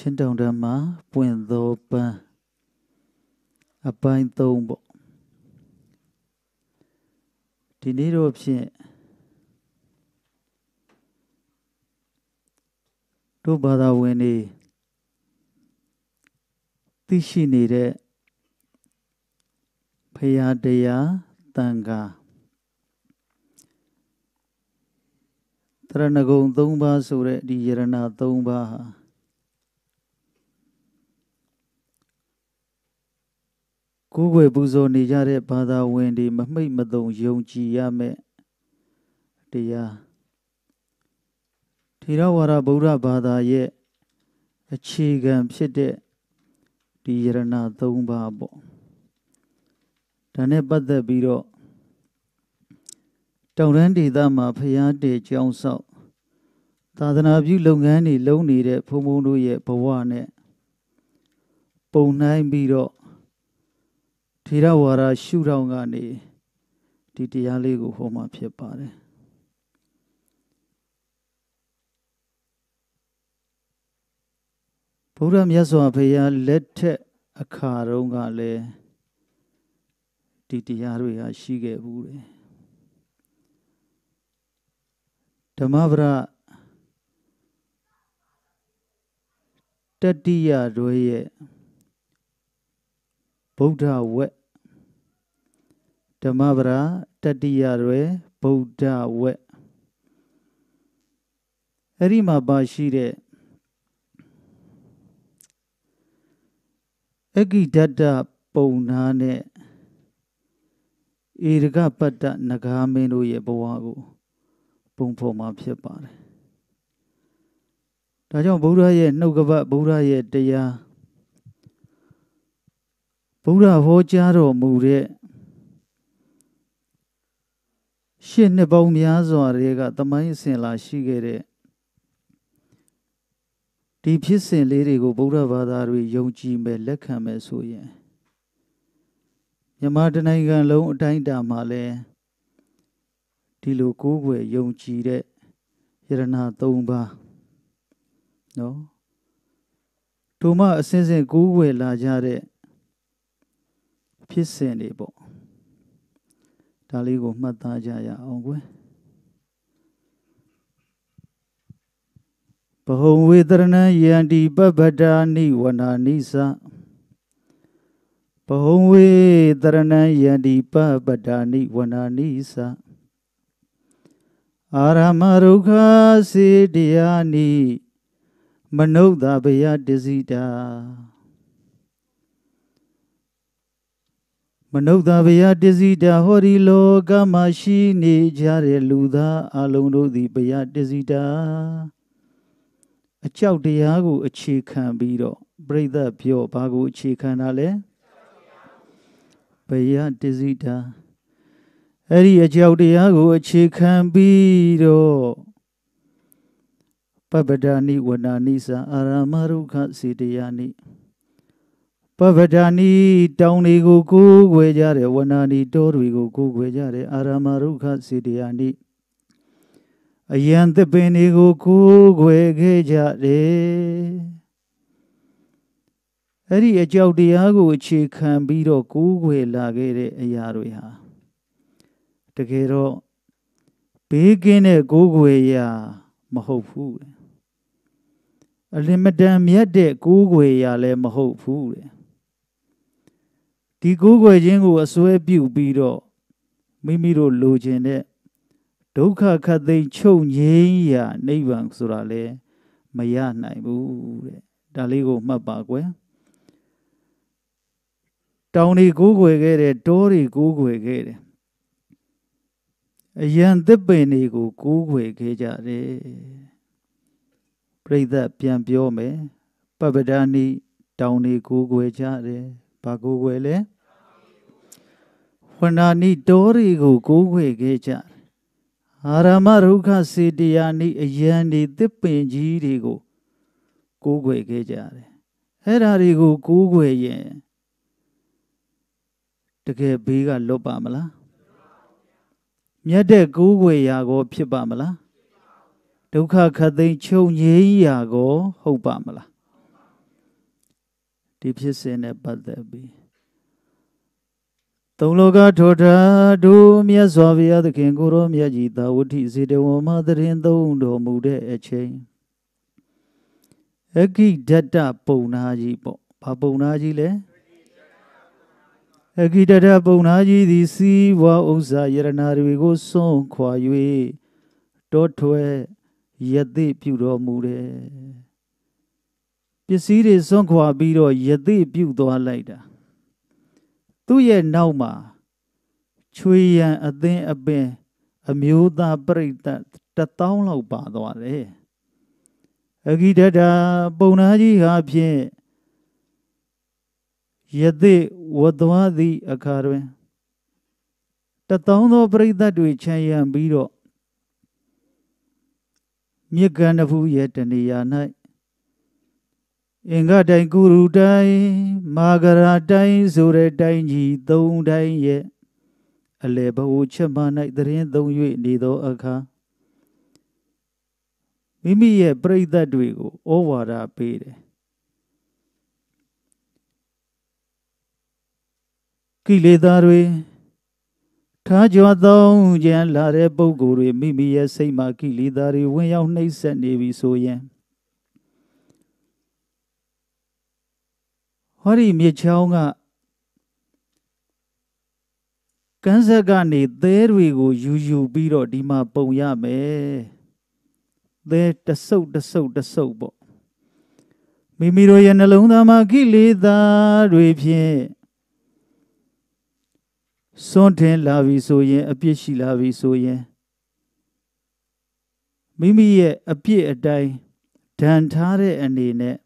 ချင်းတောင်တန်းမှာပွင့်သောပန်းအပိုင်း၃ပေါ့ဒီနေ့တော့ဖြင့်တို့ဘာသာဝင်တွေသိရှိနေတဲ့ဖရာတရားတန်ခါတရဏဂုံ၃ပါးဆိုတဲ့ဒီယရဏ၃ပါးဟာကူးကွယ်ပူဇော်နေကြတဲ့ဘာသာဝင်တွေမမိတ်မတုံယုံကြည်ရမယ်တရားထေရဝါဒဗုဒ္ဓဘာသာရဲ့အခြေခံဖြစ်တဲ့ဒီယရဏ၃ပါးပေါ့ဒါနဲ့ပတ်သက်ပြီးတော့တောင်တန်းဒေသမှာဖျားတဲ့ကြောင်းဆောက်သာသနာပြုလုပ်ငန်းတွေလုပ်နေတဲ့ဘုံဘုံတို့ရဲ့ဘဝနဲ့ပုံနှိုင်းပြီးတော့ထေရဝါဒရှုထောင့်ကနေဒီတရားလေးကိုဟောမှာဖြစ်ပါတယ်ဘုရားမြတ်စွာဘုရားလက်ထက်အခါတုန်းကလည်းဒီတရားတွေဟာရှိခဲ့ဘူးတယ်ဓမ္မပဒတတိယတို့ရဲ့ဗုဒ္ဓဝက်ဓမ္မပရာတတိယရွယ်ဗုဒ္ဓဝက်အဲ့ဒီမှာပါရှိတဲ့အဂိဒတ္တပုံနာနဲ့ဧရကပတ္တနဂါမင်းတို့ရဲ့ဘဝကို ပုံဖော်မှာဖြစ်ပါတယ်။ဒါကြောင့်ဗုဒ္ဓရဲ့နှုတ်ကပတ်ဗုဒ္ဓရဲ့တရားဗုဒ္ဓဟောကြားတော်မူတဲ့ရှစ်နှစ်ပေါင်းများစွာတွေကသမိုင်းအစဉ်လာရှိခဲ့တဲ့ဒီဖြစ်စဉ်လေးတွေကိုဗုဒ္ဓဘာသာတွေယုံကြည်မယ်လက်ခံမယ်ဆိုရင်မြန်မာတနိုင်ငံလုံးအတိုင်းအတာမှာလဲဒီလိုကိုးကွယ်ယုံကြည်တဲ့ယရနာ၃ပါးနော်တို့မှအစဉ်စဉ်ကိုးကွယ်လာကြတဲ့ဖြစ်စဉ်တွေပေါ့ဒါလေးကိုမှတ်သားကြရအောင်ကွယ်ဘဟုံဝေတရဏယန္တိပပဒာနိဝနာနိသဘဟုံဝေတရဏယန္တိပပဒာနိဝနာနိသအာရမရုခစေတယာနိမနုဿဗယတ္တစိတာမနုဿဗယတစ္စည်းတဟောဒီလောကမှာရှိနေကြတဲ့လူသားအလုံးတို့သည်ဗယတစ္စည်းတအကြောက်တရားကိုအခြေခံပြီးတော့ပြိဿပြောဘာကိုအခြေခံတာလဲဗယတစ္စည်းတအဲ့ဒီအကြောက်တရားကိုအခြေခံပြီးတော့ပပဒာနိဝနာနိသအာရမရုခစေတယာနိပဗဒာနီတောင်တွေကိုကိုးကွယ်ကြတယ်ဝနာနီတောတွေကိုကိုးကွယ်ကြတယ်အာရမရုခစေတယာနိအယံသပင်တွေကိုကိုးကွယ်ခဲ့ကြတယ်အဲ့ဒီအကြောက်တရားကိုအခြေခံပြီးတော့ကိုးကွယ်လာခဲ့တဲ့အရာတွေဟာတကယ်တော့ဘေးကင်းတဲ့ကိုးကွယ်ရာ မဟုတ်ဘူးအလင်မတန်မြတ်တဲ့ကိုးကွယ်ရာလည်းမဟုတ်ဘူးတဲ့ဒီကိုးကွယ်ခြင်းကိုအစွဲပြုပြီးတော့မိမိတို့လိုချင်တဲ့ဒုက္ခခတ်သိမ်းချုပ်ငြိမ်းရာနိဗ္ဗာန်ဆိုတာလေမရနိုင်ဘူးတဲ့ဒါလေးကိုမှတ်ပါကွယ်တောင်တွေကိုးကွယ်ခဲ့တယ်တောတွေကိုးကွယ်ခဲ့တယ်အယံသစ်ပင်တွေကိုကိုးကွယ်ခဲ့ကြတယ်ပြိသက်ပြန်ပြောမယ်ပပဒာနိတောင်တွေကိုးကွယ်ကြတယ်ဘာကိုးကွယ်လဲဝန္ဒာနိတောတွေကိုကိုးခွေခဲ့ကြအာရမရုခစေတယာနိအယံဒီသစ်ပင်ကြီးတွေကိုကိုးခွေခဲ့ကြတယ်အဲ့ဓာတွေကိုကိုးခွေရင်တကယ်ဘေးကလွတ်ပါမလားမြတ်တဲ့ကိုးခွေရာကောဖြစ်ပါမလားဒုက္ခခတ်သိမ်းချုပ်ငြိမ်းရာကောဟုတ်ပါမလားဒီဖြစ်စဉ်နဲ့ပတ်သက်ပြီးသုံးလောကထောထဒုမြတ်စွာဘုရားသခင်ကိုရောမြတ်ကြီးသာဝတိစေတဝမသရင်သုံးတော်မူတဲ့အချိန်အဂိဒတ္တပုံနာကြီးပေါ့ဘာပုံနာကြီးလဲအဂိဒတ္တပုံနာကြီးသည်စီဝါဥစ္စာယရနာတွေကိုစွန့်ခွာ၍တောထွဲယသိပြုတော်မူတယ်ပစ္စည်းတွေစွန့်ခွာပြီးတော့ယသိပြုသွားလိုက်တာသူ့ရဲ့နောက်မှာချွေရန်အသင်းအပင်အမျိုးသားပြိတ္တတထောင်လောက်ပါသွားတယ်အဂိဒတာပုံနာကြီးဟာဖြင့်ယသိဝသွားသည့်အခါတွင်တထောင်သောပြိတ္တတွေခြံရံပြီးတော့မြေကန္တဖူးရဲ့တနေရာ၌အင်္ဂတိုင်ကုရုတိုင်မာဂရာတိုင်ဆိုတဲ့တိုင်ကြီးသုံးတိုင်ရဲ့အလေဘဝချက်မ၌တရင်သုံး၍နေသောအခါမိမိရဲ့ပြိသက်တွေကိုဩဝါဒပေးတယ်ကိလေသာတွေထားကြွသောကြံလာတဲ့ပုံကိုယ်တွေမိမိရဲ့စိတ်မှာကိလေသာတွေဝင်ရောက်နှိပ်စက်နေပြီဆိုရင်ဟောဒီမြစ်ချောင်းကကန်းဆက်ကနေသဲတွေကိုယူယူပြီးတော့ဒီမှာပုံရမယ်သဲတဆုပ်တဆုပ်တဆုပ်ပေါ့မိမိတို့ရဲ့နှလုံးသားမှာကိလေသာတွေဖြင့်စွန့်ထင်လာပြီဆိုရင်အပြစ်ရှိလာပြီဆိုရင်မိမိရဲ့အပြစ်အတိုင်းဒဏ်ထားတဲ့အနေနဲ့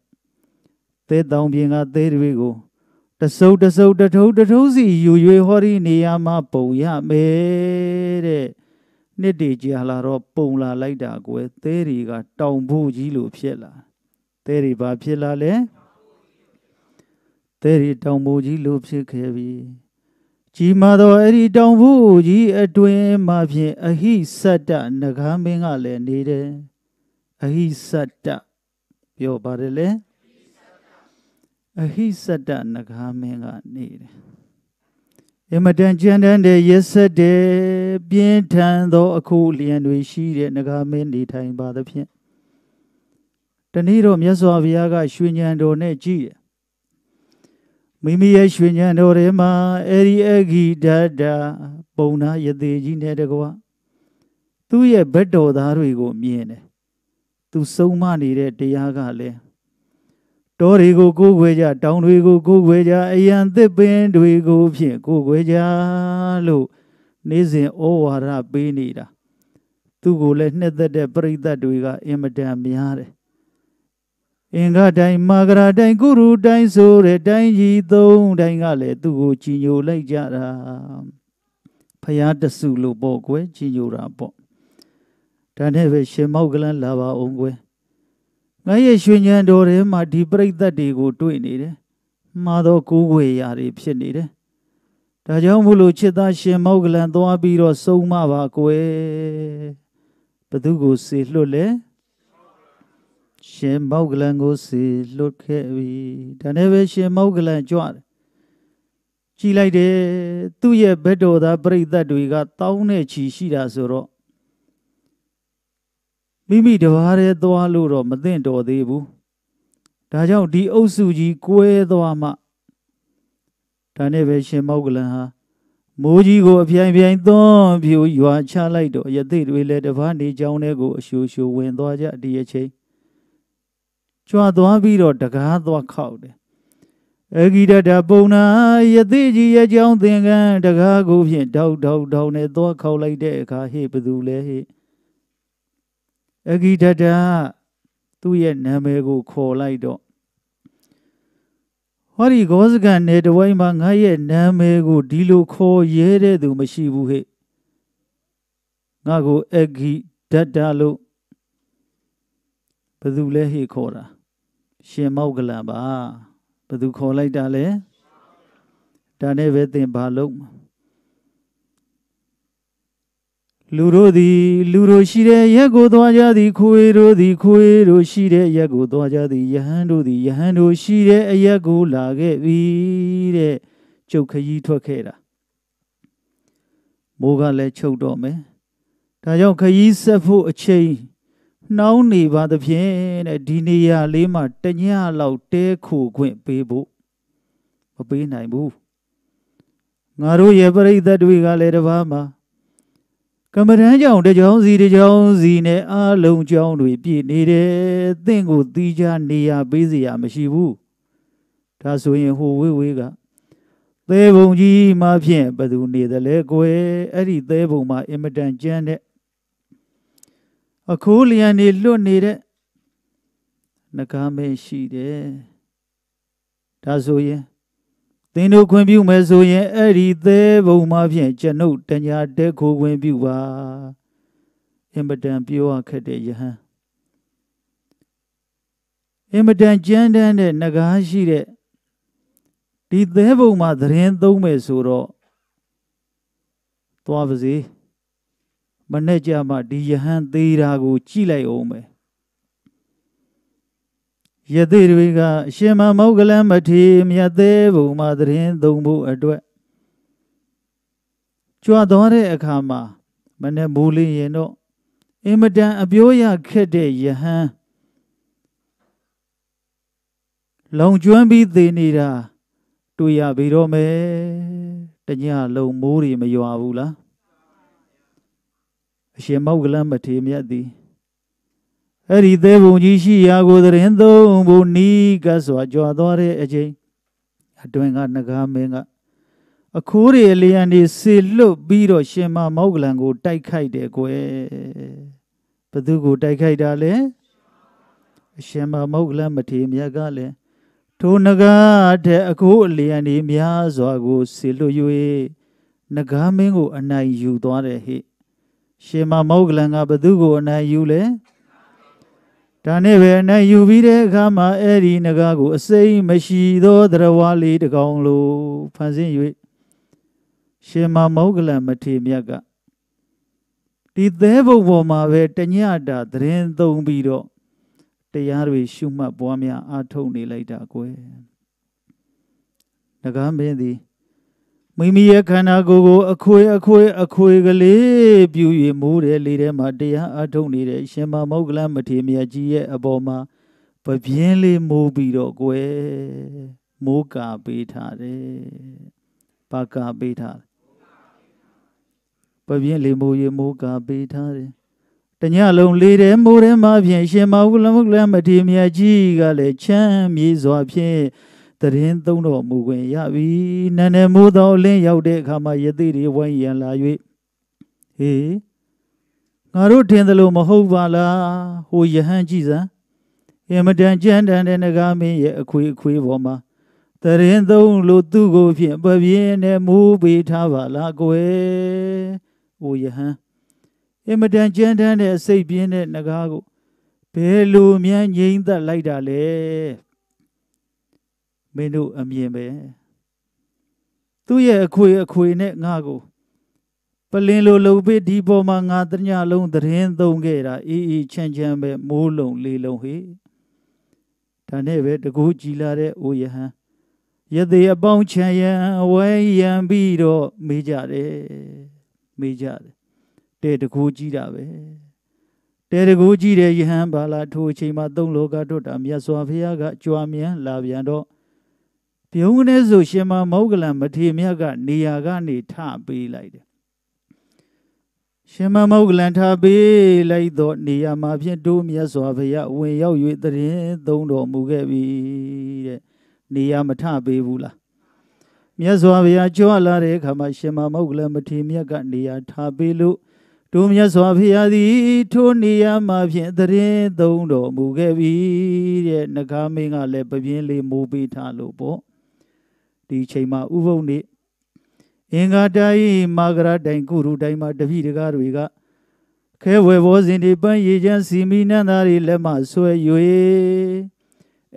သဲတောင်ပြင်ကသဲတွေကိုတဆုပ်တဆုပ်တထုပ်တထုပ်စီယူ၍ဟောဒီနေရာမှာပုံရမဲတဲ့နှစ်တေကြာလာတော့ပုံလာလိုက်တာကွယ်သဲတွေကတောင်ဖို့ကြီးလို့ဖြစ်လာသဲတွေဘာဖြစ်လာလဲသဲတွေတောင်ဖို့ကြီးလို့ဖြစ်ခဲ့ပြီကြီးမာသောအဲ့ဒီတောင်ဖို့ကြီးအတွင်မှာဖြင့်အဟိစတ္တငကမ်းမင်းကလည်းနေတယ်အဟိစတ္တပြောပါတယ်လေအဟိစတနဂါမင်းကနေတယ်အမတန်ကြမ်းတမ်းတဲ့ရက်ဆက်တဲ့ပြင်းထန်သော အခုလျံတွေရှိတဲ့နဂါမင်းနေထိုင်ပါသဖြင့်တနေ့တော့မြတ်စွာဘုရားကရွှေဉဏ်တော်နဲ့ကြည်တယ်မိမိရဲ့ရွှေဉဏ်တော်ထဲမှာအဲဒီအဂိဒတပုံနာယသေးကြီးနဲ့တကွာသူ့ရဲ့ဘက်တော်သားတွေကို မြင်တယ်သူဆုံးမနေတဲ့တရားကလည်းတောတွေကိုကိုးကွယ်ကြတောင်တွေကိုကိုးကွယ်ကြအယံသစ်ပင်တွေကိုဖြင့်ကိုးကွယ်ကြလို့နေ့စဉ်ဩဝါဒပေးနေတာသူ့ကိုလည်းနှစ်သက်တဲ့ပရိသတ်တွေကအင်မတန်များတယ်အင်္ဂတိုင်းမာဂရာတိုင်းကုရုတိုင်းဆိုတဲ့တိုင်းကြီးသုံးတိုင်းကလည်းသူ့ကိုချီညိုလိုက်ကြတာဖျားတဆုလို့ပေါ့ကွယ်ချီညိုတာပေါ့ဒါနဲ့ပဲရှင်မောက်ကလန်လာပါအောင်ကွယ်ငါရဲ့ရွှေဉဏ်တော်ထဲမှာဒီပြိသက်တွေကို တွေ့နေတယ်။မှားသောကူးွယ်ရာတွေဖြစ်နေတယ်။ဒါကြောင့်မို့လို့ချစ်သားရှင်မောကလန်သွားပြီးတော့ဆုံးမပါကွယ်။ဘသူကိုစေလွတ်လဲ။ရှင်မောကလန်ကိုစေလွတ်ခဲ့ပြီ။ဒါနဲ့ပဲရှင်မောကလန်ကြွတယ်။ကြည်လိုက်တယ်သူ့ရဲ့ဘက်တော်သားပြိသက်တွေကတောင်းနဲ့ချီရှိတာဆိုတော့မိမိတဘာတဲ့သွားလို့တော့မသင့်တော်သေးဘူးဒါကြောင့်ဒီအုပ်စုကြီးကွဲသွားမှဒါနဲ့ပဲရှင်မောက္ကလန်ဟာမိုးကြီးကိုအပြိုင်ပြိုင်သွန်းပြူရွာချလိုက်တော့ယသိတွေလည်းတပားနေကြောင်းတဲ့ကိုအရှူရှူဝင်သွားကြဒီအချိန်ကြွားသွားပြီးတော့တကားသွားခောက်တယ်အဂိရတပုံနာယသိကြီးရဲ့ကြောင်းသင်္ကန်းတကားကိုဖြင့်ထောက်ထောက်ထောက်နဲ့သွားခောက်လိုက်တဲ့အခါဟေ့ဘသူလဲဟေ့အဂိဒဒသူ့ရဲ့နာမည်ကိုခေါ်လိုက်တော့ဟောဒီဂောဇကန်နေတဝိုင်းမှာငါရဲ့နာမည်ကိုဒီလိုခေါ်ရဲတဲ့သူမရှိဘူးဟဲ့ငါကိုအဂိဒဒလို့ဘသူလဲဟေ့ခေါ်တာရှင်မောက်ကလန်ပါဘသူခေါ်လိုက်တာလဲဒါနဲ့ပဲသင်ဘာလုပ်မှာလူတို့သည်လူတို့ရှိတဲ့ရက်ကိုသွားကြသည် ခွေတို့သည်ခွေတို့ရှိတဲ့ရက်ကိုသွားကြသည်ယဟန်တို့သည်ယဟန်တို့ရှိတဲ့အရက်ကိုလာခဲ့ပြီတဲ့ကျုပ်ခยีထွက်ခဲ့တာမိုးကလည်းချုပ်တော့မယ်ဒါကြောင့်ခยีဆက်ဖို့အချိန်နှောင်းနေပါသဖြင့်တဲ့ဒီနေရာလေးမှာတညလောက်တဲခိုခွင့်ပေးဖို့မပေးနိုင်ဘူးငါတို့ရဲ့ပြိဿတွေကလည်းတပါးမှာကမ္မရန်ကြောင့်တကြောင်စီတကြောင်စီနဲ့အလုံးကြောင်တွေပြည့်နေတယ်။သင်ကိုတီးကြနေရပေးစရာမရှိဘူး။ဒါဆိုရင်ဟိုဝေးဝေးကသဲဘုံကြီးမှဖြင့်ဘသူနေတယ်လဲကွယ်။အဲ့ဒီသဲဘုံမှာအင်မတန်ကြမ်းတဲ့အခိုးလျံနေလွတ်နေတဲ့နှကားမဲရှိတယ်။ဒါဆိုရင်သင်တို့ခွင့်ပြုမယ်ဆိုရင်အဲ့ဒီသဲဘုံမှဖြင့်ကျွန်ုပ်တညာတက်ခိုးခွင့်ပြုပါအင်မတန်ပြောရခက်တဲ့ယဟန်အင်မတန်ကြမ်းတမ်းတဲ့ငကားရှိတဲ့ဒီသဲဘုံမှာသတင်းသုံးမယ်ဆိုတော့သွားပါစေမနဲ့ကြမှာဒီယဟန်သေးတာကိုကြည့်လိုက်အောင်ပဲယသိတွေကအရှင်မမောဂလံမထေမြတ်သေးဘုံမှာတရင်သုံးဖို့အတွက်ကြွသွားတဲ့အခါမှာမနဲ့မူလင်းရင်တော့အင်မတန်အပြိုးရခက်တဲ့ယဟန်လုံကျွမ်းပြီးသေနေတာတွေ့ရပြီတော့မယ်တညလုံမိုးတွေမရွာဘူးလားအရှင်မောဂလံမထေမြတ်သည်အဲ့ဒီသဲဘုံကြီးရှိရာကိုသရင်သုံးဘုံနီးကပ်စွာကြွားသွားတဲ့အချိန်အတွင်ကငကားမင်းကအခိုးတွေအလျံတွေစေလွတ်ပြီးတော့ရှင်မမောကလန်ကို တိုက်ခိုက်တယ်ကွယ်ဘသူကိုတိုက်ခိုက်တာလဲအရှင်မမောကလန်မထေမြတ်ကလည်းထိုငကားတဲ့အခိုးအလျံတွေများစွာကိုစေလွတ်၍ငကားမင်းကို အနိုင်ယူသွားတယ်ဟိရှင်မမောကလန်ကဘသူကို အနိုင်ယူလဲဒါနဲ့ပဲအနိုင်ယူပြီးတဲ့အခါမှာအဲ့ဒီငကားကို အစိမ့်မရှိသောသရဝါလေးတကောင်လိုဖန်ဆင်း၍ရှင်မမောဂလမထေမြတ်ကဒီသဲဘုတ်ပေါ်မှာပဲတညတာသတင်းသုံးပြီးတော့တရားတွေရှုမှတ်ပွားများအားထုတ်နေလိုက်တာကွယ်။ငကားမင်းသည်မိမိရဲ့ခန္ဓာကိုယ်ကိုအခွေအခွေအခွေကလေးပြူ၍မိုးတဲ့လေထဲမှာတရားအထုတ်နေတဲ့ရှင်မမောဂလမထေမြတ်ကြီးရဲ့အပေါ်မှာပပြင်းလေးမိုးပြီးတော့ကွယ်မိုးကာပေးထားတယ်။ဘာကာပေးထားလဲ။ပပြင်းလေးမိုးရေမိုးကာပေးထားတယ်။တညလုံးလေထဲမိုးထဲမှာဖြင့်ရှင်မမောဂလမထေမြတ်ကြီးကလည်းချမ်းမြေစွာဖြင့်တရင်သုံးတော်မူခွင့်ရပြီနန္ဒမိုးသောလင်းရောက်တဲ့အခါမှာယသိတွေဝိုင်းရန်လာ၍ဟေးငါတို့ထင်သလိုမဟုတ်ပါလားဟိုယဟန်ကြည်စံအမတန်ကြမ်းတမ်းတဲ့ငကားမင်းရဲ့အခွေအခွေပေါ်မှာတရင်သုံးလို့သူ့ကိုဖြင့်ပပြင်းနဲ့မိုးပေးထားပါလားကွယ်ဟိုယဟန်အမတန်ကြမ်းတမ်းတဲ့စိတ်ပြင်းတဲ့ငကားကိုဘယ်လိုမြန်ငြိမ့်သက်လိုက်တာလဲမင်းတို့အမြင်ပဲသူ့ရဲ့အခွေအခွေနဲ့ငါကိုပလင်းလိုလုံပိဒီပေါ်မှာငါတညလုံးသတင်းသုံးခဲ့တာအေးအေးချမ်းချမ်းပဲမိုးလုံးလေးလုံးဟေ့ဒါနဲ့ပဲတကူကြည်လာတဲ့အိုယဟန်ယသေအပေါင်းချံရန်အဝဲရန်ပြီးတော့မေးကြတယ်မေးကြတယ်တဲတကူကြည်တာပဲတဲတကူကြည်တဲ့ယဟန်ဘာလာထိုအချိန်မှာသုံးလောကထွတ်တာမြတ်စွာဘုရားကကြွားမြန်လာပြန်တော့ပြုံးကနေဆိုရှင်မမောဂလံမထေမြတ်ကနေရာကနေထပေးလိုက်တယ်ရှင်မမောဂလံထပေးလိုက်တော့နေရာမှာဖြင့်တို့မြတ်စွာဘုရားဝင်ရောက်၍တရင်သုံးတော်မူခဲ့ပြီတဲ့နေရာမထပေးဘူးလားမြတ်စွာဘုရားကြွလာတဲ့အခါမှာရှင်မမောဂလံမထေမြတ်ကနေရာထပေးလို့တို့မြတ်စွာဘုရားသည်ထိုနေရာမှာဖြင့်တရင်သုံးတော်မူခဲ့ပြီတဲ့ငကားမင်းကလည်းပပြင်းလေးမိုးပေးထားလို့ပေါ့ဒီချိန်မှာဥပုပ်နေ့အင်္ဂါတိုင်းမာဂရတိုင်းကုရုတိုင်းမှာတပိတကားတွေကခဲဝဲဘောစဉ်ဒီပန်းရေချမ်းစီမီနန္တာတွေလက်မဆွဲ၍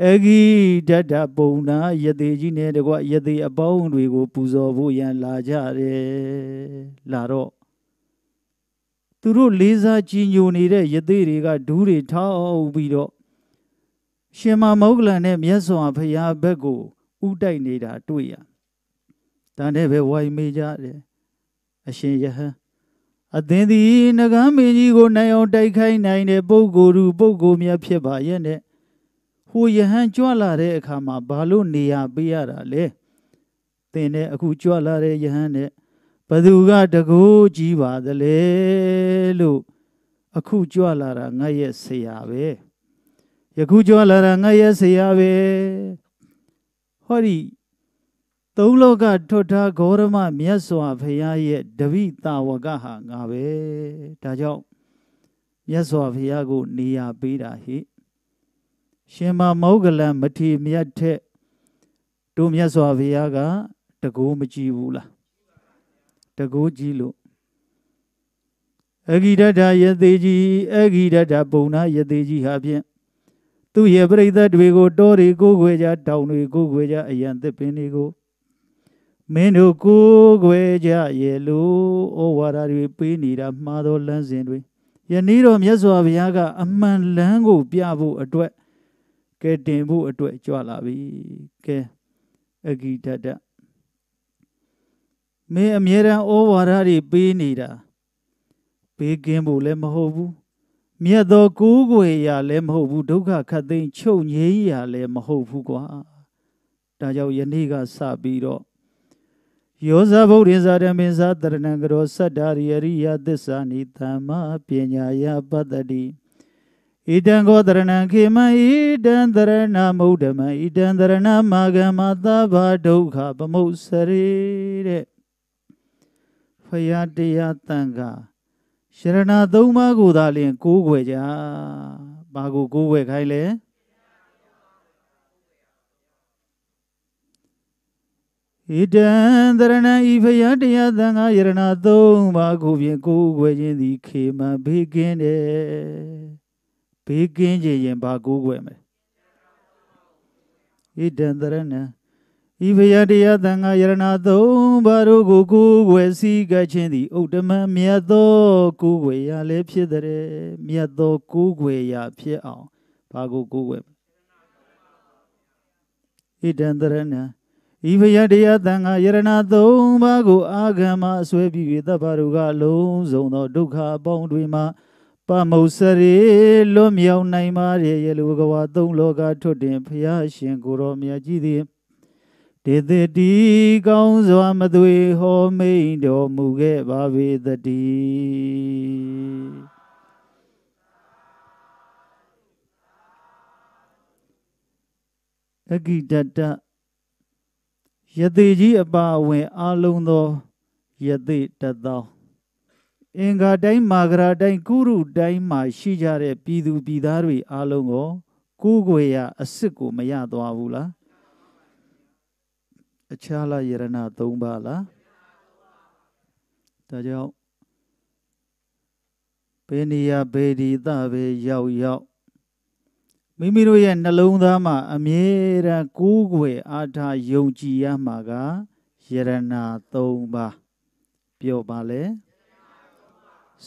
အဂိဒတ္တပုံနာယတိကြီးနဲ့တကွယတိအပေါင်းတွေကိုပူဇော်ဖို့ရန်လာကြတယ်လာတော့သူတို့လေးစားကြည်ညိုနေတဲ့ယတိတွေကဒူးတွေထောက်ပြီးတော့ရှင်မမௌဂလန်နဲ့မြတ်စွာဘုရားဘက်ကိုဥတိုက်နေတာတွေ့ရတန်တဲ့ပဲဝိုင်မေးကြတယ်အရှင်ယဟန်အသင်သည်ငကန်းမင်းကြီးကိုနိုင်အောင်တိုက်ခိုင်းနိုင်တဲ့ပုဂ္ဂိုလ်သူပုဂ္ဂိုလ်မြတ်ဖြစ်ပါရဲ့နဲ့ဟိုယဟန်ကြွလာတဲ့အခါမှာဘာလို့နေရပေးရတာလဲသင်နဲ့အခုကြွလာတဲ့ယဟန်နဲ့ဘသူကတကိုးကြီးပါသလဲလို့အခုကြွလာတာငါရဲ့ဆရာပဲယခုကြွလာတာငါရဲ့ဆရာပဲဟောဒီသုံးလောကထွတ်ထားဂေါရမမြတ်စွာဘုရားရဲ့တပိတာဝကဟာငါပဲဒါကြောင့်မြတ်စွာဘုရားကို နေရာပေးတာဟိရှင်မမောဂလံမထေမြတ်ထက်တို့မြတ်စွာဘုရားက တကူမကြည့်ဘူးလားတကူကြည့်လို့အဂိဒတယသေကြီးအဂိဒတပုံနာယသေကြီးဟာဖြင့်သူရဲ့ပြိသက်တွေကိုတောတွေကိုကိုွယ်ကြတောင်တွေကိုကိုွယ်ကြအရန်သစ်ပင်တွေကိုမင်းတို့ကိုကိုွယ်ကြရဲ့လို့ဩဝါဒတွေပေးနေတာမှားသောလမ်းစဉ်တွေယနေ့တော့မြတ်စွာဘုရားကအမှန်လမ်းကို ပြဖို့အတွက်ကဲတင်ဖို့အတွက်ကြွလာပြီကဲအဂိတတမင်းအမြဲတမ်းဩဝါဒတွေပေးနေတာပေးကင်းဖို့လည်းမဟုတ်ဘူးမြတ်သောကိုးကွယ်ရာလည်းမဟုတ်ဘူးဒုက္ခခတ်သိမ်းချုပ်ငြိမ်းရာလည်းမဟုတ်ဘူးကွာဒါကြောင့်ယနေ့ကစပြီးတော့ယောဇဗုဒ္ဓင်္ဇာတမင်္ဇာတရဏံကရောဆတ္တာရိယရိယသစ္စာနိတမ္မပညာယပတ္တိဣဒံကောတရဏံခေမံဣဒံတရဏမௌဒမံဣဒံတရဏမာဂမသဘာဒုက္ခပမုစရေတဲ့ဖယားတရားတန်ခါရတနာသုံးပါးကိုသာလျင်ကိုးကွယ်ကြ။ဘာကိုကိုးကွယ်ခိုင်းလဲ။ဣဒံသရဏံဤဖယတရားသံဃာယရဏသုံးပါးကိုဖြင့်ကိုးကွယ်ခြင်းသည်ခေမဘေးကင်းတယ်။ဘေးကင်းခြင်းရင်ဘာကိုးကွယ်မလဲ။ဣဒံသရဏံဤဘယတရားသံဃာယရဏသုံးပါတို့ကိုကိုယ်ွယ်စည်းကခြင်းသည်ဥဒ္ဓမမြတ်သောကိုယ်ွယ်ရာလည်းဖြစ်တဲ့မြတ်သောကိုယ်ွယ်ရာဖြစ်အောင်ဘာကိုကိုယ်ွယ်ဣဒံတရဏဤဘယတရားသံဃာယရဏသုံးပါကိုအာဂမအစွဲပြု၍တပ္ပါတို့ကလုံးစုံသောဒုက္ခအပေါင်းတွေမှာပမုစရေလွတ်မြောက်နိုင်ပါရဲ့ယေလူကဝါသုံးလောကထွတ်တင်ဖရာရှင်ကိုရောမြတ်ကြီးသည်ဒေသတီကောင်းစွာမသွေဟောမိန်တော်မူခဲ့ပါပေသတည်းအဂိတတယသိကြီးအပါအဝင်အလုံးသောယသိတသောအင်္ဂါတိုင်းမာဂရာတိုင်းကုရုတိုင်းမှာရှိကြတဲ့ပြည်သူပြည်သားတွေအလုံးကိုကိုးကွယ်ရအစ်စ်ကိုမရသွားဘူးလားအခြားလားယရဏ၃ပါးလားဒါကြောင့်ဘေနိယဘေဒီတဘေရောက်ရောက်မိမိတို့ရဲ့နှလုံးသားမှာအမြဲတမ်းကိုးကွယ်အားထားယုံကြည်ရမှာကယရဏ၃ပါးပြောပါလေ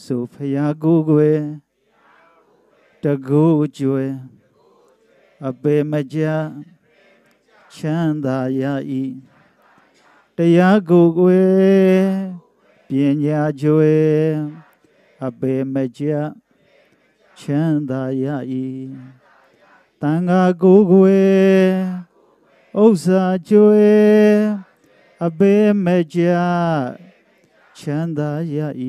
ဆိုဖရာကိုယ်ကိုယ်တကူကျွယ်အပေမကြချမ်းသာရ၏တရားကိုယ်ကိုယ်ပညာကျွေအပေမကြချမ်းသာရ၏တန်ခါကိုယ်ကိုယ်ဥစ္စာကျွေအပေမကြချမ်းသာရ၏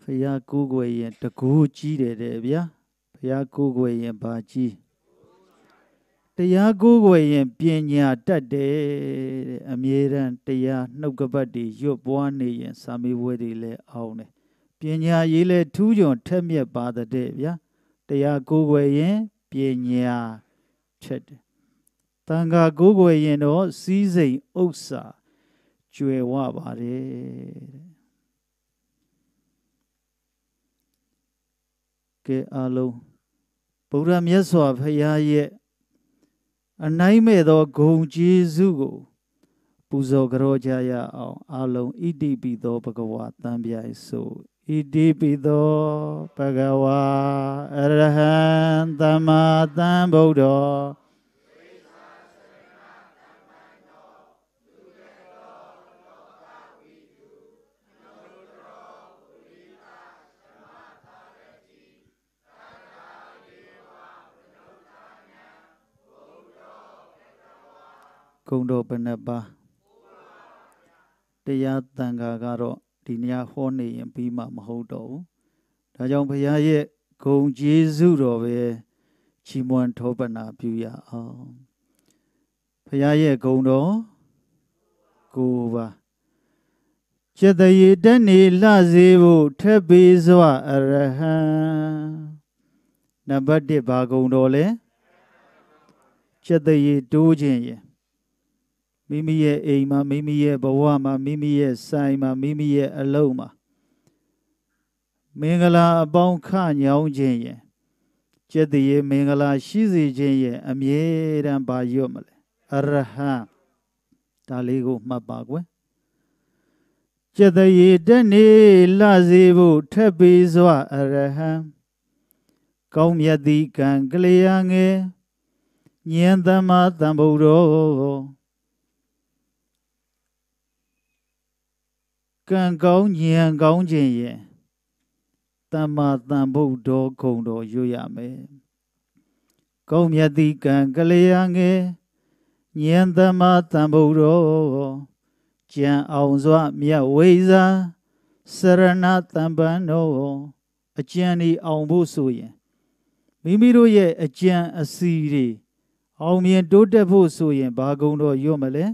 ဖရာကိုယ်ကိုယ်ရင်တကူကြီးတယ်တဲ့ဗျာဖရာကိုယ်ကိုယ်ရင်ဘာကြီးတရားကိုယ်ွယ်ရင်ပညာတတ်တယ်တဲ့အမြဲတမ်းတရားနှုတ်ကပတ်တွေရွတ်ပွားနေရင်စာမေးပွဲတွေလည်းအောင်တယ်ပညာရေးလည်းထူးချွန်ထက်မြက်ပါတဲ့ဗျာတရားကိုယ်ွယ်ရင်ပညာချက်တယ်တန်ခါကိုယ်ွယ်ရင်တော့စီးစိမ်ဥစ္စာကျွယ်ဝပါတယ်တဲ့ကဲအလုံးဗုဒ္ဓမြတ်စွာဘုရားရဲ့အနိုင်မဲ့သောဂုံကျေးဇူးကို ပူဇော်ကြောကြရအောင်အလုံးဣတိပိသောဘဂဝါတံပြိုင်ဆိုဣတိပိသောဘဂဝါအရဟံသမ္မာသမ္ဗုဒ္ဓောဂုံတော်ဘယ်နှပါတရားတန်ခါကတော့ဒီနေရာဟောနေရင်ပြီးမှမဟုတ်တော့ဘူးဒါကြောင့်ဘုရားရဲ့ဂုံကျေးဇူးတော်ပဲချီးမွမ်းထောပနာပြုရအောင်ဘုရားရဲ့ဂုံတော်ကိုပါจิตရေတက်နေလှစေဖို့ထက်ပေစွာအရဟံနံပါတ်1ဘာဂုံတော်လဲจิตရေတိုးခြင်းယင်မိမိရဲ့အိမ်မှာမိမိရဲ့ဘဝမှာမိမိရဲ့ဆိုင်မှာမိမိရဲ့အလုပ်မှာမင်္ဂလာအပေါင်းခညောင်းခြင်းယင်ကျက်တည်းရဲ့မင်္ဂလာရှိစေခြင်းယင်အမြဲတမ်းပါရွတ်မလဲအရဟံဒါလေးကိုမှတ်ပါကွယ်ကျက်တည်းရဲ့တနေ့လစေဖို့ထက်ပေစွာအရဟံကောင်းမြတ်သည့်ကံကလေးငယ်ဉာဏ်သမ္မာသမ္ဗုဒ္ဓောကံကောင်းဉာဏ်ကောင်းခြင်းယင်တမ္မာတန်ဖို့တော်ခုံတော်ရွတ်ရမယ်။ကောင်းမြတ်သည့်ကံကလေးအငယ်ဉာဏ်တမ္မာတန်ဖို့တော်ကြံအောင်စွာမြတ်ဝိဇာစရဏတမ္ပန်တော်အကျံဤအောင်ဖို့ဆိုရင်မိမိတို့ရဲ့အကျံအစီတွေအောင်မြင်တိုးတက်ဖို့ဆိုရင်ဘာကုံတော်ရွတ်မလဲ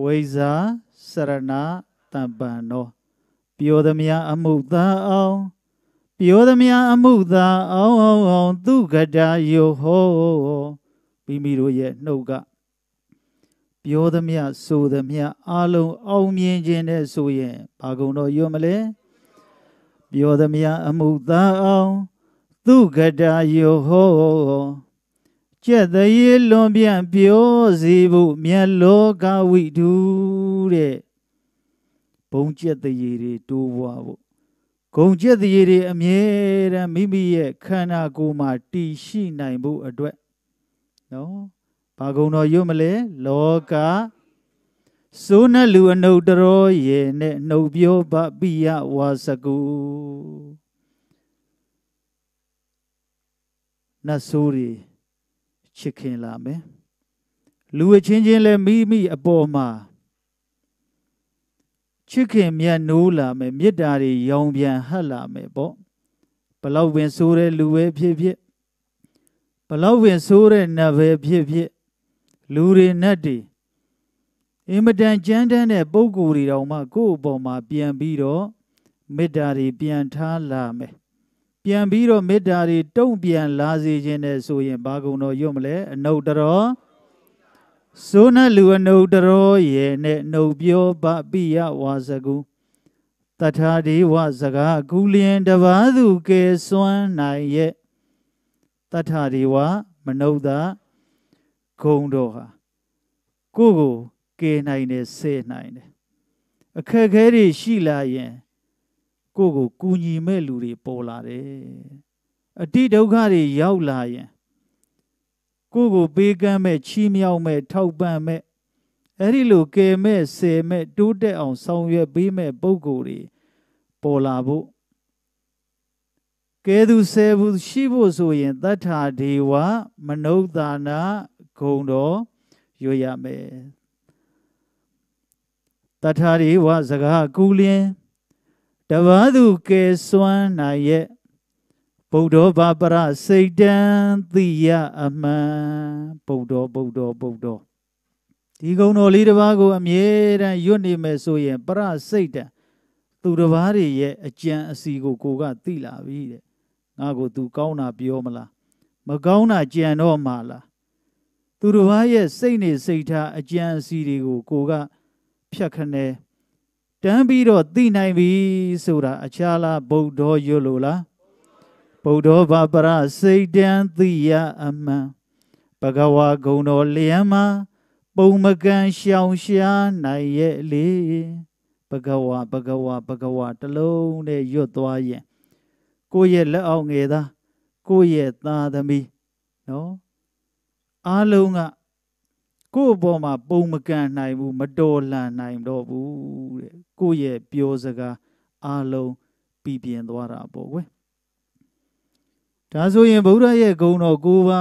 ဝိဇာရဏတံပံနောပြောသမျှအမှုသာအောင်ပြောသမျှအမှုသာအောင်အောင်အောင်သူကတာယောဟောမိမိတို့ရဲ့နှုတ်ကပြောသမျှဆိုသမျှအလုံးအောင်မြင်ခြင်းနဲ့ဆိုရင်ဘာကုံတော့ရွတ်မလဲပြောသမျှအမှုသာအောင်သူကတာယောဟောကျက်သေးလွန်ပြန့်ပြောစီဖို့မြတ်လောကဝိတုတဲ့ဂုံကျက်တရေတွေတိုးပွားဖို့ဂုံကျက်တရေတွေအမြဲတမ်းမိမိရဲ့ခန္ဓာကိုယ်မှာတည်ရှိနိုင်ဖို့အတွက်နော်ဘာဂုံတော်ရွတ်မလဲလောကစိုးနဲ့လူအနုတ္တရောရေနဲ့နှုတ်ပြောပပိယဝါစကုနတ်ဆိုးတွေချစ်ခင်လာမယ်လူအချင်းချင်းလည်းမိမိအပေါ်မှာချစ်ခင်မြတ်နိုးလာမယ်မေတ္တာတွေရောင်ပြန်ဟတ်လာမယ်ပေါ့ဘလောက်ဝင်ဆိုးတဲ့လူပဲဖြစ်ဖြစ်ဘလောက်ဝင်ဆိုးတဲ့နတ်ပဲဖြစ်ဖြစ်လူတွေနတ်တွေအင်မတန်ကြမ်းတမ်းတဲ့ပုံကိုယ်တွေတောင်မှကိုယ့်အပေါ်မှာပြန်ပြီးတော့မေတ္တာတွေပြန်ထားလာမယ်ပြန်ပြီးတော့မေတ္တာတွေတုံ့ပြန်လာစေခြင်းနဲ့ဆိုရင်ဘာကုံတော့ရွတ်မလဲအနုတ္တရောဇိုးနလူအနုတရောယေနဲ့နှုတ်ပြောပပိယဝါစကုတထာဒေဝစကားကူလျင်တပါးသူကဲစွမ်းနိုင်ရဲ့တထာဒေဝမနုဿဂုံတော်ဟာကိုကိုကဲနိုင်တယ်ဆဲနိုင်တယ်အခက်ခဲတွေရှိလာရင်ကိုကိုကူညီမဲ့လူတွေပေါ်လာတယ်အတိဒုက္ခတွေရောက်လာရင်ကိုကိုပေးကမ်းမဲ့ချီးမြှောက်မဲ့ထောက်ပံ့မဲ့အဲ့ဒီလိုကယ်မဲ့ဆယ်မဲ့တိုးတက်အောင်ဆောင်ရွက်ပေးမဲ့ပုံကိုယ်တွေပေါ်လာဖို့ကဲသူဆယ်ဘူးရှိဖို့ဆိုရင်တထာဒေဝမနုဿာနာဂုံတော်ရွရမယ်တထာဒေဝစကားကူလင်းတဘာသူကဲစွမ်းနိုင်ရဲ့ဗုဒ္ဓဘာပရစိတ်တံသိယအမှန်ဗုဒ္ဓဗုဒ္ဓဗုဒ္ဓဒီကုံတော်လေးတစ်ပါးကိုအမြဲတမ်းရွတ်နေမယ်ဆိုရင်ပရစိတ်တံသူတစ်ပါးတွေရဲ့အကြံအစီကိုကိုကသိလာပြီတဲ့ငါကိုသူကောင်းတာပြောမလားမကောင်းတာကြံတော့မှာလားသူတစ်ပါးရဲ့စိတ်နေစိတ်ထားအကြံအစီတွေကိုကိုကဖြတ်ခနဲတန်းပြီးတော့သိနိုင်ပြီဆိုတာအခြားလားဗုဒ္ဓရွတ်လို့လားဗုဒ္ဓဘာပရစိတ်တံသိယအမှန်ဘဂဝါဂုံတော်လျံမှာပုံမကန်ရှောင်ရှားနိုင်ရဲ့လေဘဂဝါဘဂဝါဘဂဝါတလုံးနဲ့ရွတ်သွားရင်ကိုယ့်ရဲ့လက်အောင်ငယ်သားကိုယ့်ရဲ့သားသမီးနော်အားလုံးကကိုယ့်အပေါ်မှာပုံမကန်နိုင်ဘူးမတော်လှန်နိုင်တော့ဘူးတဲ့ကိုယ့်ရဲ့ပြောစကားအားလုံးပြည်ပြင်းသွားတာပေါ့ကွယ်ဒါဆိုရင်ဗုဒ္ဓရဲ့ဂုဏ်တော်၉ပါးဟာ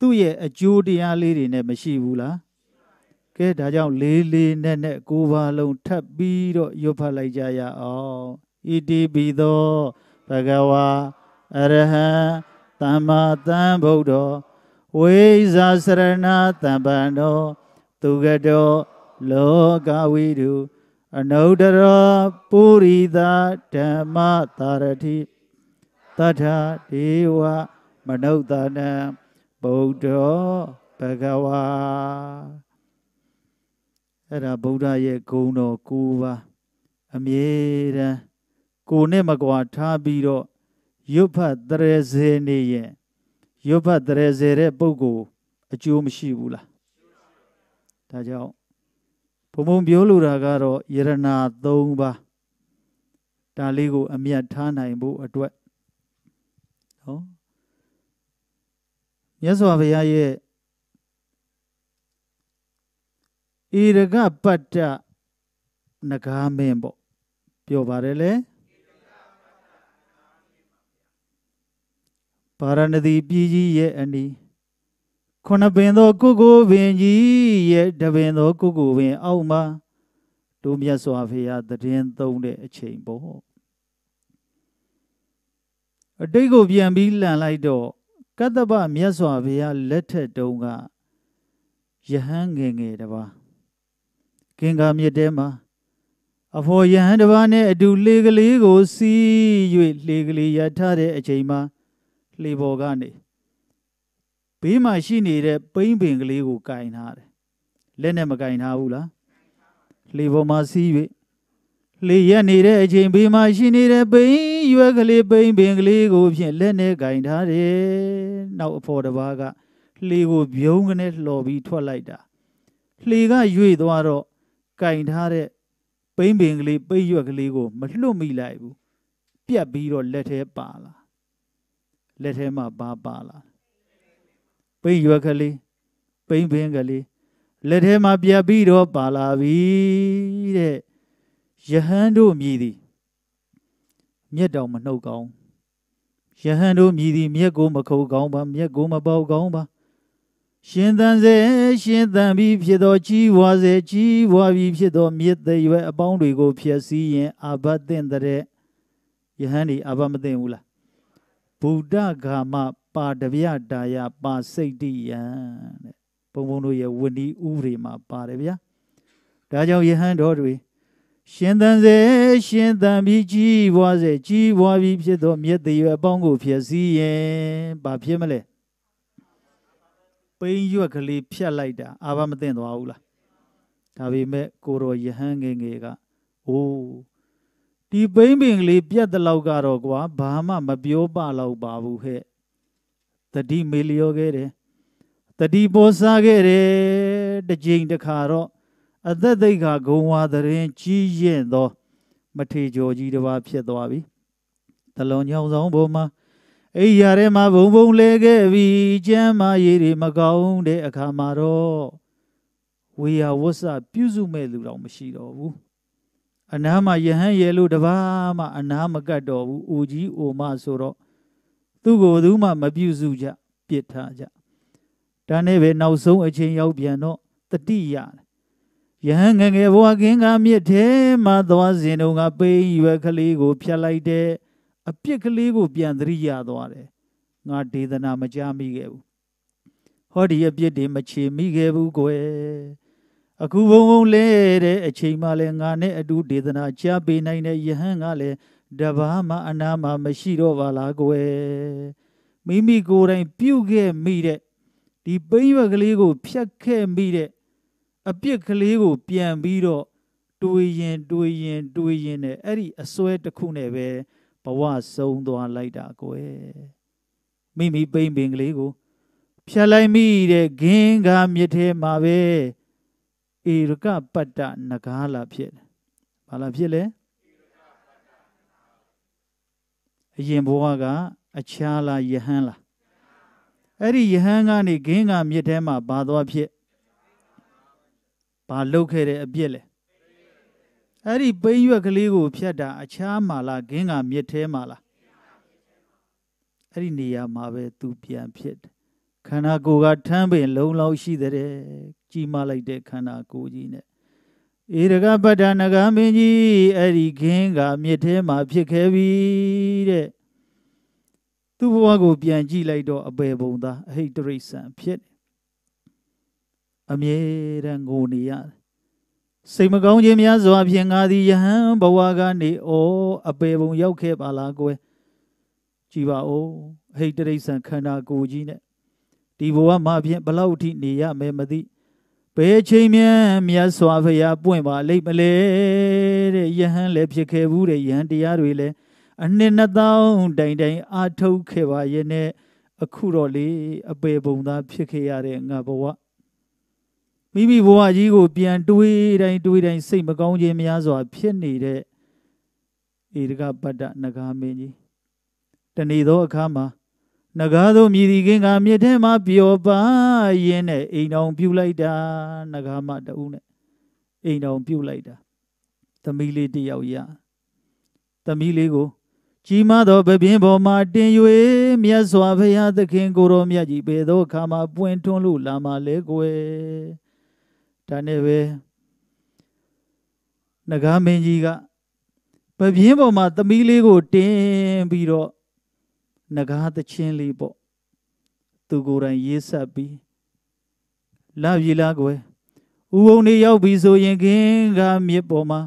သူ့ရဲ့အကျိုးတရားလေးတွေနဲ့မရှိဘူးလားကဲဒါကြောင့်လေးလေးနက်နက်၉ပါးလုံးထပ်ပြီးတော့ရွတ်ဖတ်လိုက်ကြရအောင်ဣတိပိသောဘဂဝါအရဟံသမ္မာသမ္ဗုဒ္ဓောဝိဇာစရဏသမ္ပန္နောသူကတောလောကဝိတုအနုတ္တရပုရိသဓမ္မတာရတိတထဒေဝမနုဿာနံဗုဒ္ဓောဘဂဝါအဲ့ဒါဗုဒ္ဓရဲ့ဂုဏ်တော်၉ပါးအမြဲတမ်းကိုနဲ့မကွာထားပြီးတော့ရွတ်ဖတ်တရေစေနေရဲ့ရွတ်ဖတ်တရေစေတဲ့ပုဂ္ဂိုလ်အကျိုးမရှိဘူးလားဒါကြောင့်ဘုံဘုံပြောလိုတာကတော့ယရနာ၃ပါးဒါလေးကိုအမြတ်ထားနိုင်ဖို့အတွက်နော်မြတ်စွာဘုရားရဲ့ဧရကပတ္တနဂါမင်းပေါ့ပြောပါတယ်လေပါရဏသီပြည်ကြီးရဲ့အနီးခုနပင်သော ကုကိုပင်ကြီးရဲ့တပင်သောကုကိုပင်အောက်မှာတို့မြတ်စွာဘုရားတည်င်းသုံးတဲ့အချိန်ပေါ့အတိတ်ကိုပြန်ပြီးလှန်လိုက်တော့ကတ္တပမြတ်စွာဘုရားလက်ထက်တုန်းကယဟန်ငယ်ငယ်တပါကင်္ကာမြစ်ထဲမှာအဖော်ယဟန်တပါနဲ့အတူလေကလေးကိုစီး၍လေကလေးရထားတဲ့အချိန်မှာလေပေါ်ကနေဘေးမှာရှိနေတဲ့ပိန်းပင်ကလေးကိုကင်ထားတယ်လက်နဲ့မကင်ထားဘူးလားလေပေါ်မှာစီး၍လေရက်နေတဲ့အချိန်ဘေးမှာရှိနေတဲ့ပိန်ရွက်ကလေးပိန်ပင်ကလေးကိုဖြင့်လက်နဲ့ကင်ထားတယ်။နောက်အဖော်တစ်ပါးကလှေကိုဗျုံးကနေလှော်ပြီးထွက်လိုက်တာ။လှေကရွေ့သွားတော့ကင်ထားတဲ့ပိန်ပင်ကလေးပိန်ရွက်ကလေးကိုမလွတ်မိလိုက်ဘူး။ပြတ်ပြီးတော့လက်ထဲပါလာ။လက်ထဲမှာပါပါလာ။ပိန်ရွက်ကလေးပိန်ပင်ကလေးလက်ထဲမှာပြတ်ပြီးတော့ပါလာပြီတဲ့။ယဟန်တို့မြည်သည်မြက်တောင်မနှုတ်ကောင်းယဟန်တို့မြည်သည်မြက်ကိုမခုတ်ကောင်းပါ မြက်ကိုမပေါက်ကောင်းပါရှင်သန်စေရှင်သန်ပြီးဖြစ်သောကြီးဝါစေကြီးဝါပြီးဖြစ်သောမြစ်သိရွယ်အပေါင်းတွေကိုဖျက်ဆီးရင်အာဘတ်သင့်တဲ့ယဟန်ဒီအာဘတ်မသင့်ဘူးလားဗုဒ္ဓဂါမပါတဗျတာယပါစိတ်တိယံတဲ့ဘုံဘုံတို့ရဲ့ဝဏီဥပဒေမှာပါတယ်ဗျာဒါကြောင့်ယဟန်တော်တွေရှင်သန်စေရှင်သန်ပြီးကြီးပွားစေကြီးပွားပြီးဖြစ်သောမြတ်သေးရအပေါင်းကိုဖြစ်စည်းရင်ဘာဖြစ်မလဲပိန်ရွက်ကလေးဖြတ်လိုက်တာအာဘမသိမ့်သွားဘူးလားဒါပေမဲ့ကိုတော်ယဟန်ငယ်ငယ်ကအိုးဒီပိန်ပင်ကလေးပြတ်တဲ့လောက်ကတော့ကွာဘာမှမပြောပါတော့ပါဘူးဟဲ့တတိမေလျောခဲ့တယ်တတိပေါ်စားခဲ့တယ်တစ်ကြိမ်တစ်ခါတော့အသက်သိက္ခာဂုံဝါသရင် ကြီးရင့်သော မထေကျော်ကြီးတစ်ပါးဖြစ်သွားပြီ။သလုံးညောင်ဆောင်ဘုံမှာအိယာထဲမှာဘုံဘုံလဲခဲ့ပြီးကျမ်းမာရေးတွေမကောင်းတဲ့အခါမှာတော့ဝေယဝဆပြုစုမဲ့လူတော်မရှိတော့ဘူး။အနာမှာယဟန်ရဲလို့တပါးမှအနာမကတ်တော့ဘူး။အိုကြီးအိုမဆိုတော့သူ့ကိုယ်သူမှ မပြုစုကြပြစ်ထားကြ။ဒါနဲ့ပဲနောက်ဆုံးအချိန်ရောက်ပြန်တော့တတိရတယ်ယဟန်ငငယ်ဘဝခင်ကမြစ်ထဲမှာသွားစဉ်တုန်းကပိန်ရွယ်ကလေးကိုဖြတ်လိုက်တဲ့အပြစ်ကလေးကိုပြန်သတိရသွားတယ်။ငါဒေသနာမကြမိခဲ့ဘူး။ဟောဒီအပြစ်တွေမချေမိခဲ့ဘူးကွယ်။အခုဘုံဘုံလဲတဲ့အချိန်မှလည်းငါနဲ့အတူဒေသနာကြားပေးနိုင်တဲ့ယဟန်ကလည်းတဘာမှအနာမှမရှိတော့ပါလားကွယ်။မိမိကိုယ်တိုင်ပြုတ်ခဲ့မိတဲ့ဒီပိန်ရွက်ကလေးကိုဖြတ်ခဲ့မိတဲ့အပြစ်ကလေးကိုပြန်ပြီးတော့တွေးရင်တွေးရင်တွေးရင်နဲ့အဲ့ဒီအစွဲတစ်ခုနဲ့ပဲဘဝဆုံးသွားလိုက်တာကွယ်မိမိပိမ့်ပင်ကလေးကိုဖြတ်လိုက်မိတဲ့ဂင်းကားမြစ်ထဲမှာပဲဧရကပတ္တနဂါလာဖြစ်တယ်။ဘာလာဖြစ်လဲ။အရင်ဘဝကအခြားလားယဟန်လား။အဲ့ဒီယဟန်ကနေဂင်းကားမြစ်ထဲမှာဘာသွားဖြစ်။ဘာလုပ်ခဲ့တဲ့အပြစ်လဲအဲ့ဒီပိန်ရွက်ကလေးကိုဖြတ်တာ အခြားမာလာဂင်းကမြစ်ထဲမာလာအဲ့ဒီနေရာမှာပဲသူပြန်ဖြစ်တယ်ခန္ဓာကိုယ်ကထမ်းပင်လုံလောက်ရှိတဲ့ကြီးမလိုက်တဲ့ခန္ဓာကိုယ်ကြီးနဲ့ဧရကပတ္တနဂမင်းကြီးအဲ့ဒီခင်းကမြစ်ထဲမှာဖြစ်ခဲ့ပြီတဲ့သူ့ဘဝကိုပြန်ကြည့်လိုက်တော့အပေပုံသားအဟိတရိษံဖြစ်အမြဲတမ်းကိုနေရတယ်စိတ်မကောင်းခြင်းများစွာဖြင့်ငါသည်ယဟန်ဘဝကနေဩအပေပုံရောက်ခဲ့ပါလားကွယ်ကြည်ပါဦးဟိတ်တရိษံခန္ဓာကိုယ်ကြီးနဲ့ဒီဘဝမှာဖြင့်ဘလောက်ထိနေရမယ်မသိဘယ်ချိန်မြန်းမြတ်စွာဘုရားပွင့်ပါလိမ့်မလဲတဲ့ယဟန်လည်းဖြစ်ခဲ့ဘူးတဲ့ယဟန်တရားတွေလည်းအနှစ်နှစ်သောင်းတိုင်တိုင် အာထုတ်ခဲ့ပါရဲ့နဲ့အခုတော့လေအပေပုံသားဖြစ်ခဲ့ရတဲ့ငါဘဝမိမိဘဝကြီးကိုပြန်တွေးတိုင်းတွေးတိုင်းစိတ်မကောင်းခြင်းများစွာဖြစ်နေတဲ့ဧရကပတ္တနဂါမင်းကြီးတဏီသောအခါမှာနဂါသောမြည်ဒီကင်းကမြစ်ထဲမှာပျော်ပါရင်းနဲ့အိမ်တော်ပြုတ်လိုက်တာနဂါမတဦးနဲ့အိမ်တော်ပြုတ်လိုက်တာသမီးလေးတယောက်ရသမီးလေးကို ကြီးမားသောဗပြင်းပေါ်မှာတင်၍မြတ်စွာဘုရားသခင်ကိုရောမြတ်ကြီးဘယ်သောအခါမှပွင့်ထွန်းလို့လာမှာလဲကွယ်ဒါနဲ့ပဲနဂါမင်းကြီးကပပြင်းပေါ်မှာသမီးလေးကို တင်ပြီးတော့နဂါသချင်းလေးပေါ့သူကိုယ်တိုင်ရေးဆက်ပြီးလပြီလားကွယ်ဥုံနေရောက်ပြီဆိုရင်ခင်ကမြစ်ပေါ်မှာ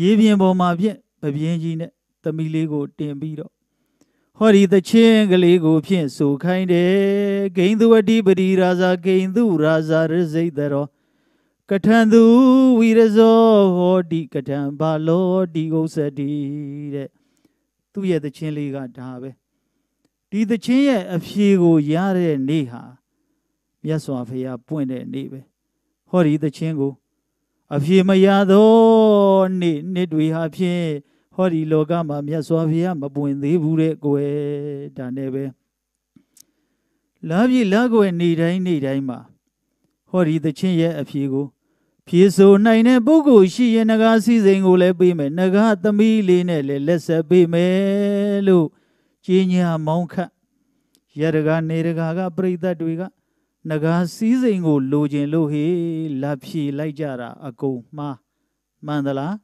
ရေပြင်ပေါ်မှာဖြင့်ပပြင်းကြီးနဲ့သမီးလေးကို တင်ပြီးတော့ဟောဒီသချင်းကလေးကို ဖြင့်ဆိုခိုင်းတယ်ဂိန္ဒဝတိပတိရာဇာဂိန္ဒုရာဇာရစိတ်တော်ကထံသူဝီရဇောဟောတိကထံဘာလောတိဥစ္စတိတဲ့သူ့ရဲ့သချင်းလေးကဒါပဲဒီသချင်းရဲ့အဖြေကိုရတဲ့နေ့ဟာမြတ်စွာဘုရားပွင့်တဲ့နေ့ပဲဟောဒီသချင်းကို အဖြေမရသောနေ့နေ့တွေဟာဖြင့်ဟောဒီလောကမှာမြတ်စွာဘုရား မပွင့်သေးဘူးတဲ့ကိုယ်ဒါနဲ့ပဲလာပြီလာကိုယ်နေ့တိုင်းနေ့တိုင်းမှာဟောဒီသချင်းရဲ့အဖြေကိုဖြေဆိုနိုင်တဲ့ပုဂ္ဂိုလ်ရှိရင်ငကားစည်းစိမ်ကိုလည်းပေးမယ်ငကားသမီးလေးနဲ့လည်းလက်ဆက်ပေးမယ်လို့ကြီးညာမောင်းခတ်ရတကနေတကာကပြိသက်တွေကငကားစည်းစိမ်ကိုလိုချင်လို့ဟေးလက်ဖြေလိုက်ကြတာအကုန်မှားမှန်သလား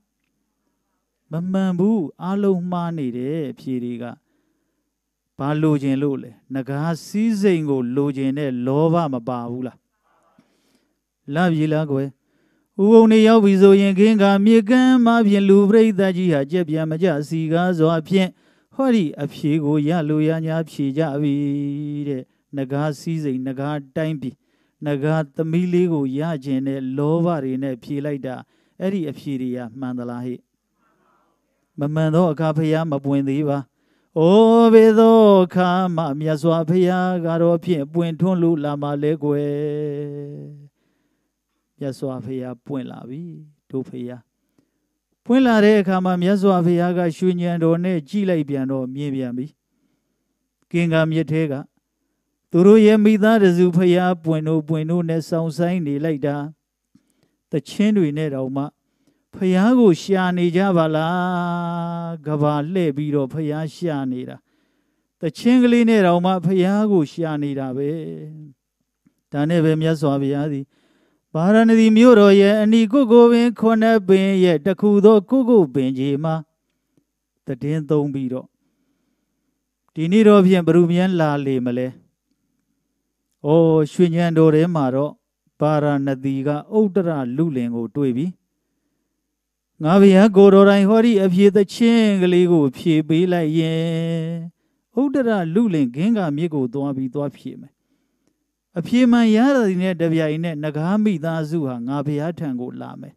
မမှန်ဘူးအလုံးမှားနေတယ်ဖြေတွေကဘာလိုချင်လို့လဲငကားစည်းစိမ်ကိုလိုချင်တဲ့လောဘမပါဘူးလားလပ်ရည်လားကွယ်ဥုံနေရောက်ပြီဆိုရင်ခင်းကမြေကမ်းမဖြင့်လူပရိသတ်ကြီးဟာကြက်ပြန်မကြစီကားစွာဖြင့်ဟောဒီအဖြေကိုရလိုရညာဖြေကြပြီတဲ့ငကားစည်းစိမ်ငကားတိုင်းပြီငကားသမီးလေးကိုရခြင်းနဲ့လောဘတွေနဲ့ဖြေလိုက်တာအဲ့ဒီအဖြေတွေကမှန်သလားဟဲ့မမှန်သောအခါဖះမပွင့်သေးပါဩဘေသောခါမမြတ်စွာဘုရားကတော့ဖြင့်ပွင့်ထွန်းလို့လာမှာလဲကွယ်မြတ်စွာဘုရားပွင့်လာပြီတို့ဘုရားပွင့်လာတဲ့အခါမှာမြတ်စွာဘုရားကရွှေဉဏ်တော်နဲ့ကြည်လိုက်ပြန်တော့မြင်ပြန်ပြီကင်္ကာမြစ်ထဲကသူတို့ရဲ့မိသားစုဖျားပွင့်တို့ပွင့်တို့နဲ့ဆောင်ဆိုင်နေလိုက်တာတချင်းတွေနဲ့တောင်မှဖျားကိုရှာနေကြပါလားကဘာလှဲ့ပြီးတော့ဖျားရှာနေတာတချင်းကလေးနဲ့တောင်မှဖျားကိုရှာနေတာပဲဒါနဲ့ပဲမြတ်စွာဘုရားသည်ဗာရာဏသီမြို့တော်ရဲ့အနီကုကိုပင်ခုနှစ်ပင်ရဲ့တခုသောကုကုပင်ကြီးမှာတည်င်းသုံးပြီးတော့ဒီနေ့တော့ဖြင့်ဘ ᱹ ရူမြန်လာလေမလဲ။အိုးရွှေညံတော်ထဲမှာတော့ဗာရာဏသီကဥတ္တရလူလင်ကို တွေ့ပြီ။ငါဗျာကိုတော်တိုင်းဟောဒီအဖြေသချင်းကလေးကို ဖြေပေးလိုက်ရင်ဥတ္တရလူလင်ဂင်းကမြစ်ကိုသွားပြီးသွားဖြေမယ်အပြေမှန်ရတာဒီနဲ့တပြိုင်နဲ့ငကားမိသားစုဟာငါဘုရားထံကိုလာမယ်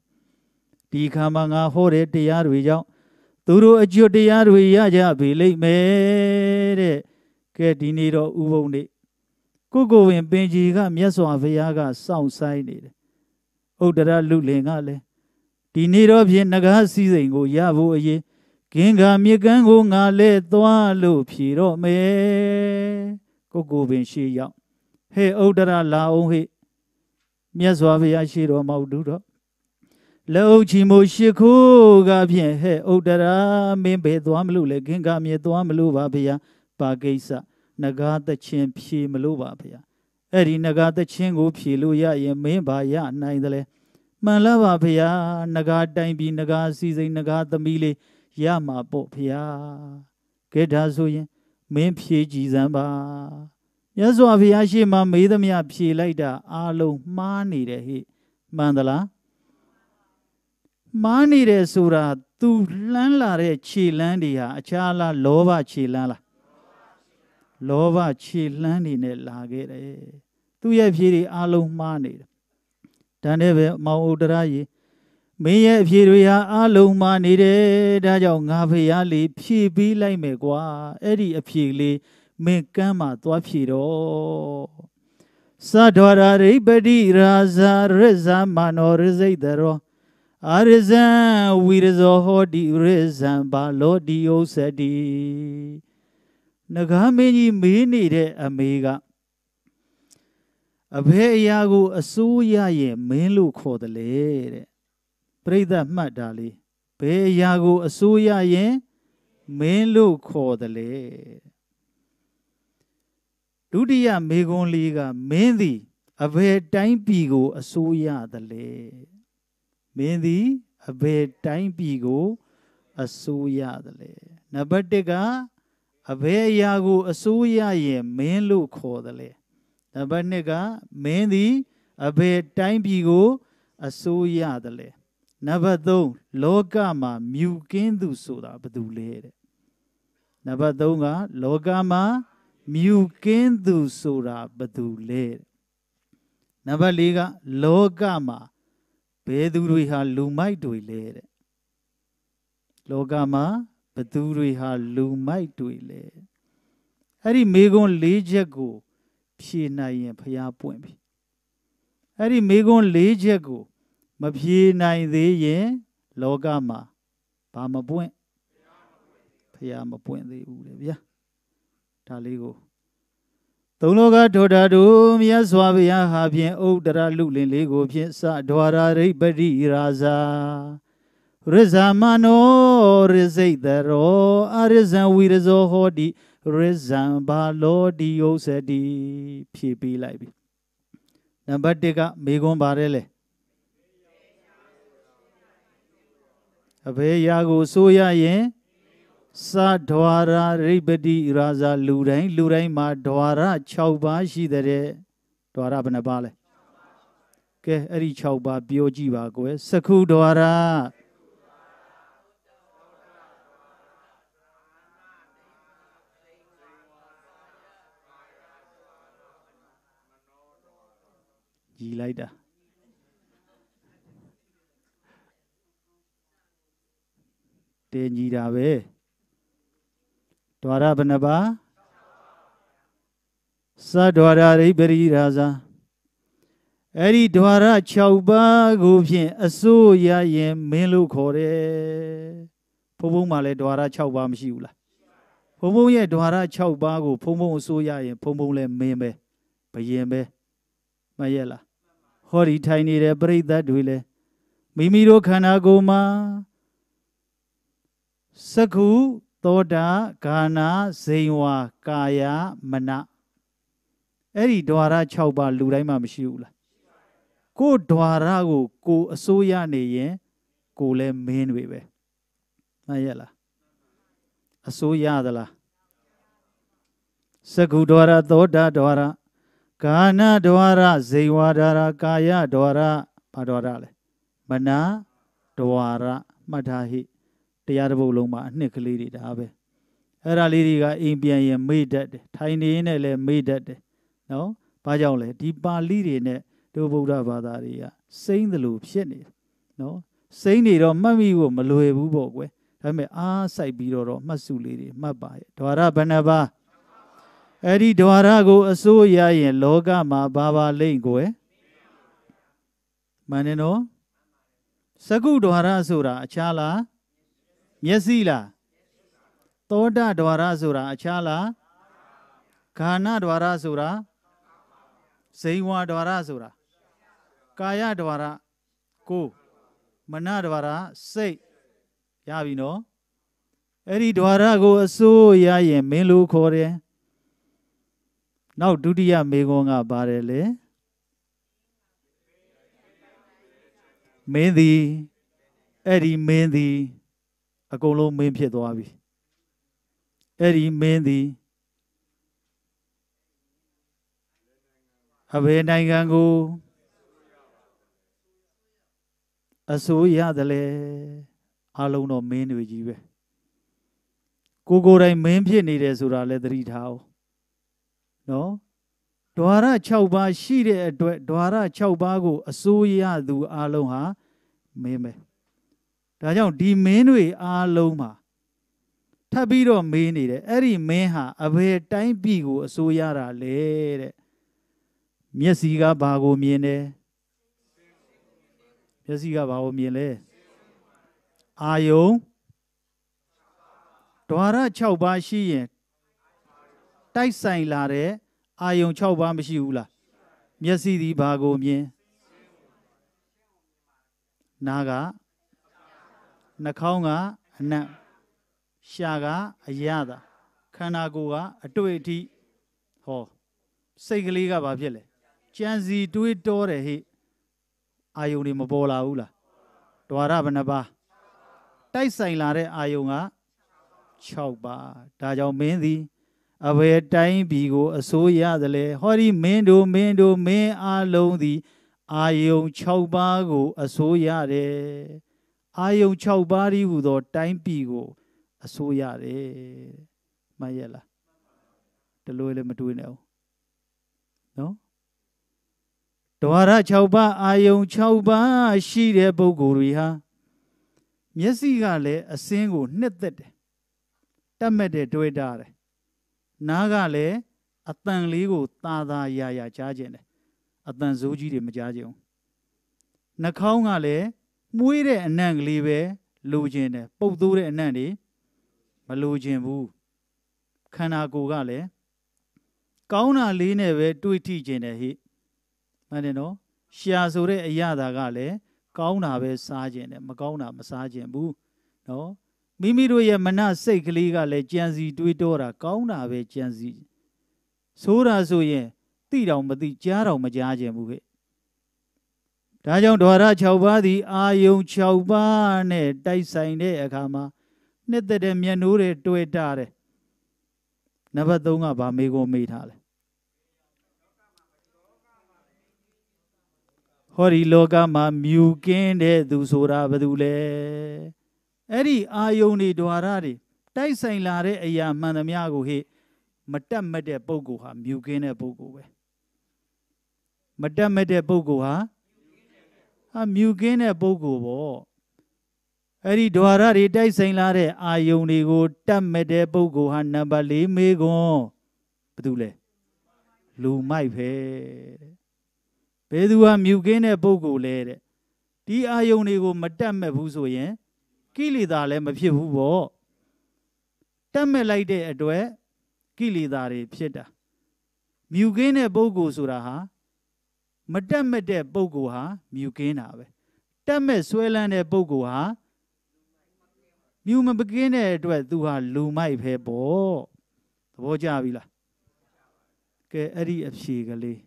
ဒီခါမှာငါဟောတဲ့တရားတွေကြောင့်သူတို့အကျွတ်တရားတွေရကြပြီလိမ့်မယ်တဲ့ကဲဒီနေ့တော့ဥပုံနေ့ကိုကိုဝင်ပင်ကြီးကမြတ်စွာဘုရားကစောင့်ဆိုင်နေတယ်ဥဒရလူလင်ကလည်းဒီနေ့တော့ဖြင့်ငကားစည်းစိမ်ကိုရဖို့အရေးဂင်္ဂါမြေကန်းကိုငါလဲသွားလို့ဖြေတော့မယ်ကိုကိုပင်ရှိရောက်ဟေဥဒ္ဒရလာအောင်ဟေမြတ်စွာဘုရားရှိတော်မဟုတ်ဘူးတော့လက်အုပ်ချီမိုးရှိခိုးကဖြင့်ဟဲ့ဥဒ္ဒရာမင်းဘယ်သွားမလို့လဲခင်ကမြေသွားမလို့ပါဗျာပါကိစ္စနဂါသချင်းဖြေမလို့ပါဗျာအဲ့ဒီနဂါသချင်းကို ဖြေလို့ရရင်မင်းဘာရနိုင်တယ်လဲမှန်လားပါဗျာနဂါတိုင်ပြီးနဂါစီစိန်နဂါသမီးလေးရမှာပေါ့ဗျာကဲဒါဆိုရင် မင်းဖြေကြည်စမ်းပါမြတ်စွာဘုရားရှိမှမေးသမျှဖြေလိုက်တာအာလုံးမှားနေတယ်ဟိမှန်သလားမှားနေတယ်ဆိုတာ तू လှမ်းလာတဲ့ခြေလှမ်းတွေဟာအခြားလားလောဘခြေလှမ်းလားလောဘခြေလှမ်းတွေနဲ့လာခဲ့တယ်သူ့ရဲ့ဖြေတွေအာလုံးမှားနေတယ်ဒါနဲ့ပဲမောင်ဥဒရရေမင်းရဲ့အဖြေတွေဟာအလုံးမနေတယ်ဒါကြောင့်ငါဖေရလေးဖြည့်ပြီးလိုက်မယ်ကွာအဲ့ဒီအဖြေလေးမင်းကမ်းမှာသွားဖြေတော့သဒ္ဒဝရရိပတိရာဇာရဇာမနောရစိတ်တရောအာရဇံဝီရဇောဟောတိရဇံဘာလောတိယုစတိငကားမင်းကြီးမေးနေတဲ့အမေကအဘဲအရာကို အစိုးရရဲ့မင်းလို့ခေါ်တယ်လေတဲ့ပြိဿမှတ်တာလေးဘဲအရာကို အစိုးရရင်မင်းလို့ခေါ်တယ်လေဒုတိယမေခွန်းလေးကမင်းသည်အဘယ်တိုင်းပြည်ကိုအစိုးရသလဲမင်းသည်အဘယ်တိုင်းပြည်ကိုအစိုးရသလဲနံပါတ်1ကအဘယ်အရာကိုအစိုးရရင်မင်းလို့ခေါ်သလဲနံပါတ်2ကမင်းသည်အဘယ်တိုင်းပြည်ကိုအစိုးရသလဲနံပါတ်3လောကမှာမြူကင်းသူဆိုတာဘယ်သူလဲတဲ့နံပါတ်3ကလောကမှာမြူကင်းသူဆိုတာဘယ်သူလဲနံပါတ်၄ကလောကမှာဘယ်သူတွေဟာလူမိုက်တွေလဲတဲ့လောကမှာဘယ်သူတွေဟာလူမိုက်တွေလဲအဲ့ဒီမိကွန်း၄ချက်ကိုဖြေနိုင်ရင်ဖျားပွင့်ပြီအဲ့ဒီမိကွန်း၄ချက်ကိုမဖြေနိုင်သေးရင်လောကမှာဘာမပွင့်ဖျားမပွင့်သေးဘူးလေဗျာဒါလေးကိုသုံးလောကဒေါတာတုမြတ်စွာဘုရားဟာဖြင့်ဥဒ္ဒရာလူလင်လေးကို ဖြင့်စဒွာရာရိပတိရာဇာရဇာမနောရဇိတရောအရဇံဝီရဇောဟောတိရဇံဘာလောတိယုစတိဖြည့်ပြီးလိုက်ပြီနံပါတ်1ကမေခွန်းပါတယ်လေအဘေရာကိုစိုးရရင်စာဒွါရာရိပတိရာဇာလူတိုင်းလူတိုင်းမှာဒွါရ6ပါးရှိတဲ့ဒွါရဘယ်နှပါလဲကဲအဲ့ဒီ6ပါးပြောကြည့်ပါကွယ်စကုဒွါရကြည်လိုက်တာတင်းကြီးတာပဲဒွါရဘဏပါသဒွါရရိပရိရာဇာအဲ့ဒီဒွါရ6ပါးကိုဖြင့်အစိုးရရင်မင်းလို့ခေါ်တယ်ဘုံဘုံမှာလည်းဒွါရ6ပါးမရှိဘူးလားဘုံဘုံရဲ့ဒွါရ6ပါးကိုဘုံဘုံအစိုးရရင်ဘုံဘုံလည်းမင်းပဲဘယင်ပဲမရဲ့လားဟောဒီထိုင်နေတဲ့ပြိဿတ်တွေလည်းမိမိတို့ခန္ဓာကိုယ်မှာစက္ခုသောတာဂာနာဇိန်ဝါကာယမနအဲ့ဒီ द्वार 6ပါလူတိုင်းမှာမရှိဘူးလားကို द्वार ကိုကိုအစိုးရနေရင်ကိုလည်းမင်းတွေပဲမှန်ရဲ့လားအစိုးရသလားစကု द्वार သောတာ द्वार ဂာနာ द्वार ဇိန်ဝါ द्वार ကာယ द्वार ဘာ द्वार လဲမနာ द्वार မှတ်ထားဟိတရားတစ်ပုဒ်လုံးမှာအနှစ်ကလေးတွေဒါပဲအဲ့ဒါလေးတွေကအိမ်ပြန်ရင်မေ့တတ်တယ်ထိုင်နေရင်လည်းမေ့တတ်တယ်နော်ဘာကြောင့်လဲဒီပါဠိတွေနဲ့တို့ဗုဒ္ဓဘာသာတွေကစိမ့်တယ်လို့ဖြစ်နေတယ်နော်စိမ့်နေတော့မှတ်မိဖို့မလွယ်ဘူးပေါ့ကွယ်ဒါပေမဲ့အားစိုက်ပြီးတော့တော့မှတ်စုလေးတွေမှတ်ပါရဲ့ဒွါရဘဏ္ဍပါအဲ့ဒီဒွါရကိုအစိုးရရင် လောကမှာဘာပါလိမ့်ကွယ်မှန်တယ်နော်စကုဒွါရဆိုတာအခြားလားမျက်စိလားသောတာ द्वार ဆိုတာအခြားလားဂာဏ द्वार ဆိုတာဇိဝါ द्वार ဆိုတာကာယ द्वार ကို မန द्वार စိတ်ရပြီနော်အဲ့ဒီ द्वार ကိုအစိုးရရင်မင်းလူခေါ်တယ်နောက်ဒုတိယမေခွန်းကပါတယ်လေမင်းသည်အဲ့ဒီမင်းသည်အကုန်လုံးမင်းဖြစ်သွားပြီအဲ့ဒီမင်းသည်အဘယ်နိုင်ငံကိုအစိုးရတယ်လေအလုံးတော့မင်းတွေကြီးပဲကိုကိုယ်တိုင်မင်းဖြစ်နေတယ်ဆိုတာလည်းသတိထားအောင်နော်ဒွါရ6ပါးရှိတဲ့အတွက်ဒွါရ6ပါးကိုအစိုးရသူအလုံးဟာမင်းပဲ။ဒါကြောင့်ဒီမင်းတွေအားလုံးမှာထပ်ပြီးတော့မေးနေတယ်အဲ့ဒီမင်းဟာအဘယ်တိုင်းပြည်ကိုအစိုးရတာလဲတဲ့မျက်စိကဘာကိုမြင်တယ်မျက်စိကဘာကိုမြင်လဲအာယုံဒွါရ6ပါးရှိရင်တိုက်ဆိုင်လာတဲ့အာယုံ6ပါးမရှိဘူးလားမျက်စိဒီဘာကိုမြင်နာကနှာခေါင်းကအနံ့ရှာကအရသာခန္ဓာကိုယ်ကအတွေ့အထိဟောစိတ်ကလေးကဘာဖြစ်လဲကြံစီတွေးတောတယ်ဟိအာယုံတွေမပေါ်လာဘူးလားဒွါရဘဏပါတိုက်ဆိုင်လာတဲ့အာယုံက6ပါဒါကြောင့်မင်းသည်အဘယ်တိုင်းပြည်ကိုအစိုးရသလဲဟောဒီမင်းတို့မင်းတို့မင်းအလုံးသည်အာယုံ6ပါးကိုအစိုးရတယ်အာယုံ6ပါးဤဟူသောတိုင်းပြည်ကိုအစိုးရတယ်မှတ်ရလားတလို့လည်းမတွေးနဲ့အောင်နော်ဒွါရ6ပါးအာယုံ6ပါးရှိတဲ့ပုဂ္ဂိုလ်တွေဟာမျက်စိကလည်းအစင်းကိုနှစ်သက်တယ်တတ်မဲ့တဲ့တွေးတာတယ်နားကလည်းအတန်လေးကိုသာသာရာရာကြားကျင်တယ်အတန်ဇိုးကြီးတွေမကြားကျင်ဘူးနှာခေါင်းကလည်းမွေးတဲ့အနံ့ကလေးပဲလိုချင်တယ်ပုတ်သိုးတဲ့အနံ့တွေမလိုချင်ဘူးခန္ဓာကိုယ်ကလည်းကောင်းတာလေးနဲ့ပဲတွေးထိကျင်တယ်ဟိမှန်တယ်နော်ရှာဆိုတဲ့အရာသာကလည်းကောင်းတာပဲစားကျင်တယ်မကောင်းတာမစားကျင်ဘူးနော်မိမိတို့ရဲ့မနစိတ်ကလေးကလည်းကြံစီတွေးတော့တာကောင်းတာပဲကြံစီဆိုတာဆိုရင်တိတောင်မတိကြားတောင်မကြားကျင်ဘူးခဲ့ဒါကြောင့်ဓဝရ6ပါးသည်အာယုံ6ပါးနဲ့တိုက်ဆိုင်တဲ့အခါမှာနှစ်သက်တဲ့မျက်နှိုးတွေတွေ့တာတယ်နံပါတ်3ကဗာမေကိုမေးထားလဲဟောဒီလောကမှာမြူကင်းတဲ့သူဆိုတာဘယ်သူလဲအဲ့ဒီအာယုန်တွေဓာရတွေတိုက်ဆိုင်လာတဲ့အရာမှန်သမျှကိုဟိမတက်မတဲ့ပုံကိုဟာမြူကင်းတဲ့ပုံကိုပဲမတက်မတဲ့ပုံကိုဟာအမြူကင်းတဲ့ပုဂ္ဂိုလ်ပေါ့အဲ့ဒီ द्वार တွေတိုက်ဆိုင်လာတဲ့အာယုန်တွေကိုတတ်မဲ့တဲ့ပုဂ္ဂိုလ်ဟာနံပါတ်၄မေခွန်းဘာတူလဲလူမိုက်ပဲတဲ့ဘယ်သူဟာမြူကင်းတဲ့ပုဂ္ဂိုလ်လဲတဲ့ဒီအာယုန်တွေကို မတတ်မဲ့ဘူးဆိုရင်ကိလေသာလည်းမဖြစ်ဘူးပေါ့တတ်မဲ့လိုက်တဲ့အတွက်ကိလေသာတွေဖြစ်တာမြူကင်းတဲ့ပုဂ္ဂိုလ်ဆိုတာဟာမတက်မတဲ့ပုံကိုဟာမြူကင်းတာပဲတက်မဲ့ဆွဲလန်းတဲ့ပုံကိုဟာမြူမပကင်းတဲ့အတွက် तू ဟာလူမိုက်ပဲပေါ့သဘောကျပြီလားကဲအဲ့ဒီအဖြေကလေး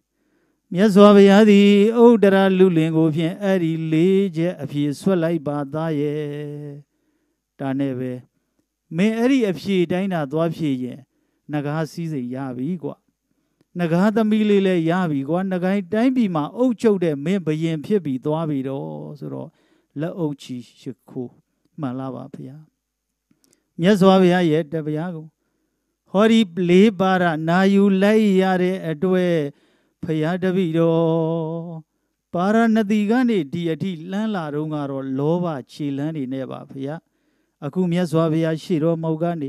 မြတ်စွာဘုရားသည်ဩဒရာလူလင်ကိုဖြင့်အဲ့ဒီလေးချက်အဖြေဆွတ်လိုက်ပါသားရဲ့ဒါနဲ့ပဲမင်းအဲ့ဒီအဖြေတိုင်းတာသွားဖြေရင်ငကားစည်းစိမ်ရပြီကွာနဂါသမီးလေးလည်းရပြီကွာနဂိုင်းတိုင်းပြည်မှာအုပ်ချုပ်တဲ့မင်းဘရင်ဖြစ်ပြီးသွားပြီတော့ဆိုတော့လက်အုပ်ချီရှိခိုးမှန်လားပါဘုရားမြတ်စွာဘုရားရဲ့တပရားကိုဟောဒီလေးပါရနာယူလိုက်ရတဲ့အတွက်ဘုရားတပိတော်ပါရဏတိကနေဒီအထိလှမ်းလာတော့ကတော့လောဘခြေလန်းနေနဲ့ပါဘုရားအခုမြတ်စွာဘုရားရှေ့တော်မောက်ကနေ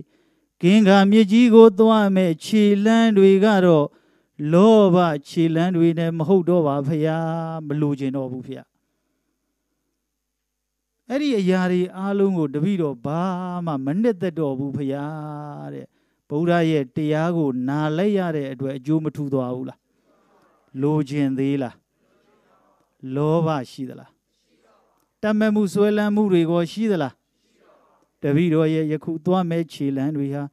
ဂင်္ဂာမြစ်ကြီးကိုသွားမဲ့ခြေလန်းတွေကတော့လောဘခြေလန်းတွေနဲ့မဟုတ်တော့ပါဖရာမလိုချင်တော့ဘူးဖရာအဲ့ဒီအရာတွေအားလုံးကိုတပိတော့ဘာမှမနှစ်သက်တော့ဘူးဖရာတဲ့ဗုဒ္ဓရဲ့တရားကို နာလိုက်ရတဲ့အတွက်အကျိုးမထူသွားဘူးလားလိုချင်သေးလားလောဘရှိသလားတမမှုဆွဲလန်းမှုတွေကောရှိသလားတပိတော့ရဲ့ယခုသွားမဲ့ခြေလန်းတွေဟာ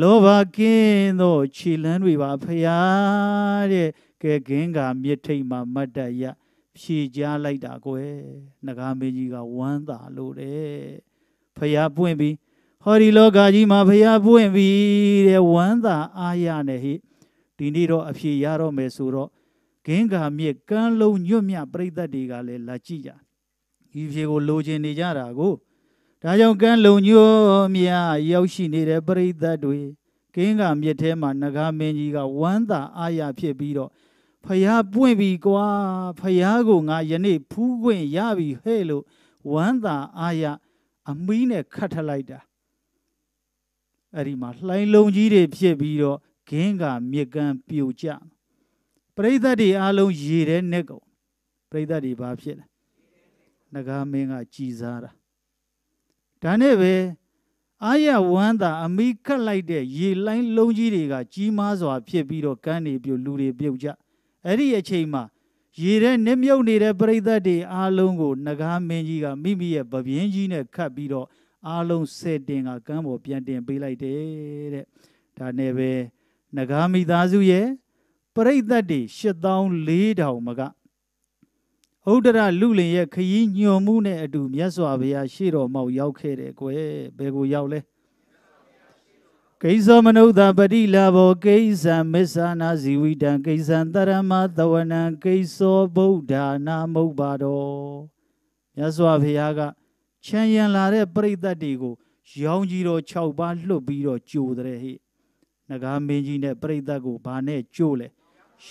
လောဘကင်းသောခြေလန်းတွေပါဖရာတဲ့ကဲကင်းကမြစ်ထိတ်မှာ မတ်တရဖြေချလိုက်တာကွယ်ငကားမင်းကြီးကဝမ်းသာလို့တဲ့ဖရာပွင့်ပြီးဟောဒီလောကကြီးမှာဖရာပွင့်ပြီးတဲ့ဝမ်းသာအားရနေဟိဒီနေ့တော့အဖြေရတော့မယ်ဆိုတော့ကင်းကမြစ်ကမ်းလုံးညွတ်မြပြိသက်တွေကလည်းလာကြည့်ကြဒီဖြေကိုလိုချင်နေကြတာကိုဒါကြောင့်ကံလုံညို့မြရောက်ရှိနေတဲ့ပရိသတ်တွေကင်းကမြစ်ထဲမှာငကားမင်းကြီးကဝမ်းသာအာရဖြစ်ပြီးတော့ဖယားပွင့်ပြီကွာဖယားကိုငါယနေ့ဖူးခွင့်ရပြီဟဲ့လို့ဝမ်းသာအာရအမီးနဲ့ခတ်ထလိုက်တာအဲ့ဒီမှာလှိုင်းလုံးကြီးတွေဖြစ်ပြီးတော့ဂင်းကမြက်ကန်းပြိုကျပရိသတ်တွေအားလုံးရေထဲနဲ့ကုန်ပရိသတ်တွေဘာဖြစ်လဲငကားမင်းကကြည်စားတာဒါနဲ့ပဲအာရဝမ်းသာအမိခတ်လိုက်တဲ့ရေလိုင်းလုံးကြီးတွေကကြီးမားစွာ ဖြစ်ပြီးတော့ကန်းနေပြုတ်လူတွေပြုတ်ကြအဲ့ဒီအချိန်မှာရေထဲနစ်မြုပ်နေတဲ့ပြိသက်တွေအားလုံးကိုငကားမင်းကြီးကမိမိရဲ့ပပင်းကြီးနဲ့ခတ်ပြီးတော့အားလုံးဆယ်တင်ကကမ်းပေါ်ပြန်တင်ပေးလိုက်တယ်တဲ့ဒါနဲ့ပဲငကားမိသားစုရဲ့ပြိသက်တွေ၈၄၀၀၀မကဩဒရလူလင်ရဲ့ခရီးညွန်မှုနဲ့အတူမြတ်စွာဘုရားရှေ့တော်မှောက်ရောက်ခဲ့တယ်ကွယ်ဘယ်ကိုရောက်လဲကိစ္စမနုဿပတိလာဘောကိစ္စမစ္ဆာနာဇီဝိတံကိစ္စံတရမသဝနံကိစ္စောဗုဒ္ဓနာမုပ္ပါတော်မြတ်စွာဘုရားကချမ်းရံလာတဲ့ပရိသတ်တွေကို ရောင်ကြီးတော်6ပါးလှုပ်ပြီးတော့ကြိုတဲ့ဟဲ့ငကားမင်းကြီးနဲ့ပရိသတ်ကိုဘာနဲ့ကြိုလဲ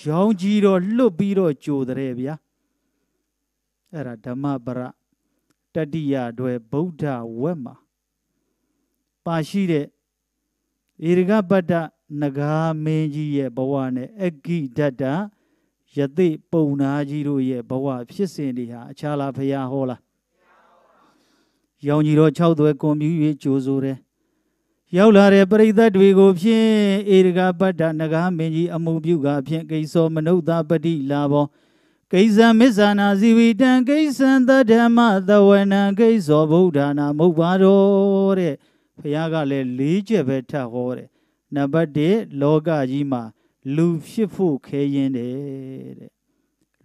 ရောင်ကြီးတော်လှုပ်ပြီးတော့ကြိုတဲ့ဗျာအဲ့ဒါဓမ္မပရတတိယတွဲဗုဒ္ဓဝက်မှာပါရှိတဲ့ဧရကပတ္တနဂါမင်းကြီးရဲ့ဘဝနဲ့အဂိဒတ္တယသိပုံနာကြီးတို့ရဲ့ဘဝဖြစ်စဉ်တွေဟာအခြားလားဖရာဟောလားရောင်ကြီးတော်6သွဲကွန်ပြူ၍ကြိုးဆိုတယ်ရောက်လာတဲ့ပရိသတ်တွေကို ဖြင့်ဧရကပတ္တနဂါမင်းကြီးအမှုပြုကအဖြင့်ကိသောမနုဿပတိလာဘောကိစ္ဆံမစ္ဆာနာဇီဝိတံကိစ္ဆံသဒ္ဓမ္မသဝနံကိစ္ဆောဗုဒ္ဓနာမုပ္ပါတော်တဲ့ဘုရားကလည်း၄ချက်ပဲထပ်ဟောတယ်နံပါတ်1လောကကြီးမှာလူဖြစ်ဖို့ခဲရင်တယ်တဲ့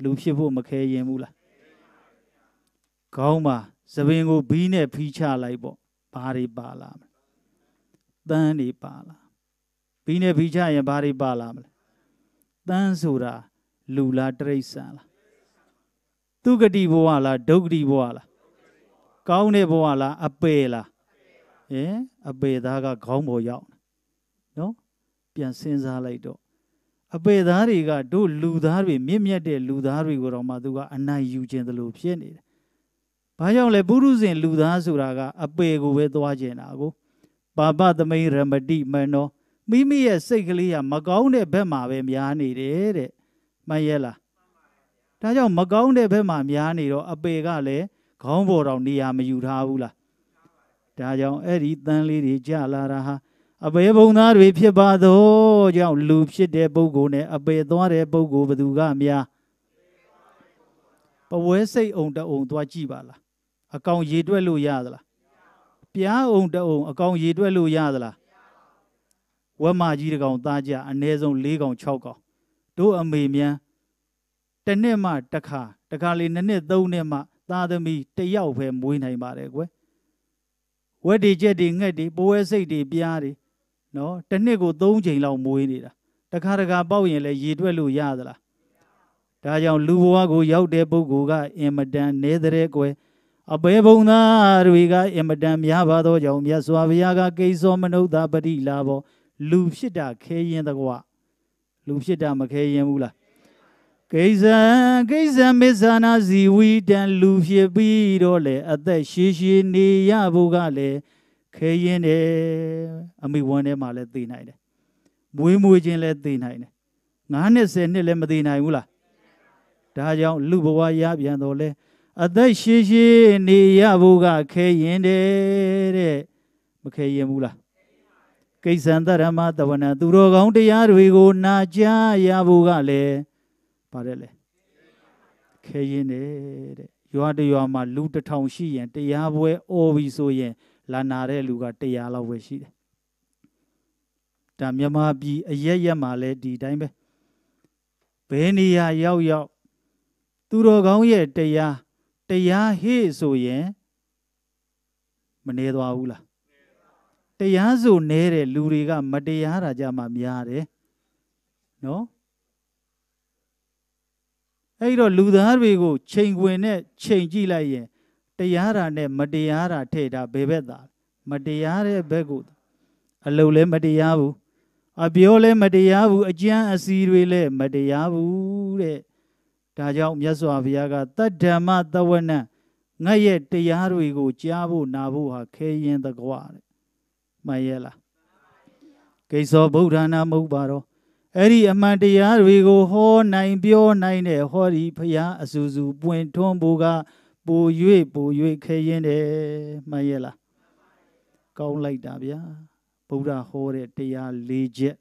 လူဖြစ်ဖို့မခဲရင်ဘူးလားခေါင်းမှာသပင်ကိုဘီးနဲ့ဖီးချလိုက်ပေါ့ဘာတွေပါလာမလဲတန်းတွေပါလာဘီးနဲ့ဖီးချရင်ဘာတွေပါလာမလဲတန်းဆိုတာလူလားတရိษံလားသူဂတိဘဝလားဒုဂတိဘဝလားကောင်းတဲ့ဘဝလားအပေလားဟင်အပေသားကခေါင်းပေါ်ရောက်နော်ပြန်စဉ်းစားလိုက်တော့အပေသားတွေကတို့လူသားတွေမြင့်မြတ်တဲ့လူသားတွေကိုတော့မှသူကအနိုင်ယူခြင်းတလို့ဖြစ်နေတယ်။ဘာကြောင့်လဲပုရုဇဉ်လူသားဆိုတာက အပေကိုပဲသွားကျင်တာကိုပါပသမိန်ရမတိမနောမိမိရဲ့စိတ်ကလေးကမကောင်းတဲ့ဘက်မှာပဲများနေတယ်တဲ့။မှန်ရဲ့လားဒါကြောင့်မကောင်းတဲ့ဘက်မှာများနေတော့အပေကလည်းခေါင်းပေါ်တော့နေရာမယူထားဘူးလားဒါကြောင့်အဲ့ဒီတန်လေးတွေကြလာတာဟာအပေဘုံသားတွေဖြစ်ပါသောကြောင့်လူဖြစ်တဲ့ပုဂ္ဂိုလ်နဲ့အပေသွားတဲ့ပုဂ္ဂိုလ်ဘသူကများပဝဲစိတ်အောင်တအောင်သွားကြည့်ပါလားအကောင်ရေတွက်လို့ရသလားပြားအောင်တအောင်အကောင်ရေတွက်လို့ရသလားဝက်မကြီးတကောင်သားကြအ ਨੇ ဆုံး၄ကောင်၆ကောင်တို့အမေမြန်းတစ်နှစ်မှတစ်ခါတစ်ခါလေနှစ်နှစ်သုံးနှစ်မှ သားသမီးတစ်ယောက်ပဲမွေးနိုင်ပါတယ်ကွယ်ဝက်တွေကြက်တွေငှက်တွေပိုးဝဲစိတ်တွေပြားတွေနော်တစ်နှစ်ကို၃ချိန်လောက်မွေးနေတာတစ်ခါတစ်ခါပေါက်ရင်လည်းရေတွက်လို့ရသလားဒါကြောင့်လူဘဝကိုရောက်တဲ့ပုဂ္ဂိုလ်ကအင်မတန်နေတဲ့ကွယ်အဘေဘုံသားတွေကအင်မတန်များပါသောကြောင့်မြတ်စွာဘုရားကကိသောမနုဿပတိလာဘောလူဖြစ်တာခဲရင်တကွလူဖြစ်တာမခဲရင်ဘူးလားကိစ္ဆံကိစ္ဆံမေဇာနာဇီဝီတံလူဖြစ်ပြီးတော့လေအသက်ရှည်ရှည်နေရဖို့ကလည်းခဲရင်တယ်အမိဝမ်းထဲမှာလည်းသိနိုင်တယ်မွေးမွေးခြင်းလည်းသိနိုင်တယ်9နှစ်10နှစ်လည်းမသိနိုင်ဘူးလားဒါကြောင့်လူဘဝရပြန်တော့လေအသက်ရှည်ရှည်နေရဖို့ကခဲရင်တယ်တဲ့မခဲရင်ဘူးလားကိစ္ဆံတရမတဝနသူတော်ကောင်းတရားတွေကိုနာကြားရဖို့ကလည်းဗါတယ်လေခဲရင်တဲ့ရွာတရွာမှာလူတစ်ထောင်ရှိရင်တရားပွဲအော်ပြီဆိုရင်လာနာတဲ့လူကတရားလောက်ပဲရှိတယ်ဒါမြန်မာပြည်အရရက်မှာလဲဒီတိုင်းပဲဘယ်နေရာရောက်ရောက်သူတော်ကောင်းရဲ့တရားတရားဟေ့ဆိုရင်မနေသွားဘူးလားတရားဆိုနဲတဲ့လူတွေကမတရားတာကြမှာများတယ်နော်အဲ့တော့လူသားတွေကိုချိန်ခွင်နဲ့ချိန်ကြည့်လိုက်ရင်တရားတာနဲ့မတရားတာထဲ့တာဘယ်ဘက်သာမတရားတဲ့ဘက်ကိုအလုပ်လည်းမတရားဘူးအပြောလည်းမတရားဘူးအကျမ်းအစီတွေလည်းမတရားဘူးတဲ့ဒါကြောင့်မြတ်စွာဘုရားကတတ္ဓမ္မသဝနံငါ့ရဲ့တရားတွေကိုကြားဖို့နာဖို့ဟာခဲရင်တကွာတဲ့မှန်ရဲ့လားကိစ္စဗုဒ္ဓနာမဟုတ်ပါတော့အဲ့ဒီအမှန်တရားတွေကိုဟောနိုင်ပြောနိုင်တဲ့ဟောဒီဖရာအစူစူပွင့်ထွန်းဖို့ကပူ၍ပူ၍ခဲရင်တယ်မှန်ရဲ့လားကောင်းလိုက်တာဗျာဗုဒ္ဓဟောတဲ့တရား၄ချက်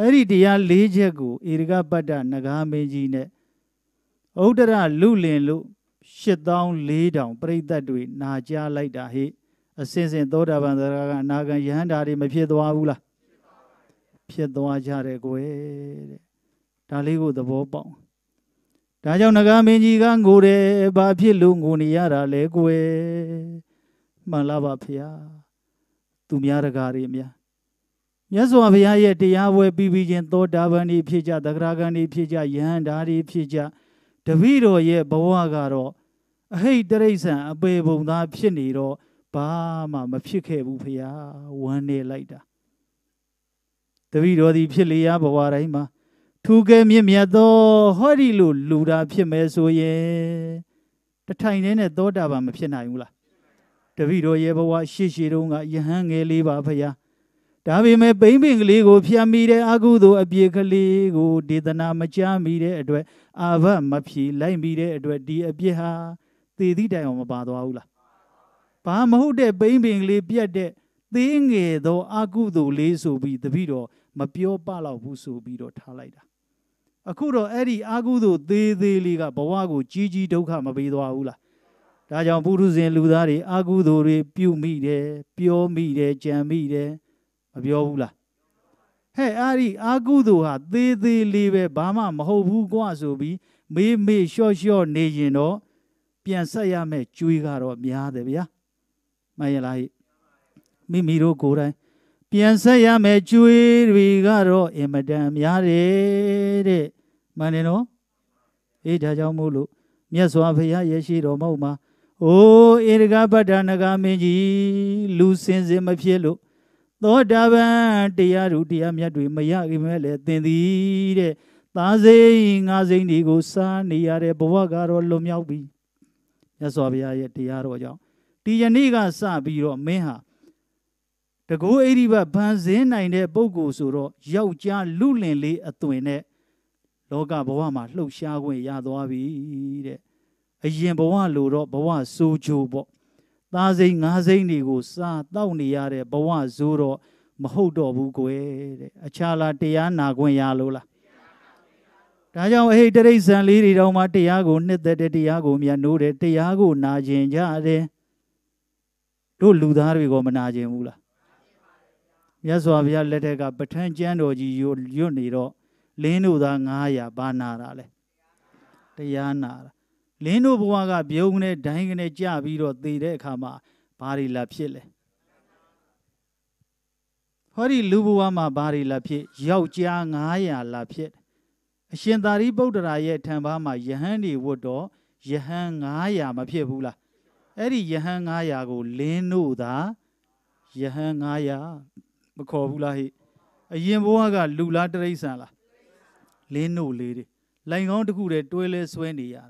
အဲ့ဒီတရား၄ချက်ကိုဧရကပတ္တနဂါမင်းကြီးနဲ့ဥဒ္ဒရလူလင်လို့8400ပြိသက်တွေနာကြားလိုက်တာဟိအစင်စင်သောတာပန်သရကအနာဂံယဟန္တာတွေမဖြစ်သွားဘူးလားဖြစ်သွားကြတယ်ကွယ်တဲ့ဒါလေးကိုသဘောပေါက်ဒါကြောင့်ငကားမင်းကြီးကငိုတယ်ဘာဖြစ်လို့ငိုနေရတာလဲကွယ်မှန်လားပါဖေ။သူများတကားတွေများမြတ်စွာဘုရားရဲ့တရားပွဲပြီးပြီးချင်းသောတာပန်တွေဖြစ်ကြသဂရဂန်တွေဖြစ်ကြယဟန်ဓာတွေဖြစ်ကြတပည့်တော်ရဲ့ဘဝကတော့အဟိတ်တရိษံအပေပုံသားဖြစ်နေတော့ဘာမှမဖြစ်ခဲ့ဘူးဖေ။ဝမ်းနေလိုက်တာ။တပည့်တော်သည်ဖြစ်လေရဘဝတိုင်းမှာထူးကဲမြင့်မြတ်သောဟောဒီလိုလူတာဖြစ်မယ်ဆိုရင်တထိုင်တည်းနဲ့သောတာပန်မဖြစ်နိုင်ဘူးလားတပည့်တော်ရဲ့ဘဝရှေ့ရှေ့တုန်းကယဟန်ငယ်လေးပါဖရာဒါပေမဲ့ပိမ့်ပင်ကလေးကိုဖျက်မိတဲ့အကုသိုလ်အပြစ်ကလေးကိုဒေသနာမချမိတဲ့အတွက်အာဘတ်မဖြေလိုက်မိတဲ့အတွက်ဒီအပြစ်ဟာသေသည့်တိုင်အောင်မပါသွားဘူးလားဘာမဟုတ်တဲ့ပိမ့်ပင်ကလေးပြတ်တဲ့သေးငယ်သောအကုသိုလ်လေးဆိုပြီးတပည့်တော်မပြောပလောက်ဘူးဆိုပြီးတော့ထားလိုက်တာအခုတော့အဲ့ဒီအာဟုသို့သေးသေးလေးကဘဝကိုကြီးကြီးဒုက္ခမပေးသွားဘူးလားဒါကြောင့်ပုရုဇဉ်လူသားတွေအာဟုသို့တွေပြုမိတယ်ပြောမိတယ်ကြံမိတယ်မပြောဘူးလားဟဲ့အားဒီအာဟုသို့ဟာသေးသေးလေးပဲဘာမှမဟုတ်ဘူးကွာဆိုပြီးမေးမေးလျှော့လျှော့နေရင်တော့ပြန်ဆက်ရမယ်ကြွေးကတော့များတယ်ဗျာမှန်ရလားမိမိတို့ကိုယ်တိုင်ပြန်ဆက်ရမယ်ကျွေးတွေကတော့အင်မတန်များတယ်တဲ့မှန်တယ်နော်အေးဒါကြောင့်မို့လို့မြတ်စွာဘုရားရဲ့ရှိတော်မဟုတ်မှာအိုးဧရကပတ္တနဂမင်းကြီးလူစင်စင်မဖြစ်လို့သောတာပန်တရားတို့တရားမြတ်တွေမရခင်မဲ့လေသင်သည်တဲ့သားစိမ့်ငါးစိမ့်တွေကိုစားနေရတဲ့ဘဝကတော့လွန်မြောက်ပြီမြတ်စွာဘုရားရဲ့တရားတော်ကြောင့်ဒီယနေ့ကစပြီးတော့မင်းဟာတကူအိဒီဘဗန်စင်းနိုင်တဲ့ပုံကိုဆိုတော့ယောက်ျားလူလင်လေးအသွင်နဲ့လောကဘဝမှာလှုပ်ရှားခွင့်ရသွားပြီတဲ့အရင်ဘဝလိုတော့ဘဝဆိုးချိုးပေါ့သားစိမ့်ငါးစိမ့်တွေကို စားတောက်နေရတဲ့ဘဝဆိုးတော့မဟုတ်တော့ဘူးကွယ်တဲ့အခြားလားတရားနာခွင့်ရလို့လားဒါကြောင့်အဟိတရိษံလေးတွေတောင်မှတရားကိုနှစ်သက်တဲ့တရားကိုမြတ်နိုးတယ်တရားကိုနာကျင်ကြတယ်တို့လူသားတွေကမနာကျင်ဘူးလားမြတ်စွာဘုရားလက်ထက်ကပဋ္ဌာန်းကျမ်းတော်ကြီးရွတ်နေတော့လင်းတို့သား900ဘာနာတာလဲတရားနာတာလင်းတို့ဘဝကပြုံးနဲ့ဒိုင်းကနေကြပြီးတော့သေတဲ့အခါမှာဘာတွေလာဖြစ်လဲဟောဒီလူဘဝမှာဘာတွေလာဖြစ်ယောက်ျား900လာဖြစ်အရှင်သာရိပုတ္တရာရဲ့ထံပါမှာယဟန်တွေဝတ်တော့ယဟန်900မဖြစ်ဘူးလားအဲ့ဒီယဟန်900ကိုလင်းတို့သာယဟန်900ခေါ်ဘူးလားဟိအရင်ဘဝကလူလားတရိษံလားလင်းတို့လေးတွေလိုင်ကောင်းတစ်ခုတည်းတွဲလဲဆွဲနေရတာ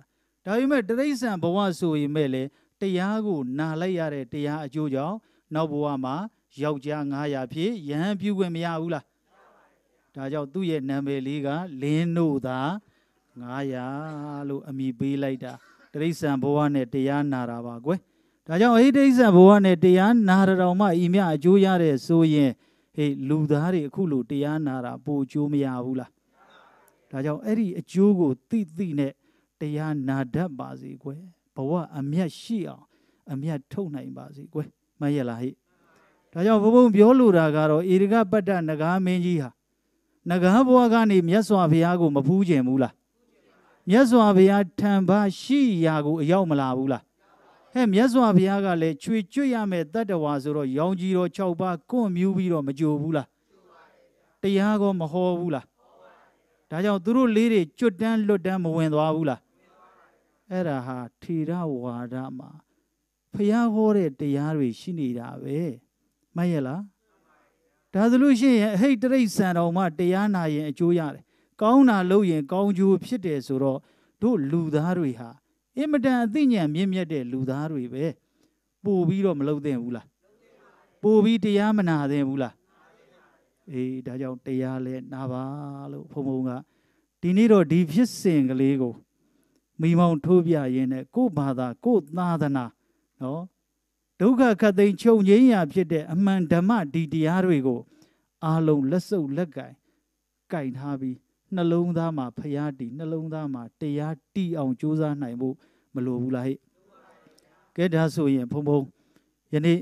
ဒါပေမဲ့တရိษံဘဝဆိုရင်မဲ့လေတရားကိုနာလိုက်ရတဲ့တရားအကျိုးကြောင့်နောက်ဘဝမှာယောက်ျား900ဖြစ်ယဟန်ပြုခွင့်မရဘူးလားဒါကြောင့်သူ့ရဲ့နာမည်လေးကလင်းတို့သာ900လို့အမည်ပေးလိုက်တာတရိษံဘဝနဲ့တရားနာတာပါကွယ်ဒါကြောင့်အဲ့ဒီတရိษံဘဝနဲ့တရားနာတော်မှဤမြအကျိုးရတဲ့ဆိုရင်ဟေးလူသားတွေအခုလို့တရားနာတာပိုအကျိုးမရဘူးလားဒါကြောင့်အဲ့ဒီအကျိုးကိုသိသိနဲ့တရားနာတတ်ပါစေကွယ်ဘဝအမျက်ရှိအောင်အမျက်ထုတ်နိုင်ပါစေကွယ်မှန်ရလားဟေ့ဒါကြောင့်ဘုံဘုံပြောလိုတာကတော့ဧရကပတ္တနဂါမင်းကြီးဟာနဂါဘဝကနေမြတ်စွာဘုရားကိုမဖူးကျင်ဘူးလားမြတ်စွာဘုရားထံပါရှိရာကိုအရောက်မလာဘူးလားဟဲ့မြတ်စွာဘုရားကလည်းချွေချွတ်ရမယ်တတ္တဝါဆိုတော့ရောင်ကြီးတော်6ပါးကွန့်မြူးပြီးတော့မကြိုဘူးလားတရားကောမဟောဘူးလားဒါကြောင့်သူတို့လေးတွေကျွတ်တန်းလွတ်တန်းမဝင်သွားဘူးလားအဲ့ဒါဟာထေရဝါဒမှာဘုရားဟောတဲ့တရားတွေရှိနေတာပဲမှတ်ရလားဒါဆိုလို့ရှိရင်အဟိတ်တရိတ်ဆန်တော်မှတရားနာရင်အကျိုးရတယ်ကောင်းတာလုပ်ရင်ကောင်းကျိုးဖြစ်တယ်ဆိုတော့တို့လူသားတွေဟာအင်မတန်အသိဉာဏ်မြင့်မြတ်တဲ့လူသားတွေပဲပို့ပြီးတော့မလုပ်သင့်ဘူးလားပို့ပြီးတရားမနာသင့်ဘူးလားအေးဒါကြောင့်တရားလဲနာပါလို့ဘုံဘုံကဒီနေ့တော့ဒီဖြစ်စဉ်ကလေးကိုမိမောင်ထိုးပြရင်းနဲ့ကို့ဘာသာ ကို့သာသနာနော်ဒုက္ခခတ်သိမ်းချုပ်ငြိမ်းရာဖြစ်တဲ့အမှန်ဓမ္မဒီတရားတွေကို အာလုံးလက်စုပ်လက်ကင်ကင်ထားပြီးနှလုံးသားမှာဖရားတည်နှလုံးသားမှာတရားတည်အောင်ကြိုးစားနိုင်ဖို့မလိုဘူးလားဟဲ့ကဲဒါဆိုရင်ဘုံဘုံယနေ့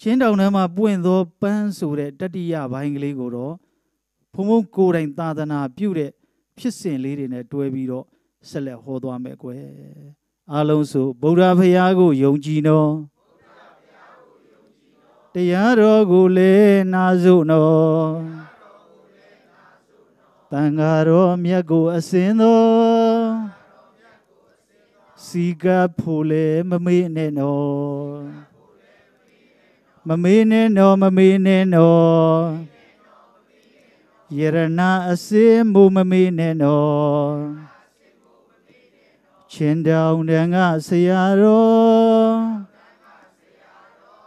ချင်းတောင်ထဲမှာပွင့်သောပန်းဆိုတဲ့တတိယဘိုင်းကလေးကိုတော့ဘုံဘုံကိုယ်တိုင်သာသနာပြုတဲ့ဖြစ်စဉ်လေးတွေနဲ့တွဲပြီးတော့ဆက်လက်ဟောသွားမယ်ကွယ်အားလုံးဆိုဗုဒ္ဓဖရာကိုယုံကြည်နော်တရားတော်ကိုလည်းနာစုနော်တန်ဃာတော်မြတ်ကိုအစင်တော်စီကဖိုလေမမေ့နဲ့နော်မမေ့နဲ့နော်မမေ့နဲ့နော်ယရနာအစင်မူမမေ့နဲ့နော်ချင်းတောင်တန်ကဆရာတော်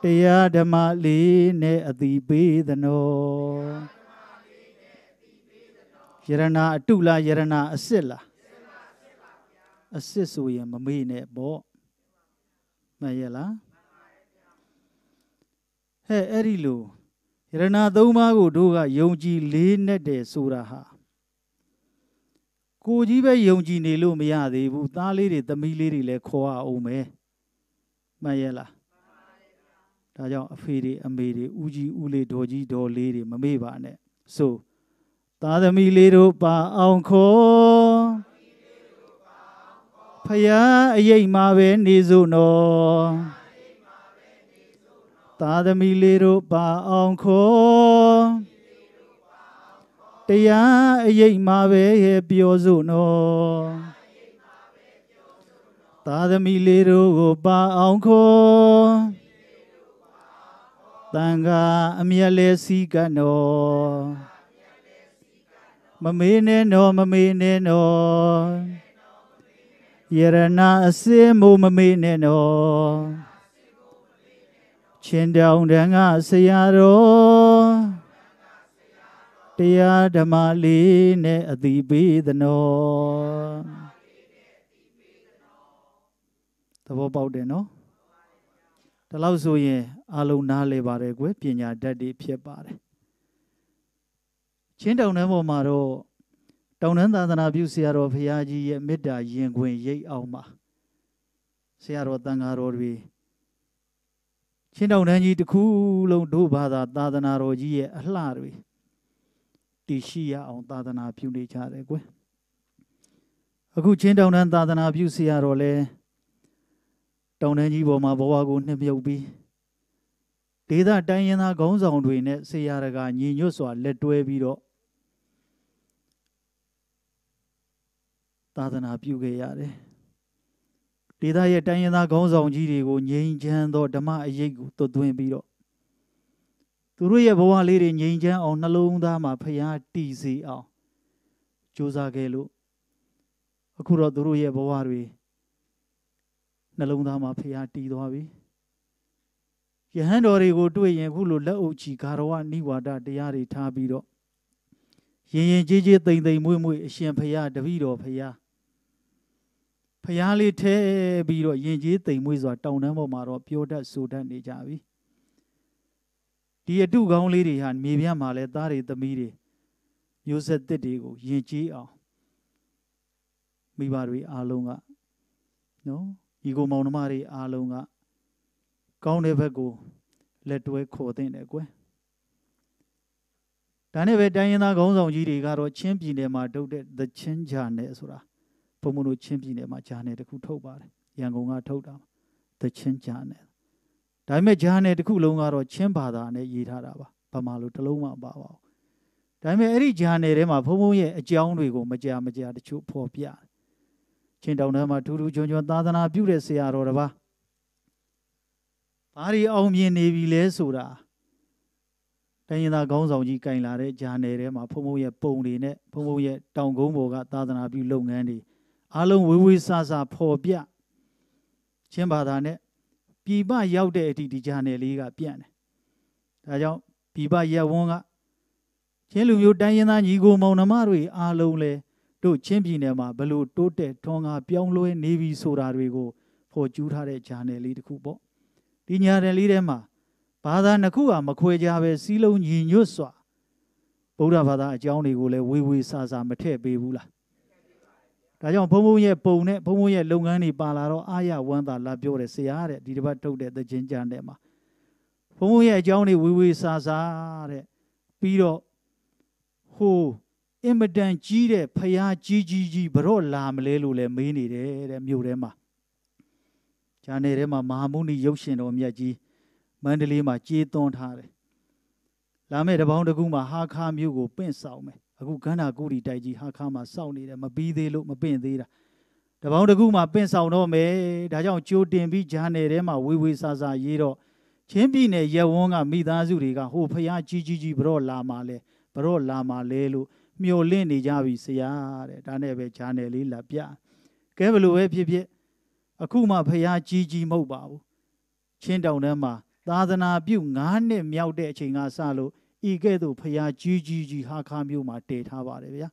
တရားဓမ္မလေးနဲ့အတိပေးသနော်ယရနာအတုလားယရနာအစစ်လားအစစ်ဆိုရင်မမေ့နဲ့ပေါ့မှန်ရဲ့လားဟဲ့အဲ့ဒီလိုယရနာသုံးပါးကိုတို့ကယုံကြည်လေးနက်တယ်ဆိုတာဟာကိုကြီးပဲယုံကြည်နေလို့မရသေးဘူးသားလေးတွေသမီးလေးတွေလည်းခေါ်အောင်မယ်မှန်ရဲ့လားဒါကြောင့်အဖေတွေအမေတွေဦးကြီးဦးလေးဒေါ်ကြီးဒေါ်လေးတွေမမေ့ပါနဲ့ဆို so, သာသမီလေးတို့ပါအောင်ခေါ်ဖယားအရေးမှာပဲနေစုံတော်သာသမီလေးတို့ပါအောင်ခေါ်တရားအရေးမှာပဲရဲ့ပြောစုံတော်သာသမီလေးတို့ကိုပါအောင်ခေါ်တန်ခါအမျက်လဲစည်းကံတော်မမေးနဲ့နော်မမေးနဲ့နော်ယရနာအစင်းမမမေးနဲ့နော်ချင်းတောင်တန်ကဆရာတော်တရားဓမ္မလေးနဲ့အတိပေးသနော်သဘောပေါက်တယ်နော်ဒါလို့ဆိုရင် အလုံးနားလေပါတယ်ကွယ်ပညာတတ်တွေဖြစ်ပါတယ်ချင်းတောင်တန်းပေါ်မှာတော့တောင်တန်းသာသနာပြုဆရာတော်ဘုရားကြီးရဲ့မေတ္တာရင်ခွင်ရိပ်အောင်မှာဆရာတော်တန်ဃာတော်တွေချင်းတောင်တန်းကြီးတစ်ခုလုံးတို့ဘာသာ သာသနာတော်ကြီးရဲ့အလှတွေတည်ရှိရအောင်သာသနာပြုနေကြတယ်ကွယ်အခုချင်းတောင်တန်းသာသနာပြုဆရာတော်လဲတောင်တန်းကြီးပေါ်မှာဘဝကိုနှစ်မြုပ်ပြီးဒေသတိုင်းရင်းသားခေါင်းဆောင်တွေနဲ့ဆရာတကညီညွတ်စွာလက်တွဲပြီးတော့သာသနာပြုခဲ့ရတယ်ဒေသရဲ့တိုင်းရင်းသားခေါင်းဆောင်ကြီးတွေကိုငြိမ်းချမ်းသောဓမ္မအရေးကိုသွတ်သွင်းပြီးတော့သူတို့ရဲ့ဘဝလေးတွေငြိမ်းချမ်းအောင်နှလုံးသားမှာဖျားတီစီအောင်ကြိုးစားခဲ့လို့အခုတော့သူတို့ရဲ့ဘဝတွေနှလုံးသားမှာဖျားတီသွားပြီယဟန်တော်တွေကိုတွေ့ရင်အခုလိုလက်အုပ်ချီဂါရဝနိဝါဒတရားတွေထားပြီးတော့ရင်ရင်ကြီးကြီးတိမ်တိမ်မွေ့မွေ့အရှင်ဖျားတပည့်တော်ဖျားဖျားလေးထဲပြီးတော့ယဉ်ကျေးတိမ်မွေးစွာတောင်တန်းပေါ်မှာတော့ပြောတတ်ဆိုတတ်နေကြပြီဒီအတုကောင်းလေးတွေဟာမြေပြန့်မှာလဲသားတွေသမီးတွေမျိုးဆက်သစ်တွေကိုယဉ်ကျေးအောင်မိဘတွေအားလုံးကနော်ဒီကိုမောင်နှမတွေအားလုံးကကောင်းတဲ့ဘက်ကိုလက်တွဲခေါ်သင့်တယ်ကွယ်ဒါနဲ့ပဲတိုင်းရင်းသားခေါင်းဆောင်ကြီးတွေကတော့ချင်းပြည်နယ်မှာထုတ်တဲ့သချင်းချာနယ်ဆိုတာဘုံဘုံတို့ချင်းပြည်နယ်မှာဂျာနယ်တစ်ခုထုတ်ပါတယ်ရန်ကုန်ကထုတ်တာသချင်းဂျာနယ်ဒါပေမဲ့ဂျာနယ်တစ်ခုလုံးကတော့ချင်းဘာသာနဲ့ရေးထားတာပါဘာမှလို့တစ်လုံးမှမပါပါဘူးဒါပေမဲ့အဲ့ဒီဂျာနယ်ထဲမှာဘုံဘုံရဲ့အကြောင်းတွေကိုမကြာမကြာတချို့ဖော်ပြချင်းတောင်တန်းမှာထူးထူးချွန်ချွန်သာသနာပြုတဲ့ဆရာတော်တစ်ပါးဘာတွေအောင်မြင်နေပြီလဲဆိုတာတိုင်းရင်းသားခေါင်းဆောင်ကြီးကင်လာတဲ့ဂျာနယ်ထဲမှာဘုံဘုံရဲ့ပုံတွေနဲ့ဘုံဘုံရဲ့တောင်ကုန်းပေါ်ကသာသနာပြုလုပ်ငန်းတွေအားလုံးဝေးဝေးဆဆဖော်ပြချင်းဘာသာနဲ့ပြည်ပရောက်တဲ့အထိဒီဂျာနယ်လေးကပြန့်တယ်။ဒါကြောင့်ပြည်ပရက်ဝန်းကချင်းလူမျိုးတိုင်းရင်းသားညီကိုမောင်နှမတွေအားလုံးလဲတို့ချင်းပြည်နယ်မှာဘလို့တိုးတက်ထွန်းကားပြောင်းလဲနေပြီဆိုတာတွေကိုဖော်ကျူးထားတဲ့ဂျာနယ်လေးတစ်ခုပေါ့။ဒီညာနယ်လေးထဲမှာဘာသာနှစ်ခုဟာမခွဲခြားပဲစီးလုံးညီညွတ်စွာဗုဒ္ဓဘာသာအကြောင်းတွေကိုလည်းဝေဝေဆာဆာမထည့်ပေးဘူးလား။ဒါကြောင့်ဘုံဘုံရဲ့ပုံနဲ့ဘုံဘုံရဲ့လုပ်ငန်းတွေပါလာတော့အာရဝမ်းသာလာပြောတယ်ဆရာတဲ့ဒီတစ်ပတ်ထုတ်တဲ့သချင်းကြမ်းတဲ့မှာဘုံဘုံရဲ့အကြောင်းတွေဝေဝေဆာဆာတဲ့ပြီးတော့ဟိုအင်မတန်ကြီးတဲ့ဖျားကြီးကြီးကြီးဘရော့လာမလဲလို့လဲမေးနေတယ်တဲ့မြို့ထဲမှာဂျာနယ်ထဲမှာမဟာမုနိရုပ်ရှင်တော်မြတ်ကြီးမန္တလေးမှာကြေးသွန်းထားတယ်လာမယ့်တပေါင်းတကူမှာဟာခါမြို့ကိုပင့်ဆောင်မယ်အခုကန္တာကုရီတိုက်ကြီးဟာခါမှာစောင့်နေတယ်မပြီးသေးလို့မပင့်သေးတာတပေါင်းတကူမှာပင့်ဆောင်တော့မယ်ဒါကြောင့်ကြိုတင်ပြီးဂျာနယ်ထဲမှာဝေဝေဆာဆာရေးတော့ချင်းပြည်နယ်ရဲဝန်းကမိသားစုတွေကဟိုဖះကြီးကြီးကြီးဘရော့လာမှာလဲဘရော့လာမှာလဲလို့မျောလင့်နေကြပြီဆရာတဲ့ဒါနဲ့ပဲဂျာနယ်လေးလာပြကဲဘလို့ပဲဖြစ်ဖြစ်အခုမှဖះကြီးကြီးမဟုတ်ပါဘူးချင်းတောင်ထဲမှာသာသနာပြု9နှစ်မြောက်တဲ့အချိန်ကစလို့ဤကဲ့သို့ဖရာကြီးကြီးကြီးဟာခါမျိုးမှာတည်ထားပါတယ်ဗျာ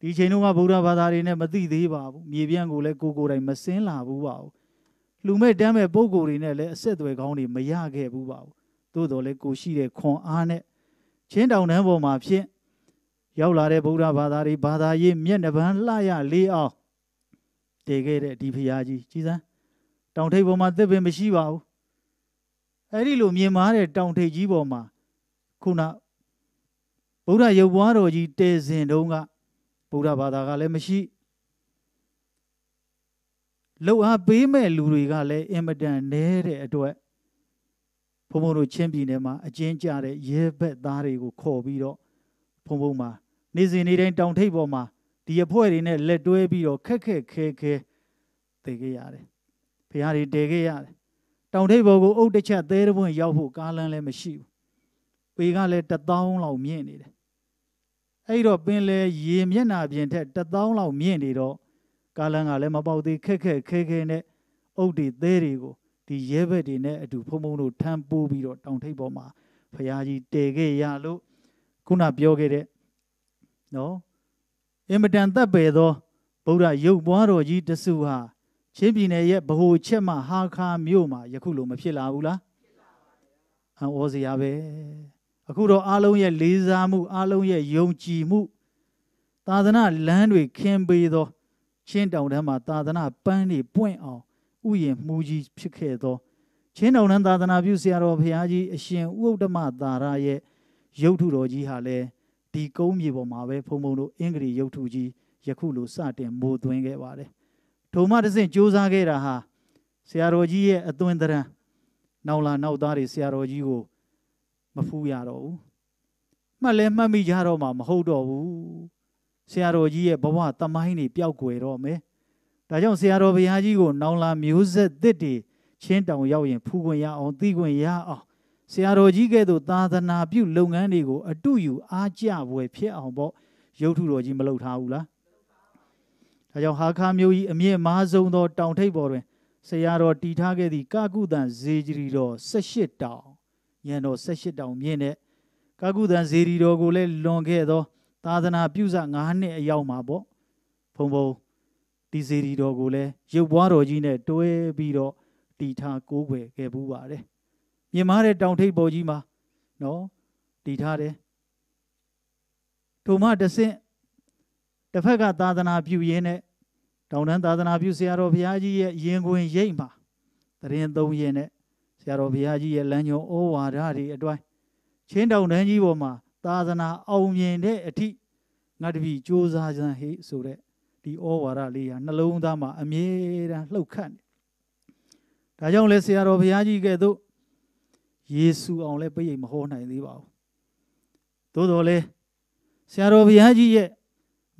ဒီချိန်တုန်းကဗုဒ္ဓဘာသာတွေနဲ့မသိသေးပါဘူးမြေပြန့်ကိုလည်းကိုကိုယ်တိုင်မစင်းလာဘူးပါဘူးလူမဲ့တမ်းမဲ့ပုံကိုယ်တွေနဲ့လည်းအဆက်အသွယ်ကောင်းတွေမရခဲ့ဘူးပါဘူးသို့တော်လည်းကိုရှိတဲ့ခွန်အားနဲ့ချင်းတောင်တန်းပေါ်မှာဖြင့်ရောက်လာတဲ့ဗုဒ္ဓဘာသာတွေဘာသာရေးမျက်နှာပန်းလှရလေးအောင်တည်ခဲ့တဲ့ဒီဖရာကြီးကြီးစမ်းတောင်ထိပ်ပေါ်မှာသစ်ပင်မရှိပါဘူးအဲ့ဒီလိုမြင်မာတဲ့တောင်ထိပ်ကြီးပေါ်မှာခုနဗုဒ္ဓရုပ်ပွားတော်ကြီးတည်စဉ်တုန်းကဗုဒ္ဓဘာသာကလည်းမရှိလှုပ်အားပေးမဲ့လူတွေကလည်းအင်မတန်နေတဲ့အတွက်ဘုံဘုံတို့ချင်းပြည်နယ်မှာအကျဉ်းကျတဲ့ရဲဘက်သားတွေကိုခေါ်ပြီးတော့ဘုံဘုံမှာနေစဉ်နေတိုင်းတောင်ထိပ်ပေါ်မှာဒီအဖွဲ့တွေနဲ့လက်တွဲပြီးတော့ခက်ခက်ခဲခဲတည်ခဲ့ရတယ်။ဖះတွေတည်ခဲ့ရတယ်။တောင်ထိပ်ပေါ်ကိုအုတ်တစ်ချက်သေးတဲ့ဘွန်းရောက်ဖို့ကားလမ်းလည်းမရှိဘူးပေကလည်း1000လောက်မြင့်နေတယ်အဲ့တော့ပင်လေရေမျက်နှာပြင်ထက်1000လောက်မြင့်နေတော့ကာလန်ကလည်းမပေါက်သေးခက်ခက်ခဲခဲနဲ့အုတ်တွေသဲတွေကိုဒီရဲဘက်တွေနဲ့အတူဖုံဖုံတို့ထမ်းပိုးပြီးတော့တောင်ထိပ်ပေါ်မှာဖရာကြီးတည်ခဲ့ရလို့ခုနပြောခဲ့တဲ့နော်အင်မတန်သက်ပေသောဗုဒ္ဓရုပ်ပွားတော်ကြီးတစုဟာချင်းပြည်နယ်ရဲ့ဗဟိုချက်မှဟာခါမြို့မှာယခုလိုမဖြစ်လာဘူးလားဖြစ်လာပါဘူး။အော်စရာပဲ။အခုတော့အားလုံးရဲ့လေးစားမှုအားလုံးရဲ့ယုံကြည်မှုသာသနာလမ်းတွေခင်းပေးသောချင်းတောင်တန်းမှာသာသနာပန်းတွေပွင့်အောင်ဥယျင်မှုကြီးဖြစ်ခဲ့သောချင်းတောင်တန်းသာသနာပြုဆရာတော်ဘုရားကြီးအရှင်ဥဒ္ဓမသာရရဲ့ရုပ်ထုတော်ကြီးဟာလည်းဒီကုန်းမြေပေါ်မှာပဲဘုံဘုံတို့အင်္ဂလိပ်ရုပ်ထုကြီးယခုလိုစတင်မိုးသွင်းခဲ့ပါတယ်။ဒုံမတစင်စ조사ခဲ့တာဟာဆရာတော်ကြီးရဲ့အသွင်သဏ္ဍာန်နောက်လာနောက်သားတွေဆရာတော်ကြီးကိုမဖူးရတော့ဘူးမှတ်လဲမှတ်မိကြတော့မှမဟုတ်တော့ဘူးဆရာတော်ကြီးရဲ့ဘဝတမိုင်းတွေပျောက်ကွယ်တော့မယ်ဒါကြောင့်ဆရာတော်ဘုရားကြီးကိုနောင်လာမျိုးဆက်သစ်တွေချင်းတောင်ရောက်ရင်ဖူးခွင့်ရအောင်သိခွင့်ရအောင်ဆရာတော်ကြီးကဲ့သို့သာသနာပြု လုပ်ငန်းတွေကိုအတူယူအားကျပွဲဖြစ်အောင်ပေါ့ရုပ်ထုတော်ကြီးမလုပ်ထားဘူးလားဒါကြောင့်ဟာခါမျိုးကြီးအမြင့်မားဆုံးသော တောင်ထိပ်ပေါ်တွင်ဆရာတော်တည်ထားခဲ့သည့်ကကုသံဇေကြီးတော်၁၈တောင်ရန်တော်18တောင်မြင့်တဲ့ကာကုသံဇေဒီတော်ကိုလည်းလွန်ခဲ့သောသာသနာပြုစ9နှစ်အရောက်မှာပေါ့ဖုံဖုံဒီဇေဒီတော်ကိုလည်းရုပ်ပွားတော်ကြီးနဲ့တွဲပြီးတော့တီထားကိုးွယ်ခဲ့ပူးပါတယ်မြင်မာတဲ့တောင်ထိပ်ပေါ်ကြီးမှာနော်တီထားတယ်ထိုမှတဆင့်တစ်ဖက်ကသာသနာပြုရင်းနဲ့တောင်တန်းသာသနာပြုဆရာတော်ဘုရားကြီးရဲ့ရင်ခွင်ရိပ်မှာတရင်သုံးရင်နဲ့ဆရာတော်ဘုရားကြီးရဲ့လမ်းညွန်ဩဝါဒတွေအတွင်းချင်းတောင်တန်းကြီးပေါ်မှာသာသနာအောင်မြင်တဲ့အထိငါတပည့်စ조사စံဟေးဆိုတဲ့ဒီဩဝါဒလေးဟာနှလုံးသားမှာအမြဲတမ်းလှုပ်ခတ်နေဒါကြောင့်လဲဆရာတော်ဘုရားကြီးကဲ့သို့ယေရှုအောင်လဲပြည့်မဟောနိုင်သေးပါဘူးသို့တော်လဲဆရာတော်ဘုရားကြီးရဲ့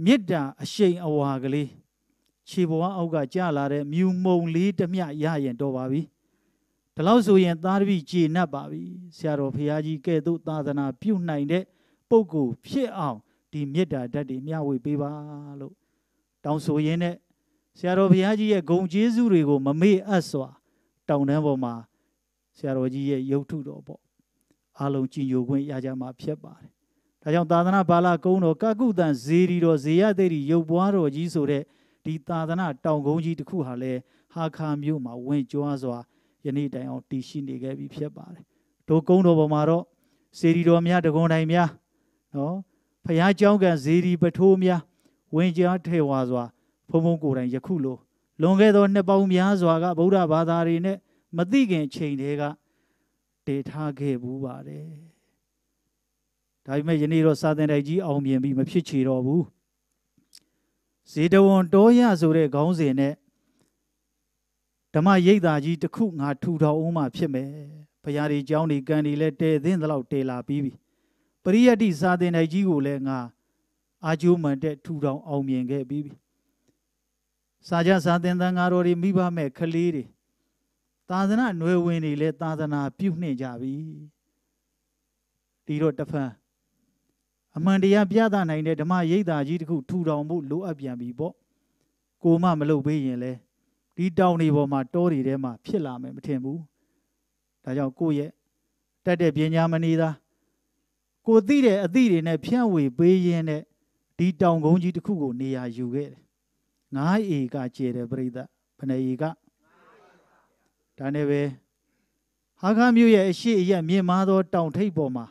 မေတ္တာအရှိန်အဝါကလေးခြေပေါ်အောက်ကကြာလာတဲ့မြူမုံလေးတစ်မျှရရင်တော့ပါပြီဒီလောက်ဆိုရင်သားတပည့်ကျေနပ်ပါပြီဆရာတော်ဖရာကြီး ကဲ့သို့သာသနာ ပြုနိုင်တဲ့ပုဂ္ဂိုလ်ဖြစ်အောင်ဒီမေတ္တာဓာတ်တွေမျှဝေပေးပါလို့တောင်းဆိုရင်းနဲ့ဆရာတော်ဘုရားကြီးရဲ့ဂုံကျေးဇူးတွေကိုမမေ့အပ်စွာ တောင်းတန်းပေါ်မှာဆရာတော်ကြီးရဲ့ရုပ်ထုတော်ပေါ့အားလုံးကြည်ညိုခွင့်ရကြမှာဖြစ်ပါတယ်။ဒါကြောင့်သာသနာဘာလာကုန်းတော်ကကုတန်ဇေရီတော်ဇေယသေရီရုပ်ပွားတော်ကြီးဆိုတဲ့ဒီသာသနာတောင်ကုန်းကြီးတစ်ခုဟာလဲဟာခါမြို့မှာဝင်ကြွားစွာယနေ့တိုင်အောင်တည်ရှိနေခဲ့ပြီဖြစ်ပါတယ်တို့ကုန်းတော်ပေါ်မှာတော့စေတီတော်များတကွန်တိုင်များနော်ဖျားเจ้าကဇေဒီပထိုးများဝင်းကြားထေဝါစွာဖုံဖုံကိုယ်တိုင်ယခုလိုလွန်ခဲ့သောနှစ်ပေါင်းများစွာကဗုဒ္ဓဘာသာတွေနဲ့မသိခင်ချိန်တွေကတည်ထားခဲ့ဘူးပါတယ်။ဒါပေမဲ့ယနေ့တော့စာသင်တိုက်ကြီးအောင်မြင်ပြီးမဖြစ်ချေတော့ဘူး။ဇေတဝန်တောရဆိုတဲ့ခေါင်းစဉ်နဲ့ဓမ္မရိပ်သာကြီးတစ်ခုငါထူထောင်အောင်မှဖြစ်မယ်ဘုရားတွေကြောင်းတွေကံတွေလည်းတည်သင့်သလောက်တည်လာပြီးပြီပရိယတ်တိစာသင်တိုင်းကြီးကိုလည်းငါအာကျိုးမှန်တဲ့ထူထောင်အောင်မြင်ခဲ့ပြီးပြီစာကြစာသင်သံဃာတော်တွေမိဘမဲ့ကလေးတွေသာသနာ့နွယ်ဝင်တွေလည်းသာသနာပြုနှင့်ကြပြီဒီတော့တဖန်အမှန်တရားပြသနိုင်တဲ့ဓမ္မရိပ်သာကြီးတစ်ခုထူထောင်ဖို့လိုအပ်ပြန်ပြီပေါ့ကိုမမလုပ်ပေးရင်လည်းဒီတောင်တွေပေါ်မှာတောတွေထဲမှာဖြစ်လာမယ်မထင်ဘူးဒါကြောင့်ကိုယ့်ရဲ့တတ်တဲ့ပညာမနေတာကိုသိတဲ့အသည့်တွေနဲ့ဖြန့်ဝေပေးရင်းနဲ့ဒီတောင်ကုန်းကြီးတစ်ခုကိုနေရာယူခဲ့တယ်ငားဧကကျဲတယ်ပြိဿဘယ်နှဧကဒါနဲ့ပဲဟာခါမြို့ရဲ့အရှိအယက်မြင့်မားသော တောင်ထိပ်ပေါ်မှာ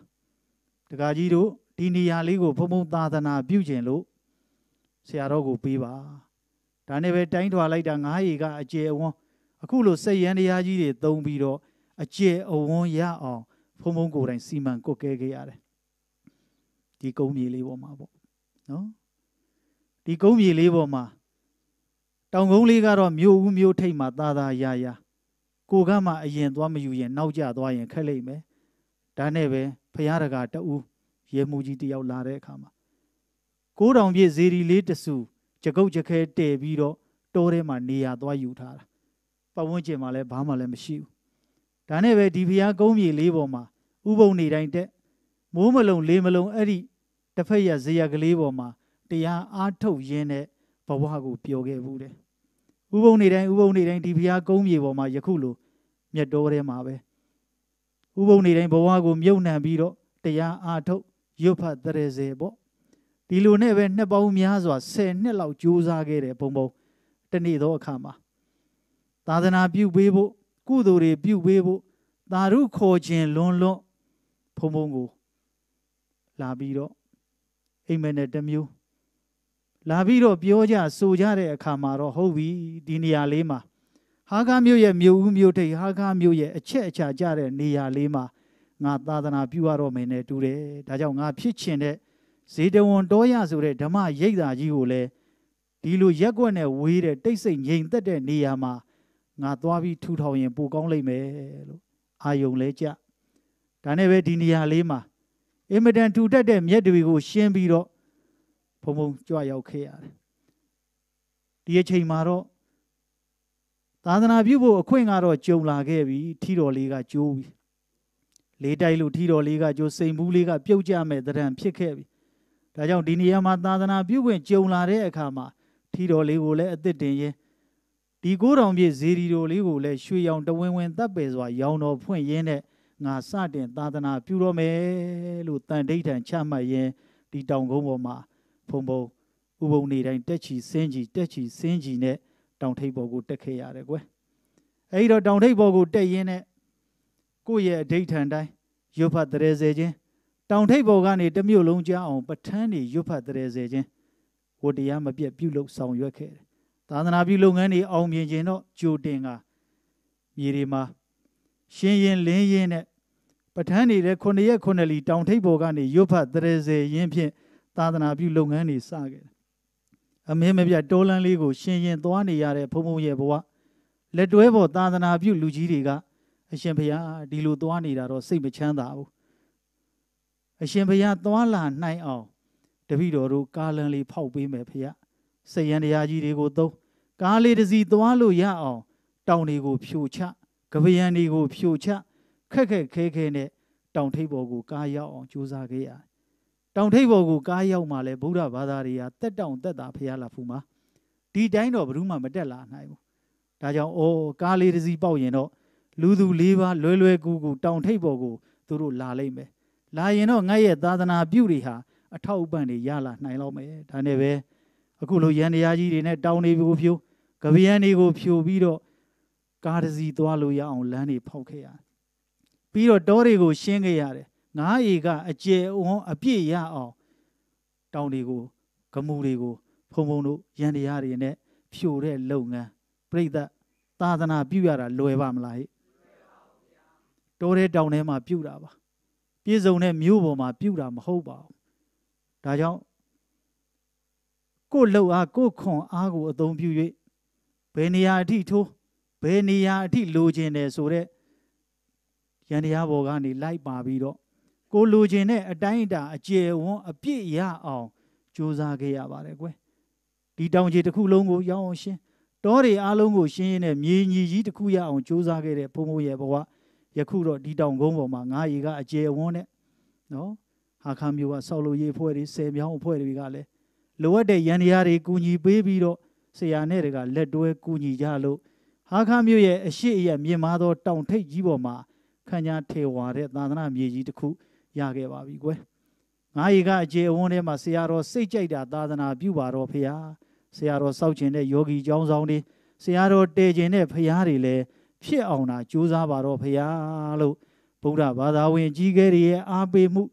တကာကြီးတို့ဒီနေရာလေးကိုဘုံဘုံသာသနာပြုကျင်လို့ဆရာတော်ကိုပေးပါဒါနဲ့ပဲတိုင်းထွာလိုက်တာငားရည်ကအကျယ်အဝန်းအခုလိုစိတ်ရန်တရားကြီးတွေသုံးပြီးတော့အကျယ်အဝန်းရအောင်ဖုံဖုံကိုယ်တိုင်စီမံကွက်ကဲခဲ့ရတယ်ဒီကုန်းမြေလေးပေါ်မှာပေါ့နော်ဒီကုန်းမြေလေးပေါ်မှာတောင်ကုန်းလေးကတော့မြို့ဦးမြို့ထိပ်မှာသာသာရာရာကိုကမှအရင်သွားမယူရင်နောက်ကျသွားရင်ခက်လိမ့်မယ်ဒါနဲ့ပဲဖရာတကာတဦးရေမှုကြီးတယောက်လာတဲ့အခါမှာ9000ပြည့်ဇေဒီလေးတဆူကြကုတ်ကြခဲတည်ပြီးတော့တောထဲမှာနေရာသွားယူထားတာပတ်ဝန်းကျင်မှာလည်းဘာမှလည်းမရှိဘူးဒါနဲ့ပဲဒီဘုရားကုန်းမြေလေးပေါ်မှာဥပုံနေတိုင်းတက်မိုးမလုံးလေးမလုံးအဲ့ဒီတစ်ဖက်ရဇေယကလေးပေါ်မှာတရားအားထုတ်ရင်းနဲ့ဘဝကိုပျော်ခဲ့ဘူးတဲ့ဥပုံနေတိုင်းဥပုံနေတိုင်းဒီဘုရားကုန်းမြေပေါ်မှာယခုလိုမြတ်တော်ထဲမှာပဲဥပုံနေတိုင်းဘဝကိုမြုပ်နှံပြီးတော့တရားအားထုတ်ရွတ်ဖတ်တရေစေပေါ့ဒီလိုနဲ့ပဲနှစ်ပေါင်းများစွာ10နှစ်လောက်ကြိုးစားခဲ့တယ်ဘုံဘုံတနေ့သောအခါမှာသာသနာပြုပေးဖို့ကုသိုလ်တွေပြုပေးဖို့သာဓုခေါ်ခြင်းလွန်လွန်ဘုံဘုံကိုလာပြီးတော့အိမ်မက်နဲ့တမျိုးလာပြီးတော့ပြောကြဆိုကြတဲ့အခါမှာတော့ဟုတ်ပြီဒီနေရာလေးမှာဟာကားမြို့ရဲ့မြို့ဦးမြို့ထိပ်ဟာကားမြို့ရဲ့အချက်အချာကျတဲ့နေရာလေးမှာငါသာသနာပြုရတော့မယ်နဲ့တူတယ်ဒါကြောင့်ငါဖြစ်ချင်တဲ့ဇေတဝန်တော်ရဆိုတဲ့ဓမ္မရိပ်သာကြီးကိုလည်းဒီလိုရက်ွက်နဲ့ဝေးတဲ့တိတ်ဆိတ်ငြိမ်သက်တဲ့နေရာမှာငါသွားပြီးထူထောင်ရင်ပိုကောင်းလိမ့်မယ်လို့အာယုံလဲကြဒါနဲ့ပဲဒီနေရာလေးမှာအင်မတန်ထူထပ်တဲ့မြက်တွေကိုရှင်းပြီးတော့ဘုံဘုံကြွရောက်ခဲ့ရတယ်ဒီအချိန်မှာတော့သာသနာပြုဖို့အခွင့်ကတော့ကြုံလာခဲ့ပြီထီတော်လေးကကျိုးပြီလေးတိုက်လို့ထီတော်လေးကကျိုးစိန်ဘူးလေးကပြုတ်ကြမဲ့တရံဖြစ်ခဲ့ပြီဒါကြောင့်ဒီနေရာမှာသာသနာပြုခွင့်ကြုံလာတဲ့အခါမှာထီတော်လေးကိုလည်းအသစ်တင်ရင်ဒီကိုတော်ပြည့်ဇေဒီတော်လေးကိုလည်းရွှေရောင်တဝင်းဝင်းတပ်ပယ်စွာရောင်တော်ဖွင့်ရင်းနဲ့ငါစတင်သာသနာပြုတော်မယ်လို့တန်ဋိဌံချမှတ်ရင်းဒီတောင်ကုန်းပေါ်မှာဖုံဖုံဥပုံနေတိုင်းတက်ချီစင်းကြီးတက်ချီစင်းကြီးနဲ့တောင်ထိပ်ပေါ်ကိုတက်ခဲ့ရတယ်ကွယ်အဲဒီတော့တောင်ထိပ်ပေါ်ကိုတက်ရင်းနဲ့ကိုယ့်ရဲ့အဋိဌံတိုင်းရုပ်ဖတ်တရေစေခြင်းတောင်ထိပ်ပေါ်ကနေတမြို့လုံးကြားအောင်ပဋ္ဌာန်းတွေရွတ်ဖတ်တရေစေခြင်းဝတရားမပြတ်ပြုလုပ်ဆောင်ရွက်ခဲ့တယ်။သာသနာပြု လုပ်ငန်းတွေအောင်မြင်ခြင်းတော့ကြိုတင်ကမြေတွေမှာရှင်းရင်လင်းရင်နဲ့ပဋ္ဌာန်းတွေလည်းခုနှစ်ရက်ခုနှစ်လီတောင်ထိပ်ပေါ်ကနေရွတ်ဖတ်တရေစေရင်းဖြင့်သာသနာပြုလုပ်ငန်းတွေစခဲ့တယ်။အမင်းမပြတ်တောလန်းလေးကိုရှင်းရင်သွားနေရတဲ့ဖုံဖုံရဲ့ဘဝလက်တွဲပေါ်သာသနာပြုလူကြီးတွေကအရှင်ဘုရားဒီလိုသွားနေတာတော့စိတ်မချမ်းသာဘူးအရှင်ဘုရားသွာလာနိုင်အောင်တပည့်တော်တို့ကားလန်လေးဖောက်ပေးမယ်ဖုရားစရံတရားကြီးတွေကိုသုံးကားလေးတစ်စီးသွားလို့ရအောင်တောင်တွေကို ဖြိုချကပယံတွေကိုဖြိုချခက်ခက်ခဲခဲနဲ့တောင်ထိပ်ပေါ်ကိုကားရောက်အောင်ကြိုးစားခဲ့ရတောင်ထိပ်ပေါ်ကိုကားရောက်မှလဲဗုဒ္ဓဘာသာတွေကတက်တောင်တက်တာဖုရားလာဖူမှာဒီတိုင်းတော့ဘယ်သူမှမတက်လာနိုင်ဘူးဒါကြောင့်အိုးကားလေးတစ်စီးပေါက်ရင်တော့လူသူလေးပါလွယ်လွယ်ကူကူတောင်ထိပ်ပေါ်ကိုသူတို့လာလိမ့်မယ်လာရင်တော့ငါ့ရဲ့သာသနာပြုတွေဟာအထောက်အပံ့တွေရလာနိုင်လောက်မယ်ဒါနဲ့ပဲအခုလိုရန်တရားကြီးတွေနဲ့တောင်းတွေကိုဖြိုးကဗျံတွေကိုဖြိုးပြီးတော့ကားတစီသွားလို့ရအောင်လမ်းတွေဖောက်ခဲ့ရပြီးတော့တောတွေကို ရှင်းခဲ့ရတယ်ငါးအေကအကျယ်ဝန်းအပြည့်ရအောင်တောင်းတွေကိုဂမူတွေကို ဖုံဖုံတို့ရန်တရားတွေနဲ့ဖြိုးတဲ့လုပ်ငန်းပြိသက်သာသနာပြုရတာလွယ်ပါမလားဟဲ့တောထဲတောင်ထဲမှာပြုတာပါပြည့်စုံတဲ့မြို့ပေါ်မှာပြုတာမဟုတ်ပါဘူးဒါကြောင့်ကိုလှုပ်အားကိုခွန်အားကိုအသုံးပြု၍ဘယ်နေရာအထိထိုးဘယ်နေရာအထိလိုချင်တယ်ဆိုတဲ့ရန်တရားဘော်ကနေလိုက်ပါပြီးတော့ကိုလိုချင်တဲ့အတိုင်းအတာအကျယ်ဝန်းအပြည့်ရအောင်စူးစမ်းခဲ့ရပါတယ်ကွယ်ဒီတောင်ကြီးတစ်ခုလုံးကိုရောင်းအောင်ရှင်းတောတွေအားလုံးကိုရှင်းရင်းနဲ့မြေညီကြီးတစ်ခုရအောင်စူးစမ်းခဲ့တဲ့ဘုံဘုံရဲ့ဘဝယခုတော့ဒီတောင်ကုန်းပေါ်မှာငါးရီကအကျယ်ဝန်းနဲ့နော်ဟာခါမျိုးကဆောက်လို့ရေးအဖွဲ့တွေဆယ်မြောင်းအဖွဲ့တွေကလည်းလိုအပ်တဲ့ရန်တရားတွေကူညီပေးပြီးတော့ဆရာနဲ့တွေကလက်တွဲကူညီကြလို့ဟာခါမျိုးရဲ့အရှိအယမြင့်မားသော တောင်ထိပ်ကြီးပေါ်မှာခန္ဓာထေဝါတဲ့သာသနာမြေကြီးတစ်ခုရခဲ့ပါပြီကွယ်ငါးရီကအကျယ်ဝန်းထဲမှာဆရာတော်စိတ်ကြိုက်တာ သာသနာပြုပါတော့ဖရာဆရာတော်စောက်ကျင်တဲ့ယောဂီကျောင်းဆောင်တွေဆရာတော်တည်ကျင်တဲ့ဖရာတွေလည်းဖြစ်အောင်သာကြိုးစားပါတော့ဖရာလို့ဗုဒ္ဓဘာသာဝင် ကြီးကဲတွေရဲ့အားပေးမှု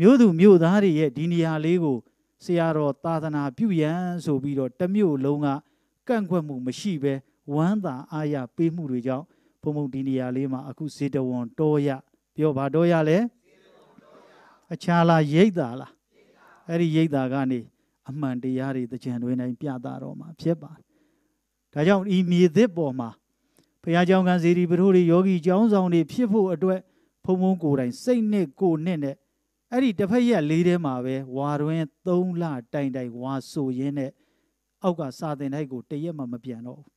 မြို့သူမြို့သားတွေရဲ့ဒီနေရာလေးကိုဆရာတော်သာသနာပြုရန်ဆိုပြီးတော့တမြို့လုံးကကန့်ကွက်မှုမရှိဘဲဝမ်းသာအားရပေးမှုတွေကြောင့်ဘုံဘုံဒီနေရာလေးမှာအခုဇေတဝန်တော်ရပြောပါတော့ရလဲအခြားလားရိတ်တာလားအဲ့ဒီရိတ်တာကနေအမှန်တရားတွေတကြံတွင်တိုင်းပြသတော်မှာဖြစ်ပါတယ်။ဒါကြောင့်ဤမြေသစ်ပေါ်မှာဘုရားကျောင်းကဇေဒီပထိုးတွေယောဂီကျောင်းဆောင်တွေဖြစ်ဖို့အတွက်ဖုံဖုံကိုယ်တိုင်စိတ်နဲ့ကိုယ်နဲ့နဲ့အဲ့ဒီတစ်ဖက်ရက်လေးထဲမှာပဲဝါတွင်3လတိုင်တိုင်ဝါဆိုရင်းနဲ့အောက်ကစာသင်တိုက်ကိုတရက်မှမပြန်တော့ဘူး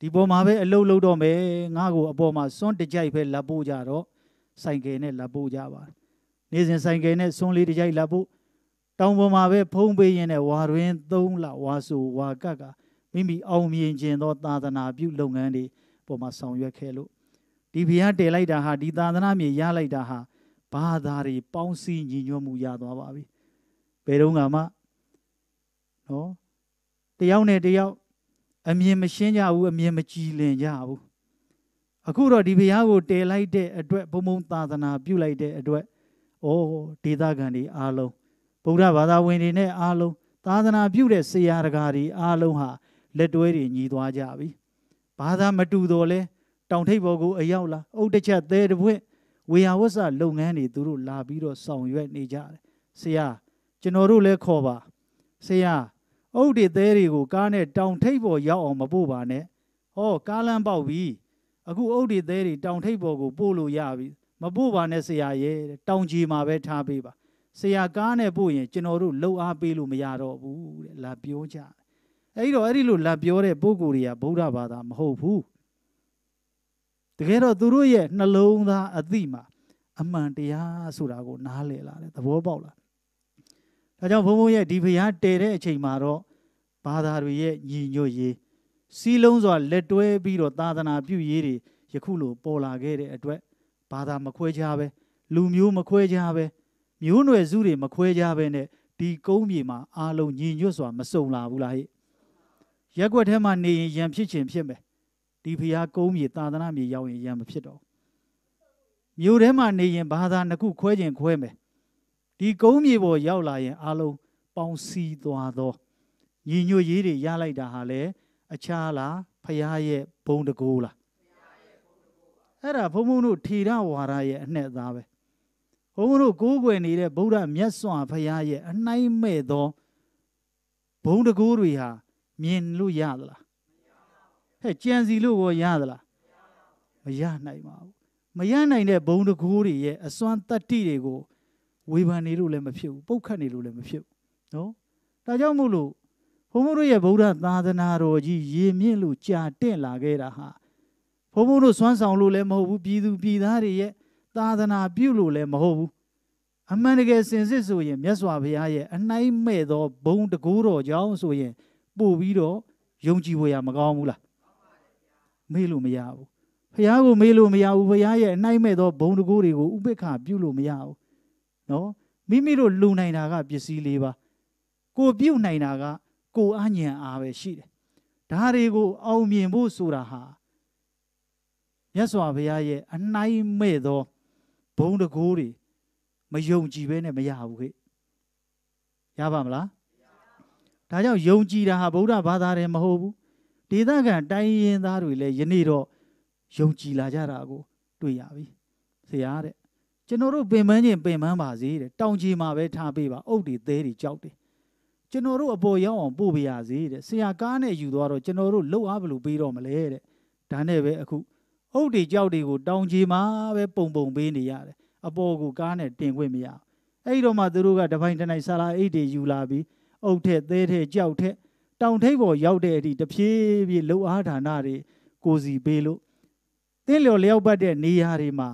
ဒီပေါ်မှာပဲအလုတ်လုတ်တော့မယ်ငါ့ကိုအပေါ်မှာစွန့်တကြိုက်ပဲလက်ပို့ကြတော့ဆိုင်ကယ်နဲ့လက်ပို့ကြပါ နေ့စဉ်ဆိုင်ကယ်နဲ့စွန့်လေးတကြိုက်လက်ပို့တောင်ပေါ်မှာပဲဖုံးပေးရင်နဲ့ဝါတွင်3လဝါဆိုဝါကတ်ကမိမိအောင်မြင်ခြင်းသောသာသနာပြုလုပ်ငန်းတွေပေါ်မှာဆောင်ရွက်ခဲ့လို့ဒီဘုရားတည်လိုက်တာဟာဒီသာသနာမြေရလိုက်တာဟာဘာသာတွေပေါင်းစည်းညီညွတ်မှုရသွားပါပြီဘယ်တော့မှနော်တယောက်နဲ့တယောက်အမြင်မရှင်းကြဘူးအမြင်မကြည်လင်ကြဘူးအခုတော့ဒီဘုရားကိုတည်လိုက်တဲ့အတွက်ဘုံဘုံ သာသနာပြုလိုက်တဲ့အတွက်ဩဒေသခံတွေအားလုံးဗုဒ္ဓဘာသာဝင်တွေနဲ့အားလုံးသာသနာပြုတဲ့ဆရာတကာတွေအားလုံးဟာလက်တွဲတွေညီသွားကြပြီဘာသာမတူတော့လဲတောင်ထိပ်ပေါ်ကိုအရောက်လာအုတ်တချက်သေးတစ်ပွင့်ဝေယဝဆလုပ်ငန်းတွေသူတို့လာပြီးတော့ဆောင်ရွက်နေကြတယ်ဆရာကျွန်တော်တို့လည်းခေါ်ပါဆရာအုတ်တွေသေးတွေကိုကားနဲ့တောင်ထိပ်ပေါ်ရောက်အောင်မပို့ပါနဲ့ဟောကားလမ်းပေါက်ပြီအခုအုတ်တွေသေးတွေတောင်ထိပ်ပေါ်ကိုပို့လို့ရပြီမပို့ပါနဲ့ဆရာရဲ့တောင်ကြီးမှာပဲထားပေးပါဆရာကားနဲ့ပို့ရင်ကျွန်တော်တို့လှုပ်အားပေးလို့မရတော့ဘူးတဲ့လာပြောကြအဲ့တော့အဲ့ဒီလိုလာပြောတဲ့ပုဂ္ဂိုလ်တွေကဗုဒ္ဓဘာသာမဟုတ်ဘူးတကယ်တော့သူတို့ရဲ့နှလုံးသားအသိမှာအမှန်တရားဆိုတာကိုနားလည်လာတယ်သဘောပေါက်လာဒါကြောင့်ဘုန်းဘုန်းရဲ့ဒီဖျားတည်တဲ့အချိန်မှာတော့ဘာသာတွေရဲ့ညီညွတ်ရေးစီးလုံးစွာလက်တွဲပြီးတော့သာသနာပြုရေးတွေယခုလိုပေါ်လာခဲ့တဲ့အတွက်ဘာသာမခွဲခြားပဲလူမျိုးမခွဲခြားပဲမျိုးနွယ်စုတွေမခွဲခြားပဲနဲ့ဒီကုန်းမြေမှာအားလုံးညီညွတ်စွာမစုံလာဘူးလားဟဲ့ရက်ွက်ထဲမှာနေရင်ရံဖြစ်ခြင်းဖြစ်မယ်ဒီဖရားကုန်းမြေသာသနာမြေရောက်ရင်ရံမဖြစ်တော့မြို့ထဲမှာနေရင်ဘာသာနှစ်ခုခွဲခြင်းခွဲမယ်ဒီကုန်းမြေပေါ်ရောက်လာရင်အလုံးပေါင်းစည်းသွားသောညီညွတ်ရေးတွေရလိုက်တာဟာလေအခြားလားဖရားရဲ့ဘုံတကိုးလားအဲ့ဒါဘုံဘုံတို့ထေရဝါဒရဲ့အနှက်သားပဲဘုံဘုံတို့ကိုးကွယ်နေတဲ့ဗုဒ္ဓမြတ်စွာဘုရားရဲ့အနှိုင်းမဲ့သောဘုံတကိုးတွေဟာမြင်လို့ရသလားဟဲ့ကြံစီလို့ရောရသလားမရနိုင်ပါဘူးမရနိုင်တဲ့ဘုံတကိုးတွေရဲ့အစွမ်းတတ္တိတွေကိုဝေဖန်နေလို့လည်းမဖြစ်ဘူးပုတ်ခတ်နေလို့လည်းမဖြစ်ဘူးနော်ဒါကြောင့်မို့လို့ဘုံဘုတို့ရဲ့ဗုဒ္ဓသာသနာတော်ကြီးရေမြင့်လို့ကြာတင့်လာခဲ့တာဟာဘုံဘုတို့စွမ်းဆောင်လို့လည်းမဟုတ်ဘူးပြည်သူပြည်သားတွေရဲ့သာသနာပြုလို့လည်းမဟုတ်ဘူးအမှန်တကယ်စင်စစ်ဆိုရင်မြတ်စွာဘုရားရဲ့အနှိုင်းမဲ့သောဘုံတကိုးတော်ကြောင့်ဆိုရင်ပို့ပြီးတော့ယုံကြည်ဖို့ရမကောင်းဘူးလားမေ့လို့မရဘူးဖះကိုမေ့လို့မရဘူးဖះရဲ့အနိုင်မဲ့သောဘုံတကိုးတွေကိုဥပိ္ပခပြုလို့မရဘူးနော်မိမိတို့လူနိုင်တာကပစ္စည်းလေးပါကိုပြုတ်နိုင်တာကကိုအညံအားပဲရှိတယ်ဒါတွေကိုအောင်မြင်ဖို့ဆိုတာဟာမြတ်စွာဘုရားရဲ့အနိုင်မဲ့သောဘုံတကိုးတွေမယုံကြည်ဘဲနဲ့မရဘူးခဲ့ရပါမလားဒါကြောင့်ယုံကြည်တာဟာဗုဒ္ဓဘာသာတည်းမဟုတ်ဘူးဒေသခံတိုင်းရင်းသားတွေလည်းယနေ့တော့ယုံကြည်လာကြတာကိုတွေ့ရပြီဆရာတဲ့ကျွန်တော်တို့ပင်ပန်းခြင်းပင်ပန်းပါစေတဲ့တောင်ကြီးမှာပဲထားပေးပါအုပ်တွေသဲတွေကြောက်တယ်ကျွန်တော်တို့အပေါ်ရောက်အောင်ပို့ပေးရစေတဲ့ဆရာကားနဲ့ယူသွားတော့ကျွန်တော်တို့လှုပ်အားဘလို့ပေးတော့မလဲတဲ့ဒါနဲ့ပဲအခုအုပ်တွေကြောက်တွေကိုတောင်ကြီးမှာပဲပုံပုံပေးနေရတယ်အပေါ်ကိုကားနဲ့တင်ခွင့်မရအဲ့ဒီတော့မှသူတို့ကတပိုင်းတနိုင်ဆလာအိတ်တွေယူလာပြီးအုတ်ထက်သဲထက်ကြောက်ထက်တောင်ထိပ်ပေါ်ရောက်တဲ့အထိတဖြည်းဖြည်းလှုပ်အားဌာနတွေကိုစီပေးလို့တင်းလျော်လျောက်ပတ်တဲ့နေရာတွေမှာ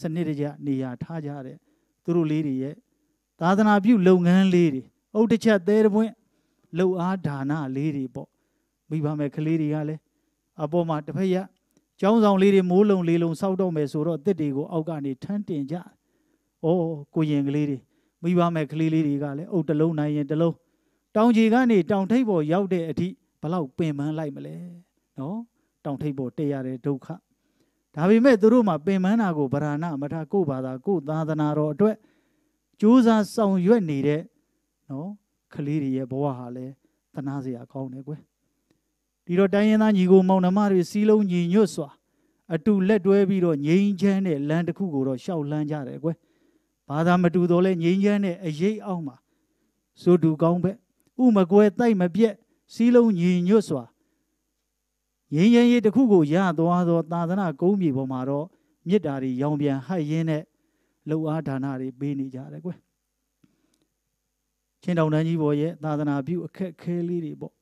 စနစ်တကျနေရာထားကြတဲ့သူတို့လေးတွေရဲ့သာသနာပြုလုပ်ငန်းလေးတွေအုတ်တစ်ချက်သေးတစ်ပွင့်လှုပ်အားဌာနလေးတွေပေါ့မိဘမဲ့ကလေးတွေကလည်းအပေါ်မှာတစ်ဖက်ရကျောင်းဆောင်လေးတွေမိုးလုံလေးလုံစောက်တော့မယ်ဆိုတော့အစ်စ်တွေကိုအောက်ကနေထန်းတင်ကြ။အော်ကိုရင်ကလေးတွေမိဘမဲ့ကလေးလေးတွေကလည်းအုတ်တလုံးနိုင်ရင်တလုံးတောင်ကြီးကနေတောင်ထိပ်ပေါ်ရောက်တဲ့အထိဘလောက်ပင်ပန်းလိုက်မလဲနော်တောင်ထိပ်ပေါ်တက်ရတဲ့ဒုက္ခဒါပေမဲ့သူတို့မှာပင်ပန်းတာကိုဗရာဏမထကိုဘာသာကိုသာသနာတော်အတွက်ကြိုးစားဆောင်ရွက်နေတဲ့နော်ကလေးတွေရဲ့ဘဝဟာလည်းသနာစရာကောင်းတယ်ကွယ်ဒီတော့တိုင်းရင်းသားညီကိုမောင်နှမတွေစီးလုံးညီညွတ်စွာအတူလက်တွဲပြီးတော့ငြိမ်းချမ်းတဲ့လမ်းတစ်ခုကိုတော့ရှောက်လန်းကြတယ်ကွယ်။ဘာသာမတူတော့လဲငြိမ်းချမ်းတဲ့အရေးအောက်မှာစိုးတူကောင်းပဲဥမကွဲတိုက်မပြက်စည်းလုံးညီညွတ်စွာငြိမ်းချမ်းရေးတစ်ခုကိုရသွားသောသာသနာကုန်းမြေပေါ်မှာတော့မေတ္တာတွေရောင်ပြန်ဟတ်ရင်းနဲ့လှူအားဒါနတွေပေးနေကြတယ်ကွယ်ချင်းတောင်တန်းကြီးပေါ်ရဲ့သာသနာပြုအခက်ခဲလေးတွေပေါ့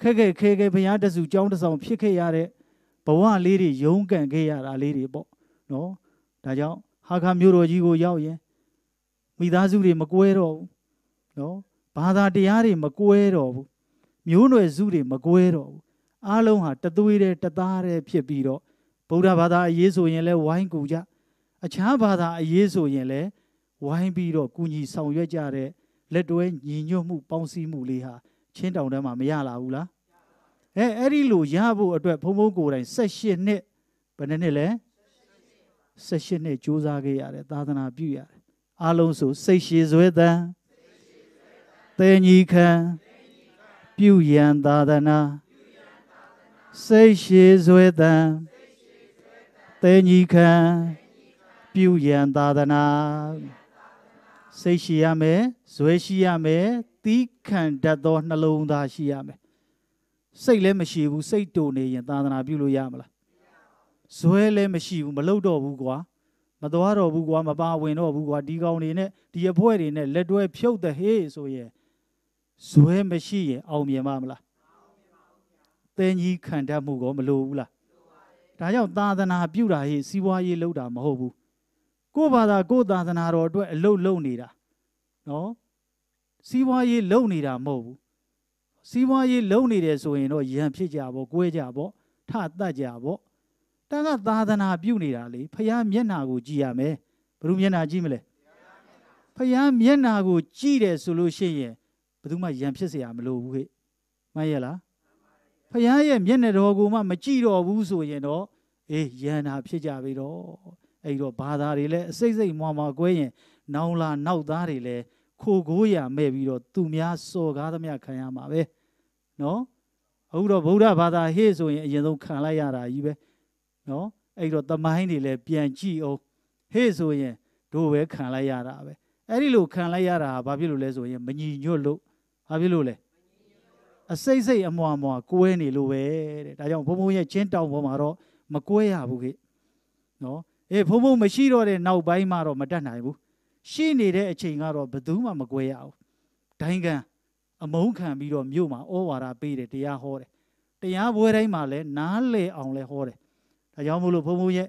ခက်ခဲခဲခဲဘုရားတဆူကြောင်းတဆောင်ဖြစ်ခဲ့ရတဲ့ဘဝလေးတွေရုန်းကန်ခဲ့ရတာလေးတွေပေါ့နော်ဒါကြောင့်ဟာခါမျိုးတော်ကြီးကိုရောက်ရင်မိသားစုတွေမကွဲတော့ဘူးနော်ဘာသာတရားတွေမကွဲတော့ဘူးမျိုးနွယ်စုတွေမကွဲတော့ဘူးအားလုံးဟာတသွေးတည်းတသားတည်းဖြစ်ပြီးတော့ဗုဒ္ဓဘာသာအရေးဆိုရင်လဲဝိုင်းကူကြအခြားဘာသာအရေးဆိုရင်လဲဝိုင်းပြီးတော့ကူညီဆောင်ရွက်ကြတဲ့လက်တွဲညီညွတ်မှုပေါင်းစည်းမှုလေးဟာချင်းတောင်တန်းမှာမရလာဘူးလားအဲအဲ့ဒီလိုရဖို့အတွက်ဘုံဘုံကိုယ်တိုင်18နှစ်ဘယ်နှစ်လဲ18နှစ်စူးစမ်းခဲ့ရတယ်သာသနာပြုရတယ်အားလုံးစုစိတ်ရှည်စွဲသံသေညီခံပြုယံသာသနာစိတ်ရှည်စွဲသံသေညီခံပြုယံသာသနာစိတ်ရှိရမယ်ဇွဲရှိရမယ်သီးခံတတ်သောနှလုံးသားရှိရမယ်စိတ်လည်းမရှိဘူးစိတ်တုန်နေရင်သာသနာပြုလို့ရမလားဇွဲလည်းမရှိဘူးမလုပ်တော့ဘူးကွာမသွားတော့ဘူးကွာမပါဝင်တော့ဘူးကွာဒီကောင်တွေနဲ့ဒီအဖွဲတွေနဲ့လက်တွဲဖြုတ်တဲ့ဟေးဆိုရင်ဇွဲမရှိရင်အောင်မြင်မှာမလားတင်ကြီးခံတတ်မှုကောမလိုဘူးလားဒါကြောင့်သာသနာပြုတာဟေးစီးပွားရေးလုပ်တာမဟုတ်ဘူးကိုယ့်ဘာသာကိုယ့်သာသနာတော်အတွက်အလုပ်လုပ်နေတာနော်စီးပွားရေးလုပ်နေတာမဟုတ်ဘူးစီးပွားရေးလုပ်နေတယ်ဆိုရင်တော့ရံဖြစ်ကြပေါ့၊ကွဲကြပေါ့၊ထတတ်ကြပေါ့တန်ခါသာသနာပြုနေတာလေဖခင်မျက်နာကိုကြည်ရမယ်ဘယ်သူမျက်နာကြည့်မလဲဖခင်မျက်နာကိုကြည်တယ်ဆိုလို့ရှိရင်ဘယ်သူမှယံဖြစ်เสียမလို့ဘူးခေမှန်ရဲ့လားဖခင်ရဲ့မျက်နှာတော်ကိုမှမကြည့်တော့ဘူးဆိုရင်တော့အေးယန္တာဖြစ်ကြပြီတော့အဲ့တော့ဘာသာတွေလည်းအစိမ့်စိမ့်မွားမွားကွဲရင် နောင်လာနောက်သားတွေလည်းခိုကိုးရမဲ့ပြီးတော့သူများစော်ကားသမျှခံရမှာပဲနော်အခုတော့ဗုဒ္ဓဘာသာဟေ့ဆိုရင်အရင်ဆုံးခံလိုက်ရတာကြီးပဲနော်အဲ့တော့သမိုင်းတွေလည်းပြန်ကြည့်အောင်ဟေ့ဆိုရင်တို့ပဲခံလိုက်ရတာပဲအဲ့ဒီလိုခံလိုက်ရတာဘာဖြစ်လို့လဲဆိုရင်မညီညွတ်လို့ဘာဖြစ်လို့လဲအစိတ်စိတ်အမွာမွာကွဲနေလို့ပဲတဲ့ဒါကြောင့်ဘုံဘုံရဲ့ချင်းတောင်ပေါ်မှာတော့မကွဲရဘူးခေနော်အေးဘုံဘုံမရှိတော့တဲ့နောက်ပိုင်းမှာတော့မတတ်နိုင်ဘူးရှိနေတဲ့အချိန်ကတော့ဘယ်သူမှမကွဲရဘူးဒိုင်းကန်အမုန်းခံပြီးတော့မြို့မှာဩဝါဒပေးတယ်တရားဟောတယ်တရားပွဲတိုင်းမှာလည်းနားလေအောင်လဲဟောတယ်ဒါကြောင့်မို့လို့ဘုန်းဘုန်းရဲ့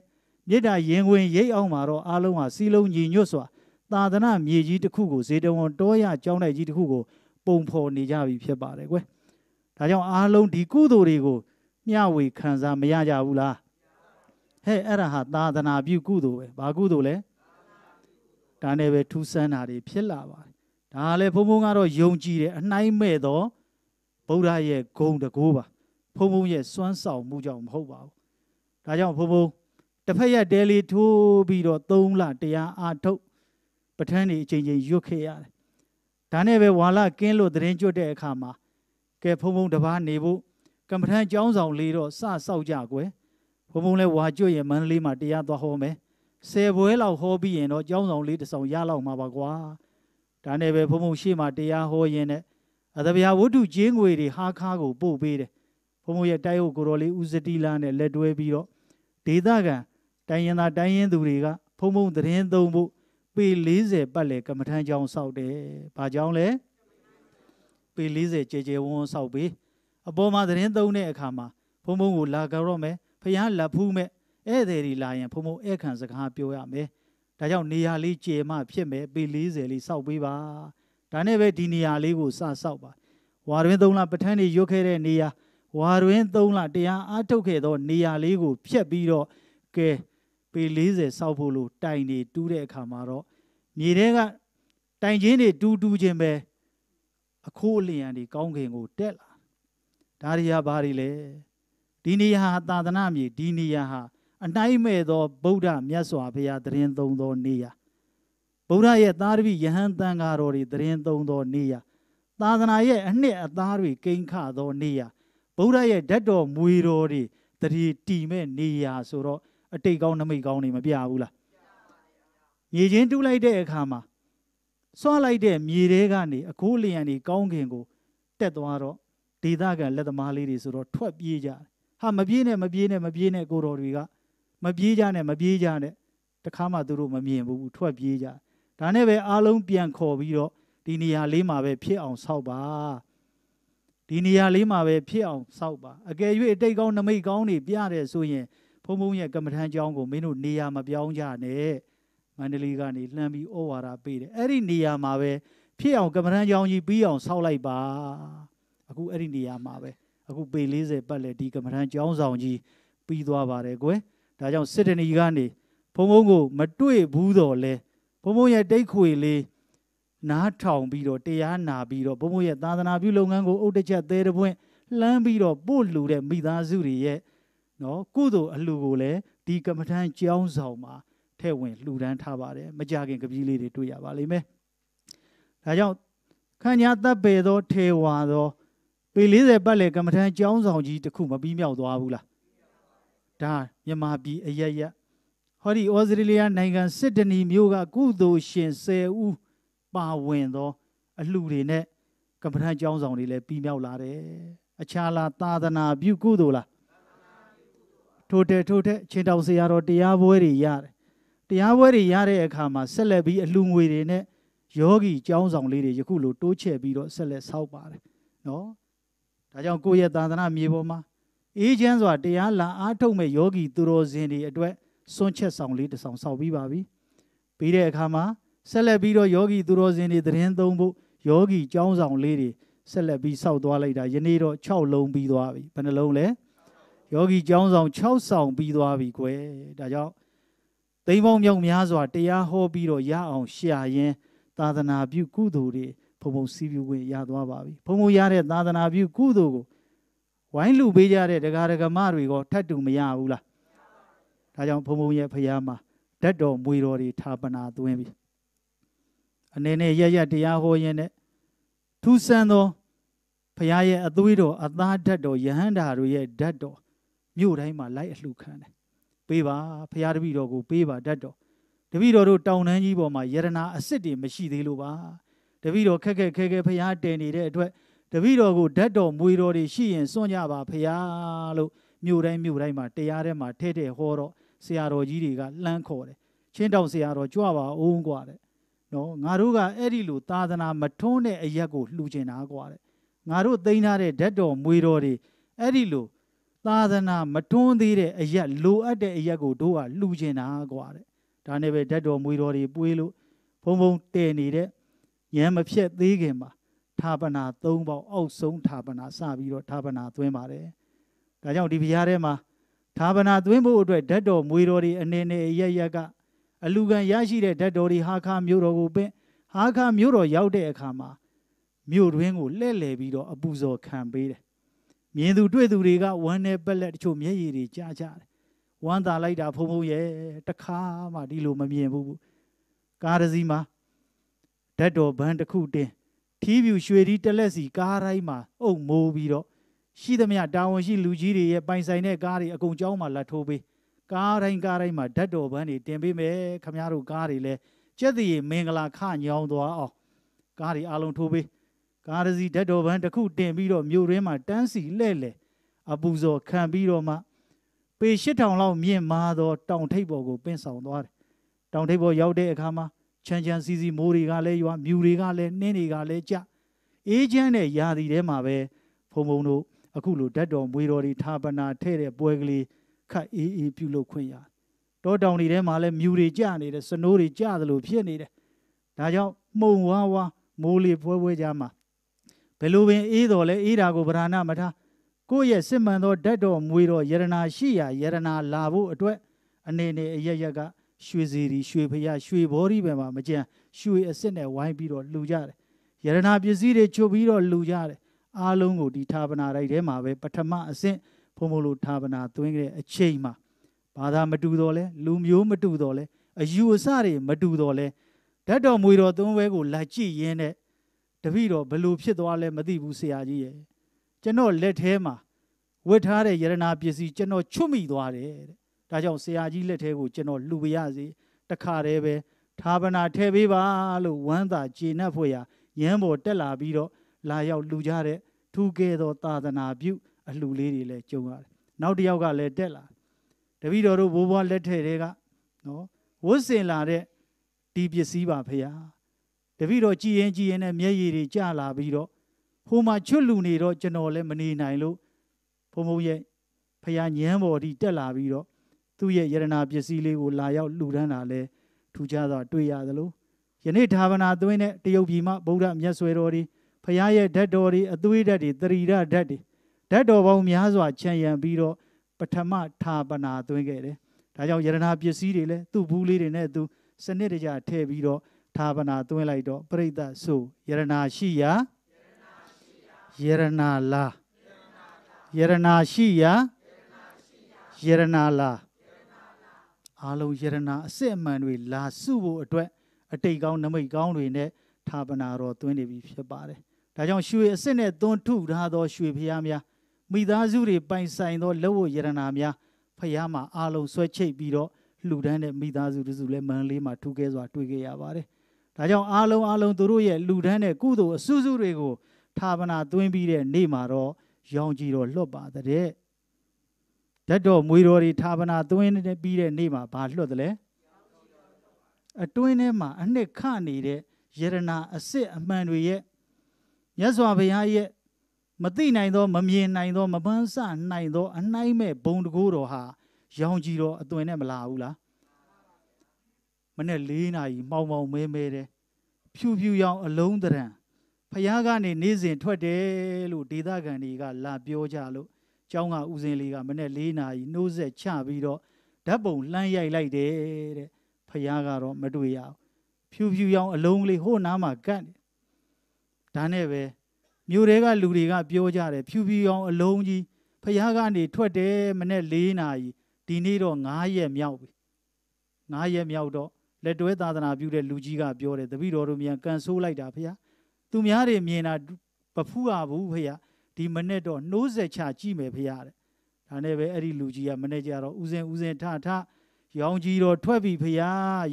မေတ္တာရင်ဝင်ရိပ်အောင်မှာတော့အားလုံးဟာစီလုံးညီညွတ်စွာ သာသနာမြေကြီးတစ်ခုကိုဇေတဝန်တောရကျောင်းတိုက်ကြီးတစ်ခုကိုပုံဖော်နေကြပြီဖြစ်ပါတယ်ကွယ်။ဒါကြောင့်အားလုံးဒီကုသိုလ်တွေကို မျှဝေခံစားမရကြဘူးလား။ဟဲ့အဲ့ဒါဟာသာသနာပြုကုသိုလ်ပဲ။ဘာကုသိုလ်လဲ။ဒါနဲ့ပဲထူးဆန်းတာတွေဖြစ်လာပါတယ်။ဒါလည်းဘုံဘုံကတော့ယုံကြည်တယ်အနှိုင်းမဲ့သောဗုဒ္ဓရဲ့ဂုဏ်တကိုးပါ။ဘုံဘုံရဲ့စွမ်းဆောင်မှုကြောင့်မဟုတ်ပါဘူးဒါကြောင့်ဘုံဘုံတစ်ဖက်ရက်တဲလေးထိုးပြီးတော့၃လတရားအားထုတ်ပဋ္ဌာန်းတွေအချိန်ချင်းရွတ်ခဲ့ရတယ်ဒါနဲ့ပဲဝါလကင်းလို့သတင်းကျွတ်တဲ့အခါမှာကဲဘုံဘုံတစ်ပါးနေဖို့ကမ္မထန်ကျောင်းဆောင်လေးတော့စဆောက်ကြကွယ်ဘုံဘုံလဲဝါကျွတ်ရင်မန္တလေးမှာတရားသွားဟောမယ်ဆယ်ပွဲလောက်ဟောပြီးရင်တော့ကျောင်းဆောင်လေးတစ်ဆောင်ရလောက်မှာပါကွာဒါနဲ့ပဲဘုံဘုံရှေ့မှာတရားဟောရင်းနဲ့အသဗျာဝတ္ထုကျင်းငွေတွေဟာခါကိုပို့ပေးတယ်ဘုံဘုံရဲ့တိုက်ဟုတ်ကိုတော်လေးဦးစတိလာနဲ့လက်တွဲပြီးတော့ဒေသခံတိုင်းရင်သားတိုင်းရင်သူတွေကဖုံဖုံသတင်းသုံးဖို့ပေ40ပတ်လေကမ္မထမ်းကြောင်းစောက်တယ်။ဘာကြောင်းလဲ။ပေ40ကြေကြေဝန်းစောက်ပြီးအပေါ်မှာသတင်းသုံးတဲ့အခါမှာဖုံဖုံကိုလာကြတော့မယ်။ဖះလက်ဖူးမဲ့ဧည့်သည်တွေလာရင်ဖုံဖုံဧည့်ခံစကားပြောရမယ်။ဒါကြောင့်နေရာလေးကျေမှဖြစ်မယ်ပေ40လေးစောက်ပေးပါ။ဒါနဲ့ပဲဒီနေရာလေးကိုစစောက်ပါ။ဝါရင်းသုံးလပဋ္ဌာန်းတွေရွတ်ခဲ့တဲ့နေရာဝါတွင်၃လတရားအားထုတ်ခဲ့သောနေရာလေးကို ဖြတ်ပြီးတော့ကဲပေ40စောက်ဖို့လို့တိုင်နေတူးတဲ့အခါမှာတော့မြေထဲကတိုင်ချင်းတွေတူးတူးချင်းပဲအခိုးအလျံတွေကောင်းခင်ကိုတက်လာဒါတွေကဘာတွေလဲဒီနေရာဟာသာသနာမြေဒီနေရာဟာအနိုင်မဲ့သောဗုဒ္ဓမြတ်စွာဘုရားတရင်သုံးသောနေရာဗုဒ္ဓရဲ့သားတပည့်ယဟန်တန်ဃာတော်တွေတရင်သုံးသောနေရာသာသနာရဲ့အနှစ်အသားတွေကိန်းခသောနေရာဗုဒ္ဓရဲ့ဓာတ်တော်မွေတော်တွေတတိတီမဲ့နေရာဆိုတော့အတိတ်ကောင်းနမိတ်ကောင်းတွေမပြဘူးလားမြေချင်းတူးလိုက်တဲ့အခါမှာဆွားလိုက်တဲ့မြေတဲကနေအခိုးလျံတွေကောင်းကင်ကိုတက်သွားတော့ဒေသခံလက်သမားလေးတွေဆိုတော့ထွက်ပြေးကြတယ်ဟာမပြေးနဲ့မပြေးနဲ့မပြေးနဲ့ကိုတော်တွေကမပြေးကြနဲ့မပြေးကြနဲ့တခါမှသူတို့မမြင်ဘူးထွက်ပြေးကြဒါနဲ့ပဲအားလုံးပြန်ခေါ်ပြီးတော့ဒီနေရာလေးမှာပဲဖြစ်အောင်ဆောက်ပါဒီနေရာလေးမှာပဲဖြစ်အောင်စောက်ပါအကယ်၍အတိတ်ကောင်းနမိတ်ကောင်းတွေပြတဲ့ဆိုရင်ဘုံဘုံရဲ့ကမ္မထမ်းကြောင်းကိုမင်းတို့နေရာမပြောင်းကြနဲ့မန္တလေးကနေလှမ်းပြီးဩဝါဒပေးတယ်အဲ့ဒီနေရာမှာပဲဖြစ်အောင်ကမ္မထမ်းကြောင်းကြီးပြီးအောင်စောက်လိုက်ပါအခုအဲ့ဒီနေရာမှာပဲအခုပေ40ပတ်လဲဒီကမ္မထမ်းကြောင်းဆောင်ကြီးပြီးသွားပါတယ်ကွယ်ဒါကြောင့်စစ်တနီကနေဘုံဘုံကိုမတွေ့ဘူးတော့လဲဘုံဘုံရဲ့တိတ်ခွေလေးနားထောင်ပြီးတော့တရားနာပြီးတော့ဘုံဘုံရဲ့သာသနာပြုလုပ်ငန်းကိုအုတ်တချက်သေးတဲ့ပွင့်လှမ်းပြီးတော့ပို့လူတဲ့မိသားစုတွေရဲ့နော်ကုသိုလ်အလှူကိုလည်းဒီကမ္မထံကျောင်းဆောင်မှာထည့်ဝင်လှူဒန်းထားပါတယ်မကြခင်ကပီးလေးတွေတွေ့ရပါလိမ့်မယ်ဒါကြောင့်ခန္ဓာတပ်ပေသောထေဝါသောပေ40ပတ်လေကမ္မထံကျောင်းဆောင်ကြီးတစ်ခုမပြီးမြောက်သွားဘူးလားဒါမြန်မာပြည်အရရဟောဒီဩစတြေးလျနိုင်ငံစစ်တနီမြို့ကကုသိုလ်ရှင်10ဦးပါဝင်သောအလှတွေနဲ့ကမ္ဘာထံကျောင်းဆောင်တွေလည်းပြီးမြောက်လာတယ်အခြားလားသာသနာပြုကုသိုလ်လားထိုတဲ့ထိုတဲ့ချင်းတောင်ဆရာတော်တရားပွဲတွေရတယ်တရားပွဲတွေရတဲ့အခါမှာဆက်လက်ပြီးအလှငွေတွေနဲ့ယောဂီကျောင်းဆောင်လေးတွေယခုလိုတိုးချဲ့ပြီးတော့ဆက်လက်ဆောက်ပါတယ်နော်ဒါကြောင့်ကိုယ့်ရဲ့သာသနာမြေပေါ်မှာအေးချမ်းစွာတရားလာအားထုတ်မဲ့ယောဂီသူတော်စင်တွေအတွက်စွန့်ချက်ဆောင်လေးတစ်ဆောင်ဆောက်ပြီးပါပြီပြီးတဲ့အခါမှာဆက်လက်ပြီးတော့ယောဂီသူတော်စင်တွေသတင်းသုံးဖို့ယောဂီចောင်းဆောင်လေးတွေဆက်လက်ပြီးစောက်သွားလိုက်တာယနေ့တော့6လုံးပြီးသွားပြီဘယ်နှလုံးလဲယောဂီចောင်းဆောင်6ဆောင်ပြီးသွားပြီကွယ်ဒါကြောင့်သိမ်းပေါင်းမြောက်များစွာတရားဟောပြီးတော့ရအောင်ရှာရင်းသာသနာပြုကုသိုလ်တွေဘုံဘုံစီးပြုဝင်ရသွားပါပြီဘုံဘုံရတဲ့သာသနာပြုကုသိုလ်ကိုဝိုင်းလူပေးကြတဲ့တရားဓမ္မတွေကထတ်တူမရဘူးလားဒါကြောင့်ဘုံဘုံရဲ့ဖရားမှာဓာတ်တော်မွေတော်တွေဌာပနာသွင်းပြီအနေနဲ့ရရတရားဟောရင်းနဲ့ထူးဆန်းသောဖရာရဲ့အသွေးတော်အသားဓာတ်တော်ယဟန္တာတို့ရဲ့ဓာတ်တော်မြို့တိုင်းမှာလိုက်အလှခံတယ်ပေးပါဖရာတပည့်တော်ကိုပေးပါဓာတ်တော်တပည့်တော်တို့တောင်တန်းကြီးပေါ်မှာယရနာအစ်စ်တွေမရှိသေးလို့ပါတပည့်တော်ခက်ခက်ခဲခဲဖရာတည်နေတဲ့အတွက်တပည့်တော်ကိုဓာတ်တော်မွေတော်တွေရှိရင်စွန့်ကြပါဖရာလို့မြို့တိုင်းမြို့တိုင်းမှာတရားထဲမှာထဲထဲဟောတော့ဆရာတော်ကြီးတွေကလှမ်းခေါ်တယ်ချင်းတောင်ဆရာတော်ကြွပါအောင်กว่าတဲ့နော်ငါတို့ကအဲ့ဒီလိုသာသနာ မထွန်းတဲ့အရက်ကိုလှူကျင်တာကွာတဲ့ငါတို့သိမ်းထားတဲ့ဓာတ်တော်မွေတော်တွေအဲ့ဒီလိုသာသနာမထွန်းသေးတဲ့အရက်လိုအပ်တဲ့အရက်ကိုတို့ကလှူကျင်တာကွာတဲ့ဒါနဲ့ပဲဓာတ်တော်မွေတော်တွေပွေးလို့ဘုံဘုံတည်နေတဲ့ရမ်းမဖြက်သေးခင်မှာထာပနာ၃ပေါက်အောက်ဆုံးထာပနာစပြီးတော့ထာပနာသွင်းပါတယ်ဒါကြောင့်ဒီဘုရားထဲမှာထာပနာသွင်းဖို့အတွက်ဓာတ်တော်မွေတော်တွေအနေနဲ့အရက်ရက်ကအလူခံရရှိတဲ့ဓာတ်တော်တွေဟာခါမြို့တော်ကိုပင့်ဟာခါမြို့တော်ရောက်တဲ့အခါမှာမြို့တွင်းကိုလှည့်လည်ပြီးတော့အပူဇော်ခံပေးတယ်။မြင်သူတွေ့သူတွေကဝမ်းနဲ့ပက်လက်တချို့မျက်ရည်တွေကျကြတယ်။ဝမ်းသာလိုက်တာဖုံဖုံရဲ့တခါမှဒီလိုမမြင်ဘူး။ကားတစ်စီးမှာဓာတ်တော်ဘန်းတစ်ခုတင်ထီးပြူရွှေဒီတလက်စီကားတိုင်းမှာအုပ်မိုးပြီးတော့ရှိသမျှတာဝန်ရှိလူကြီးတွေရဲ့ပိုင်ဆိုင်တဲ့ကားတွေအကုန်ကြောင်းမှာလက်ထိုးပေးကားတိုင်းကားတိုင်းမှာဓာတ်တော်ပန်းတွေတင်ပေးမယ်ခမရတို့ကားတွေလည်းကျက်တည်မင်္ဂလာခညောင်းသွားအောင်ကားတွေအလုံးထိုးပေးကားရစီဓာတ်တော်ပန်းတစ်ခုတင်ပြီးတော့မြို့ရင်းမှာတန်းစီလှဲ့လေအပူဇော်ခံပြီးတော့မှပေ8000လောက်မြင့်မာသောတောင်ထိပ်ပေါ်ကိုပင့်ဆောင်သွားတယ်တောင်ထိပ်ပေါ်ရောက်တဲ့အခါမှာချမ်းချမ်းစီစီမိုးတွေကလည်းရွာမြူတွေကလည်းနှင်းတွေကလည်းကြအေးချမ်းတဲ့ရာသီထဲမှာပဲဖုံဖုံတို့အခုလိုဓာတ်တော်မွေတော်တွေထာပနာထဲ့တဲ့ပွဲကလေးခတ်အေးအေးပြုလုပ်ခွင့်ရတောတောင်တွေထဲမှာလည်းမြူတွေကျနေတယ်စနိုးတွေကျသလိုဖြစ်နေတယ်ဒါကြောင့်မှုံဝါဝါမိုးလေပွဲပွဲကြမှာဘယ်လိုပင်အေးတော်လဲအေးတာကိုဗราဏမထားကိုယ့်ရဲ့စစ်မှန်သောဓာတ်တော်မွေတော်ယရနာရှိရာယရနာလာဖို့အတွက်အနေနဲ့အရရက်ကရွှေစီရီရွှေဖရရွှေဘောဒီပဲမှာမကြံရွှေအစ်စ်နဲ့ဝိုင်းပြီးတော့လှူကြတယ်ယရနာပစ္စည်းတွေချုပ်ပြီးတော့လှူကြတယ်အားလုံးကိုဒီဌာပနာတိုက်ထဲမှာပဲပထမအဆင့်ဖုံဖုံလိုထာပနာသွင်းခဲ့တဲ့အချိန်မှာဘာသာမတူတော့လဲလူမျိုးမတူတော့လဲအယူအဆတွေမတူတော့လဲဓာတ်တော်မွေတော်သုံးပွဲကိုလာကြည့်ရင်းနဲ့တပိတော်ဘလို့ဖြစ်သွားလဲမသိဘူးဆရာကြီးရဲ့ကျွန်တော်လက်ထဲမှာဝတ်ထားတဲ့ယရနာပစ္စည်းကျွန်တော်ချွတ်မိသွားတယ်တဲ့ဒါကြောင့်ဆရာကြီးလက်ထဲကိုကျွန်တော်လှူပရစေတခါတည်းပဲသာဗနာထဲပေးပါလို့ဝမ်းသာကျေနပ်ဖွယ်ရာရမ်းပေါ်တက်လာပြီးတော့လာရောက်လှူကြတဲ့ထူးကဲသောသာသနာပြုအလှလေးတွေလည်းကြုံရတယ်နောက်တစ်ယောက်ကလည်းတက်လာတပည့်တော်တို့ဘိုးဘွားလက်ထဲတွေကနော်ဝတ်စင်လာတဲ့ဒီပစ္စည်းပါဖေဟာတပည့်တော်ကြည်ရင်ကြည်ရင်နဲ့မျက်ရည်တွေကျလာပြီးတော့ဟိုမှာချွတ်လူနေတော့ကျွန်တော်လည်းမနေနိုင်လို့ဘုံဘုံရဲ့ဖះညံပေါ်ဒီတက်လာပြီးတော့သူ့ရဲ့ယရနာပစ္စည်းလေးကိုလာရောက်လှူဒန်းတာလဲထူခြားစွာတွေ့ရသလိုယနေ့ဓာဝနာသွင်းတဲ့တရုတ်ပြည်မှာဗုဒ္ဓမြတ်ဆွေတော်ဒီဖះရဲ့ဓာတ်တော်ဒီအသွေးဓာတ်တွေတရီဓာတ်တွေဓာတ်တော်ပေါင်းများစွာခြံရံပြီးတော့ပထမထာပနာသွင်းခဲ့တယ်။ဒါကြောင့်ယရနာပစ္စည်းတွေလည်းသူ့ဘူးလေးတွေနဲ့သူစနစ်တကျထည့်ပြီးတော့ထာပနာသွင်းလိုက်တော့ပြိဿဆိုယရနာရှိရာယရနာလာယရနာရှိရာယရနာလာအားလုံးယရနာအစစ်အမှန်တွေလာစုဖို့အတွက်အတိတ်ကောင်းနမိတ်ကောင်းတွေနဲ့ထာပနာတော်သွင်းနေပြီဖြစ်ပါတယ်။ဒါကြောင့်ရွှေအစစ်နဲ့သွန်းထုထားသောရွှေဖျားများမိသားစုတွေပိုင်ဆိုင်သောလက်ဝတ်ယရနာများဖះမှာအာလုံးဆွဲချိတ်ပြီးတော့လှူဒန်းတဲ့မိသားစုတစုလည်းမန်လေးမှာထူခဲစွာတွေ့ခဲ့ရပါတယ်။ဒါကြောင့်အာလုံးအာလုံးသူတို့ရဲ့လှူဒန်းတဲ့ကုသိုလ်အစုစုတွေကိုထာဝနာသွင်းပြီးတဲ့နေ့မှာတော့ရောင်ကြည်တော်လွတ်ပါတဲ့ဓာတ်တော်မွေတော်တွေထာဝနာသွင်းပြီးတဲ့နေ့မှာဘာလွတ်တယ်လဲအတွင်းထဲမှာအနှစ်ခနေတဲ့ယရနာအစစ်အမှန်တွေရဲ့မြတ်စွာဘုရားရဲ့မသိနိုင်သောမမြင်နိုင်သောမပန်းဆနိုင်သောအနိုင်မဲ့ဘုံတကိုးတော်ဟာရောင်ကြီးတော်အသွင်နဲ့မလာဘူးလားမနေ့၄နာရီမှောင်မှောင်မဲမဲတယ်ဖြူဖြူရောင်အလုံးတရံဖះကနေနေစဉ်ထွက်တယ်လို့ဒေသခံတွေကလာပြောကြလို့เจ้าကဥစဉ်လေးကမနေ့၄နာရီနှိုးဆက်ချပြီးတော့ဓာတ်ပုံလှမ်းရိုက်လိုက်တယ်တဲ့ဖះကတော့မတွေ့ရဘူးဖြူဖြူရောင်အလုံးလေးဟိုးနားမှာကန့်တယ်ဒါနဲ့ပဲမြို့တဲကလူတွေကပြောကြတယ်ဖြူဖြူအောင်အလုံးကြီးဖះကနေထွက်တယ်မနေ့၄နာရီဒီနေ့တော့9ရက်မြောက်ပြီ9ရက်မြောက်တော့လက်တွဲသာသနာပြုတဲ့လူကြီးကပြောတယ်တပည့်တော်တို့မြန်ကန်ဆိုးလိုက်တာဖះသူများတွေမြင်တာပဖူးရဘူးဖះဒီမနေ့တော့နှိုးဆက်ချကြည့်မယ်ဖះတဲ့ဒါနဲ့ပဲအဲ့ဒီလူကြီးကမနေ့ကျတော့ဥစဉ်ဥစဉ်ထထရောင်ကြီးတော်ထွက်ပြီဖះ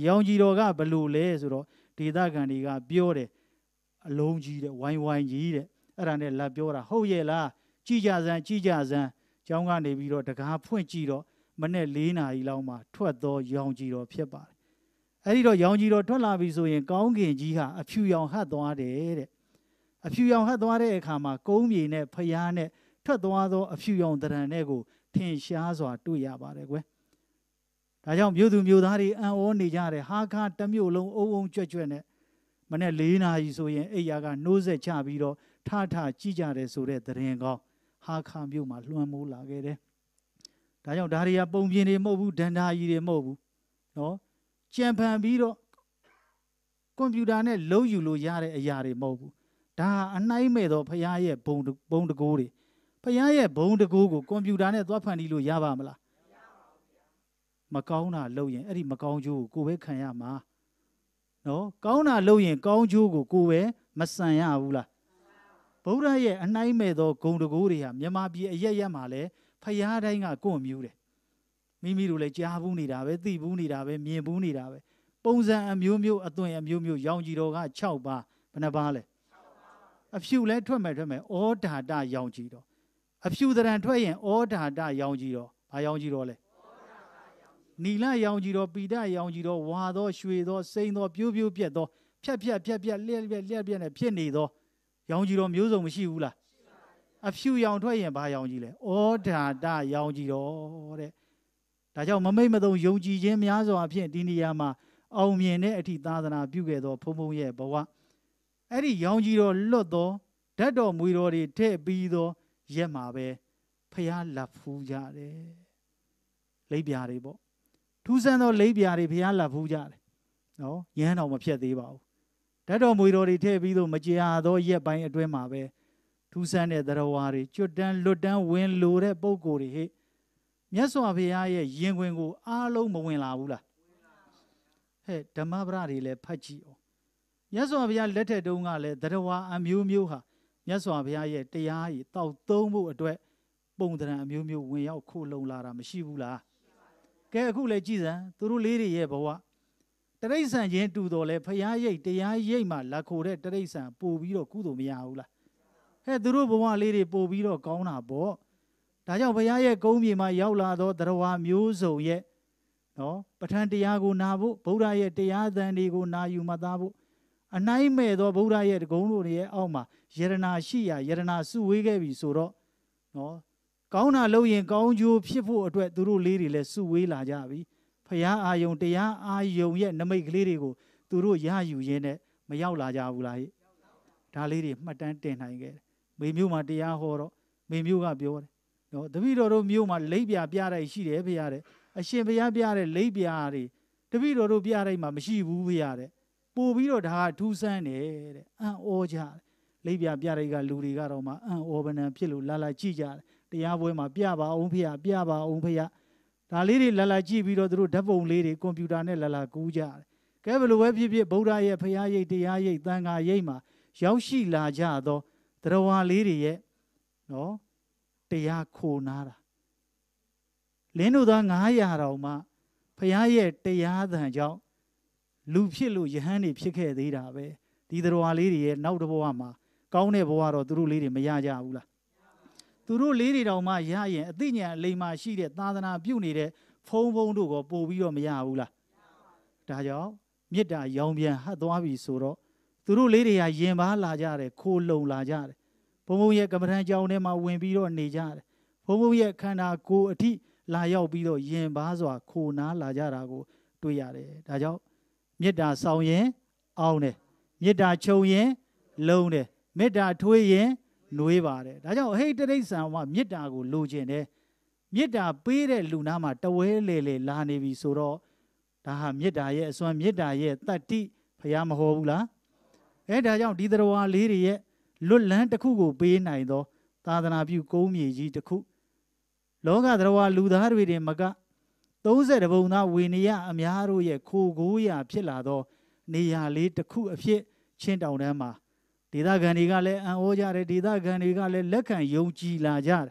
ရောင်ကြီးတော်ကဘလို့လဲဆိုတော့ဒေသခံတွေကပြောတယ်အလုံးကြီးတဲ့ဝိုင်းဝိုင်းကြီးတဲ့အဲ့ဒါနဲ့လာပြောတာဟုတ်ရဲ့လားကြည်ကြစမ်းကြည်ကြစမ်းကျောင်းကနေပြီးတော့တကားဖွင့်ကြည့်တော့မနေ့၄နာရီလောက်မှထွက်သောရောင်ကြီးတော်ဖြစ်ပါတယ်အဲ့ဒီတော့ရောင်ကြီးတော်ထွက်လာပြီဆိုရင်ကောင်းကင်ကြီးဟာအဖြူရောင်ဟတ်သွားတယ်တဲ့အဖြူရောင်ဟတ်သွားတဲ့အခါမှာကုန်းမြေနဲ့ဖျားနဲ့ထွက်သွားသောအဖြူရောင်တရံနဲ့ကိုထင်ရှားစွာတွေ့ရပါတယ်ကွယ်ဒါကြောင့်မြို့သူမြို့သားတွေအံ့ဩနေကြတယ်ဟာခါတမျိုးလုံးအုံအုံကြွက်ကြွက်နဲ့မနေ့၄နာရီဆိုရင်အိယာကနှိုးဆက်ချပြီးတော့ထထကြည့်ကြတယ်ဆိုတဲ့သတင်းကောင်းဟာခါမြို့မှာလွှမ်းမိုးလာခဲ့တယ်။ဒါကြောင့်ဒါတွေကပုံပြင်တွေမဟုတ်ဘူးဒန္တာကြီးတွေမဟုတ်ဘူး။နော်ကြံဖန်ပြီးတော့ကွန်ပျူတာနဲ့လုံးယူလို့ရတဲ့အရာတွေမဟုတ်ဘူး။ဒါအနှိုက်မဲ့သောဖရားရဲ့ဘုံဘုံတကိုးတွေဖရားရဲ့ဘုံတကိုးကိုကွန်ပျူတာနဲ့သွားဖန်တီးလို့ရပါမလား။မကောင်းတာလုပ်ရင်အဲ့ဒီမကောင်းကျိုးကိုကိုပဲခံရမှာ။နော်ကောင်းတာလုပ်ရင်ကောင်းကျိုးကိုကိုပဲမဆန်ရဘူးလား။ဗုဒ္ဓရဲ့အနိုင်မဲ့သောဂုံတကိုးတွေဟာမြန်မာပြည်အရရက်မှာလဲဖျားတိုင်းကကို့မြူးတယ်မိမိတို့လည်းကြားဘူးနေတာပဲသိဘူးနေတာပဲမြင်ဘူးနေတာပဲပုံစံအမျိုးမျိုးအသွင်အမျိုးမျိုးရောင်ကြီးတော်က6ပါးဘယ်နှပါးလဲအဖြူလဲထွက်မယ်ထွက်မယ်ဩဒါတရောင်ကြီးတော်အဖြူသဏ္ဍာန်ထွက်ရင်ဩဒါတရောင်ကြီးတော်ဘာရောင်ကြီးတော်လဲနီလရောင်ကြီးတော်ပိဒရောင်ကြီးတော်ဝါသောရွှေသောစိမ့်သော ပြိုးပြိုးပြက်သောဖြက်ဖြက်ဖြက်ဖြက်လျက်လျက်လျက်ပြက်နဲ့ဖြစ်နေသောရောင်ကြီးတော်မျိုးစုံမရှိဘူးလားအဖြူရောင်ထွက်ရင်ဘာရောင်ကြီးလဲဩဒါတရောင်ကြီးတော်တဲ့ဒါကြောင့်မမိတ် မသုံယုံကြည်ခြင်းများစွာဖြင့်ဒီနေရာမှာအောင်မြင်တဲ့အထီသာသနာပြုခဲ့သောဘုံဘုံရဲ့ဘဝအဲ့ဒီရောင်ကြီးတော်လွတ်သောဓာတ်တော်မူတော်တွေထည့်ပြီးသောရက်မှာပဲဖျားလက်ဖူးကြတယ်လိပ်ပြာတွေပေါ့ထူးဆန်းသောလိပ်ပြာတွေဖျားလက်ဖူးကြတယ်နော်ရဟန်းတော်မဖြတ်သေးပါဘူးဓာတ်တော်မွေတော်တွေထည့်ပြီးတော့မကြေဟာသောရက်ပိုင်းအတွင်းမှာပဲထူးဆန်းတဲ့သရဝါတွေကျွတ်တန်းလွတ်တန်းဝင်လိုတဲ့ပုံကိုယ်တွေဟဲ့မြတ်စွာဘုရားရဲ့ရင်ခွင်ကိုအားလုံးမဝင်လာဘူးလားဟဲ့ဓမ္မပဒတွေလည်းဖတ်ကြည့်အောင်မြတ်စွာဘုရားလက်ထက်တုန်းကလည်းသရဝါအမျိုးမျိုးဟာမြတ်စွာဘုရားရဲ့တရားကြီးတောက်သုံးဖို့အတွက်ပုံသဏ္ဍာန်အမျိုးမျိုးဝင်ရောက်ခိုးလုံလာတာမရှိဘူးလားကဲအခုလည်းကြည်စံသူတို့လေးတွေရဲ့ဘဝတိရိစ္ဆာန်ချင်းတူတော်လဲဖျားရိတ်တရားရိတ်မှလက်ခိုတဲ့တိရိစ္ဆာန်ပို့ပြီးတော့ကုသိုလ်မရဘူးလားဟဲ့သူတို့ဘဝလေးတွေပို့ပြီးတော့ကောင်းတာပေါ့ဒါကြောင့်ဘုရားရဲ့ကုန်းမြေမှာရောက်လာသောတရားဝါမျိုးစုံရဲ့နော်ပဋ္ဌာန်းတရားကိုနာဖို့ဗုဒ္ဓရဲ့တရားသံတွေကို နာယူမှသားဖို့အနိုင်မဲ့သောဗုဒ္ဓရဲ့တကုံးတို့ရဲ့အောက်မှာယရနာရှိရာယရနာစုဝေးခဲ့ပြီဆိုတော့နော်ကောင်းတာလုပ်ရင်ကောင်းကျိုးဖြစ်ဖို့အတွက်သူတို့လေးတွေလည်းစုဝေးလာကြပြီဖရာအာယုံတရားအာယုံရဲ့နမိတ်ကလေးတွေကို သူတို့ရယူရင်းနဲ့မရောက်လာကြဘူးလားဟိဒါလေးတွေမှတ်တမ်းတင်နိုင်ခဲ့တယ်မေမျိုးမှာတရားဟောတော့မေမျိုးကပြောတယ်နော်တပည့်တော်တို့မျိုးမှာလိပ်ပြပြတဲ့ရှိတယ်ဖရာတဲ့အရှင်ဖရာပြတဲ့လိပ်ပြတွေတပည့်တော်တို့ပြတဲ့မှာမရှိဘူးဖရာတဲ့ပို့ပြီးတော့ဒါကထူးဆန်းတယ်တဲ့အံ့ဩကြတယ်လိပ်ပြပြတဲ့ကလူတွေကတော့မှအံ့ဩဗနံဖြစ်လို့လာလာကြည့်ကြတယ်တရားပွဲမှာပြပါအောင်ဖရာပြပါအောင်ဖရာဒါလေးတွေလလာကြည့်ပြီးတော့သူတို့ဓာတ်ပုံလေးတွေကွန်ပျူတာနဲ့လလာကူးကြတယ်ကဲဘယ်လိုပဲဖြစ်ဖြစ်ဗုဒ္ဓရဲ့ဖရာရိတ်တရားရိတ်သံဃာရိတ်မှာရောက်ရှိလာကြသောတရားဝါလေးတွေရဲ့နော်တရားခိုနာတာလင်းတို့သား900တောင်မှဖရာရဲ့တရားသံကြောင့်လူဖြစ်လို့ယဟန်နေဖြစ်ခဲ့သေးတာပဲဒီတရားလေးတွေရဲ့နောက်တစ်ဘဝမှာကောင်းတဲ့ဘဝတော့သူတို့လေးတွေမရကြဘူးလားသူတို့လေးတွေတောင်မှရရင်အသိဉာဏ်အလိမ္မာရှိတဲ့သာသနာပြုနေတဲ့ဖုံဖုံတို့ကပို့ပြီးတော့မရဘူးလားဒါကြောင့်မေတ္တာရောင်ပြန်ဟတ်သွားပြီဆိုတော့သူတို့လေးတွေကယင်ပါလာကြတယ်ခိုးလုံလာကြတယ်ဘုံဘုံရဲ့ကမ္မထံကြောင်ထဲမှာဝင်ပြီးတော့နေကြတယ်ဘုံဘုံရဲ့ခန္ဓာကိုယ်အထိလာရောက်ပြီးတော့ယင်ပါစွာခိုနာလာကြတာကိုတွေ့ရတယ်ဒါကြောင့်မေတ္တာဆောင်ရင်အောင်းတယ်မေတ္တာခြုံရင် လုံးတယ်မေတ္တာထွေးရင်နွေးပါတယ်ဒါကြောင့်ဟိတ်တရိษံကမေတ္တာကိုလိုချင်တယ်မေတ္တာပေးတဲ့လူနာမှာတဝဲလေလေလာနေပြီဆိုတော့ဒါဟာမေတ္တာရဲ့အစွမ်းမေတ္တာရဲ့တတ္တိဖះမဟောဘူးလားအဲဒါကြောင့်ဒီတော်ဝါလေးတွေရဲ့လွတ်လန်းတစ်ခုကိုပေးနိုင်သောသာသနာပြုကုန်းမြေကြီးတစ်ခုလောကတော်ဝါလူသားတွေတင်မက30ဘုံသားဝေနေရအများတို့ရဲ့ခိုကိုးရာဖြစ်လာသောနေရာလေးတစ်ခုအဖြစ်ချင်းတောင်တန်းမှာဒေသခံတွေကလည်းအံ့ဩကြတယ်ဒေသခံတွေကလည်းလက်ခံယုံကြည်လာကြတယ်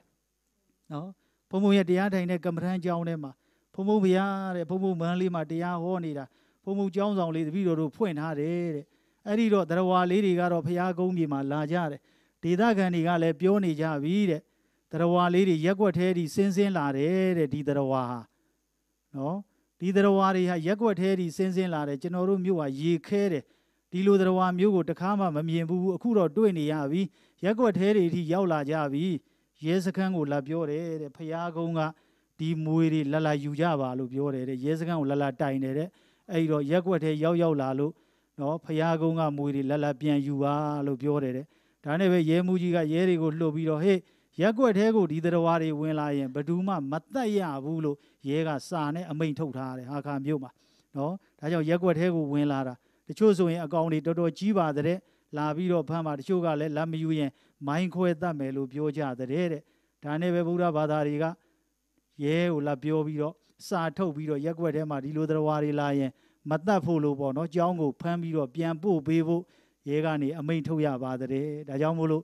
နော်ဘုံဘုံရဲ့တရားထိုင်တဲ့ကမ္မထမ်းကျောင်းထဲမှာဘုံဘုံဘုရားတဲ့ဘုံဘုံမန်းလေးမှာတရားဟောနေတာဘုံဘုံကျောင်းဆောင်လေးတပည့်တော်တို့ဖွင့်ထားတယ်တဲ့အဲ့ဒီတော့တရားဝါလေးတွေကတော့ဘုရားကုန်းမြေမှာလာကြတယ်ဒေသခံတွေကလည်းပြောနေကြပြီတဲ့တရားဝါလေးတွေရက်ွက်သေးဒီစင်းစင်းလာတယ်တဲ့ဒီတရားဝါဟာနော်ဒီတရားဝါတွေဟာရက်ွက်သေးဒီစင်းစင်းလာတယ်ကျွန်တော်တို့မြို့ဟာရေခဲတယ်ဒီလိုသရဝါမျိုးကိုတခါမှမမြင်ဘူးအခုတော့တွေ့နေရပြီရက်ွက်သေးတွေအထိရောက်လာကြပြီရဲစခန်းကိုလာပြောတယ်တဲ့ဖရာကုန်းကဒီမွေတွေလာလာယူကြပါလို့ပြောတယ်တဲ့ရဲစခန်းကိုလာလာတိုင်တယ်တဲ့အဲ့တော့ရက်ွက်သေးရောက်ရောက်လာလို့နော်ဖရာကုန်းကမွေတွေလာလာပြန်ယူပါလို့ပြောတယ်တဲ့ဒါနဲ့ပဲရဲမှုကြီးကရဲတွေကိုလှုပ်ပြီးတော့ဟေ့ရက်ွက်သေးကိုဒီသရဝါတွေဝင်လာရင်ဘယ်သူမှမတတ်ရဘူးလို့ရဲကစာနဲ့အမိန်ထုတ်ထားတယ်ဟာခါမျိုးမှာနော်ဒါကြောင့်ရက်ွက်သေးကိုဝင်လာတာတချို့ဆိုရင်အကောင်တွေတော်တော်ကြီးပါတဲ့လာပြီးတော့ဖမ်းပါတချို့ကလည်းလက်မယူရင် မိုင်းခွဲတတ်မယ်လို့ပြောကြတဲ့တဲ့ဒါနဲ့ပဲဗုဒ္ဓဘာသာတွေကရဲကိုလာပြောပြီးတော့စာထုတ်ပြီးတော့ရက်ွက်ထဲမှာဒီလိုတော်ဝါတွေလာရင်မတတ်ဖို့လို့ပေါ့နော်ကြောင်းကိုဖမ်းပြီးတော့ပြန်ပို့ပေးဖို့ရဲကနေအမိန့်ထုတ်ရပါတဲ့ဒါကြောင့်မို့လို့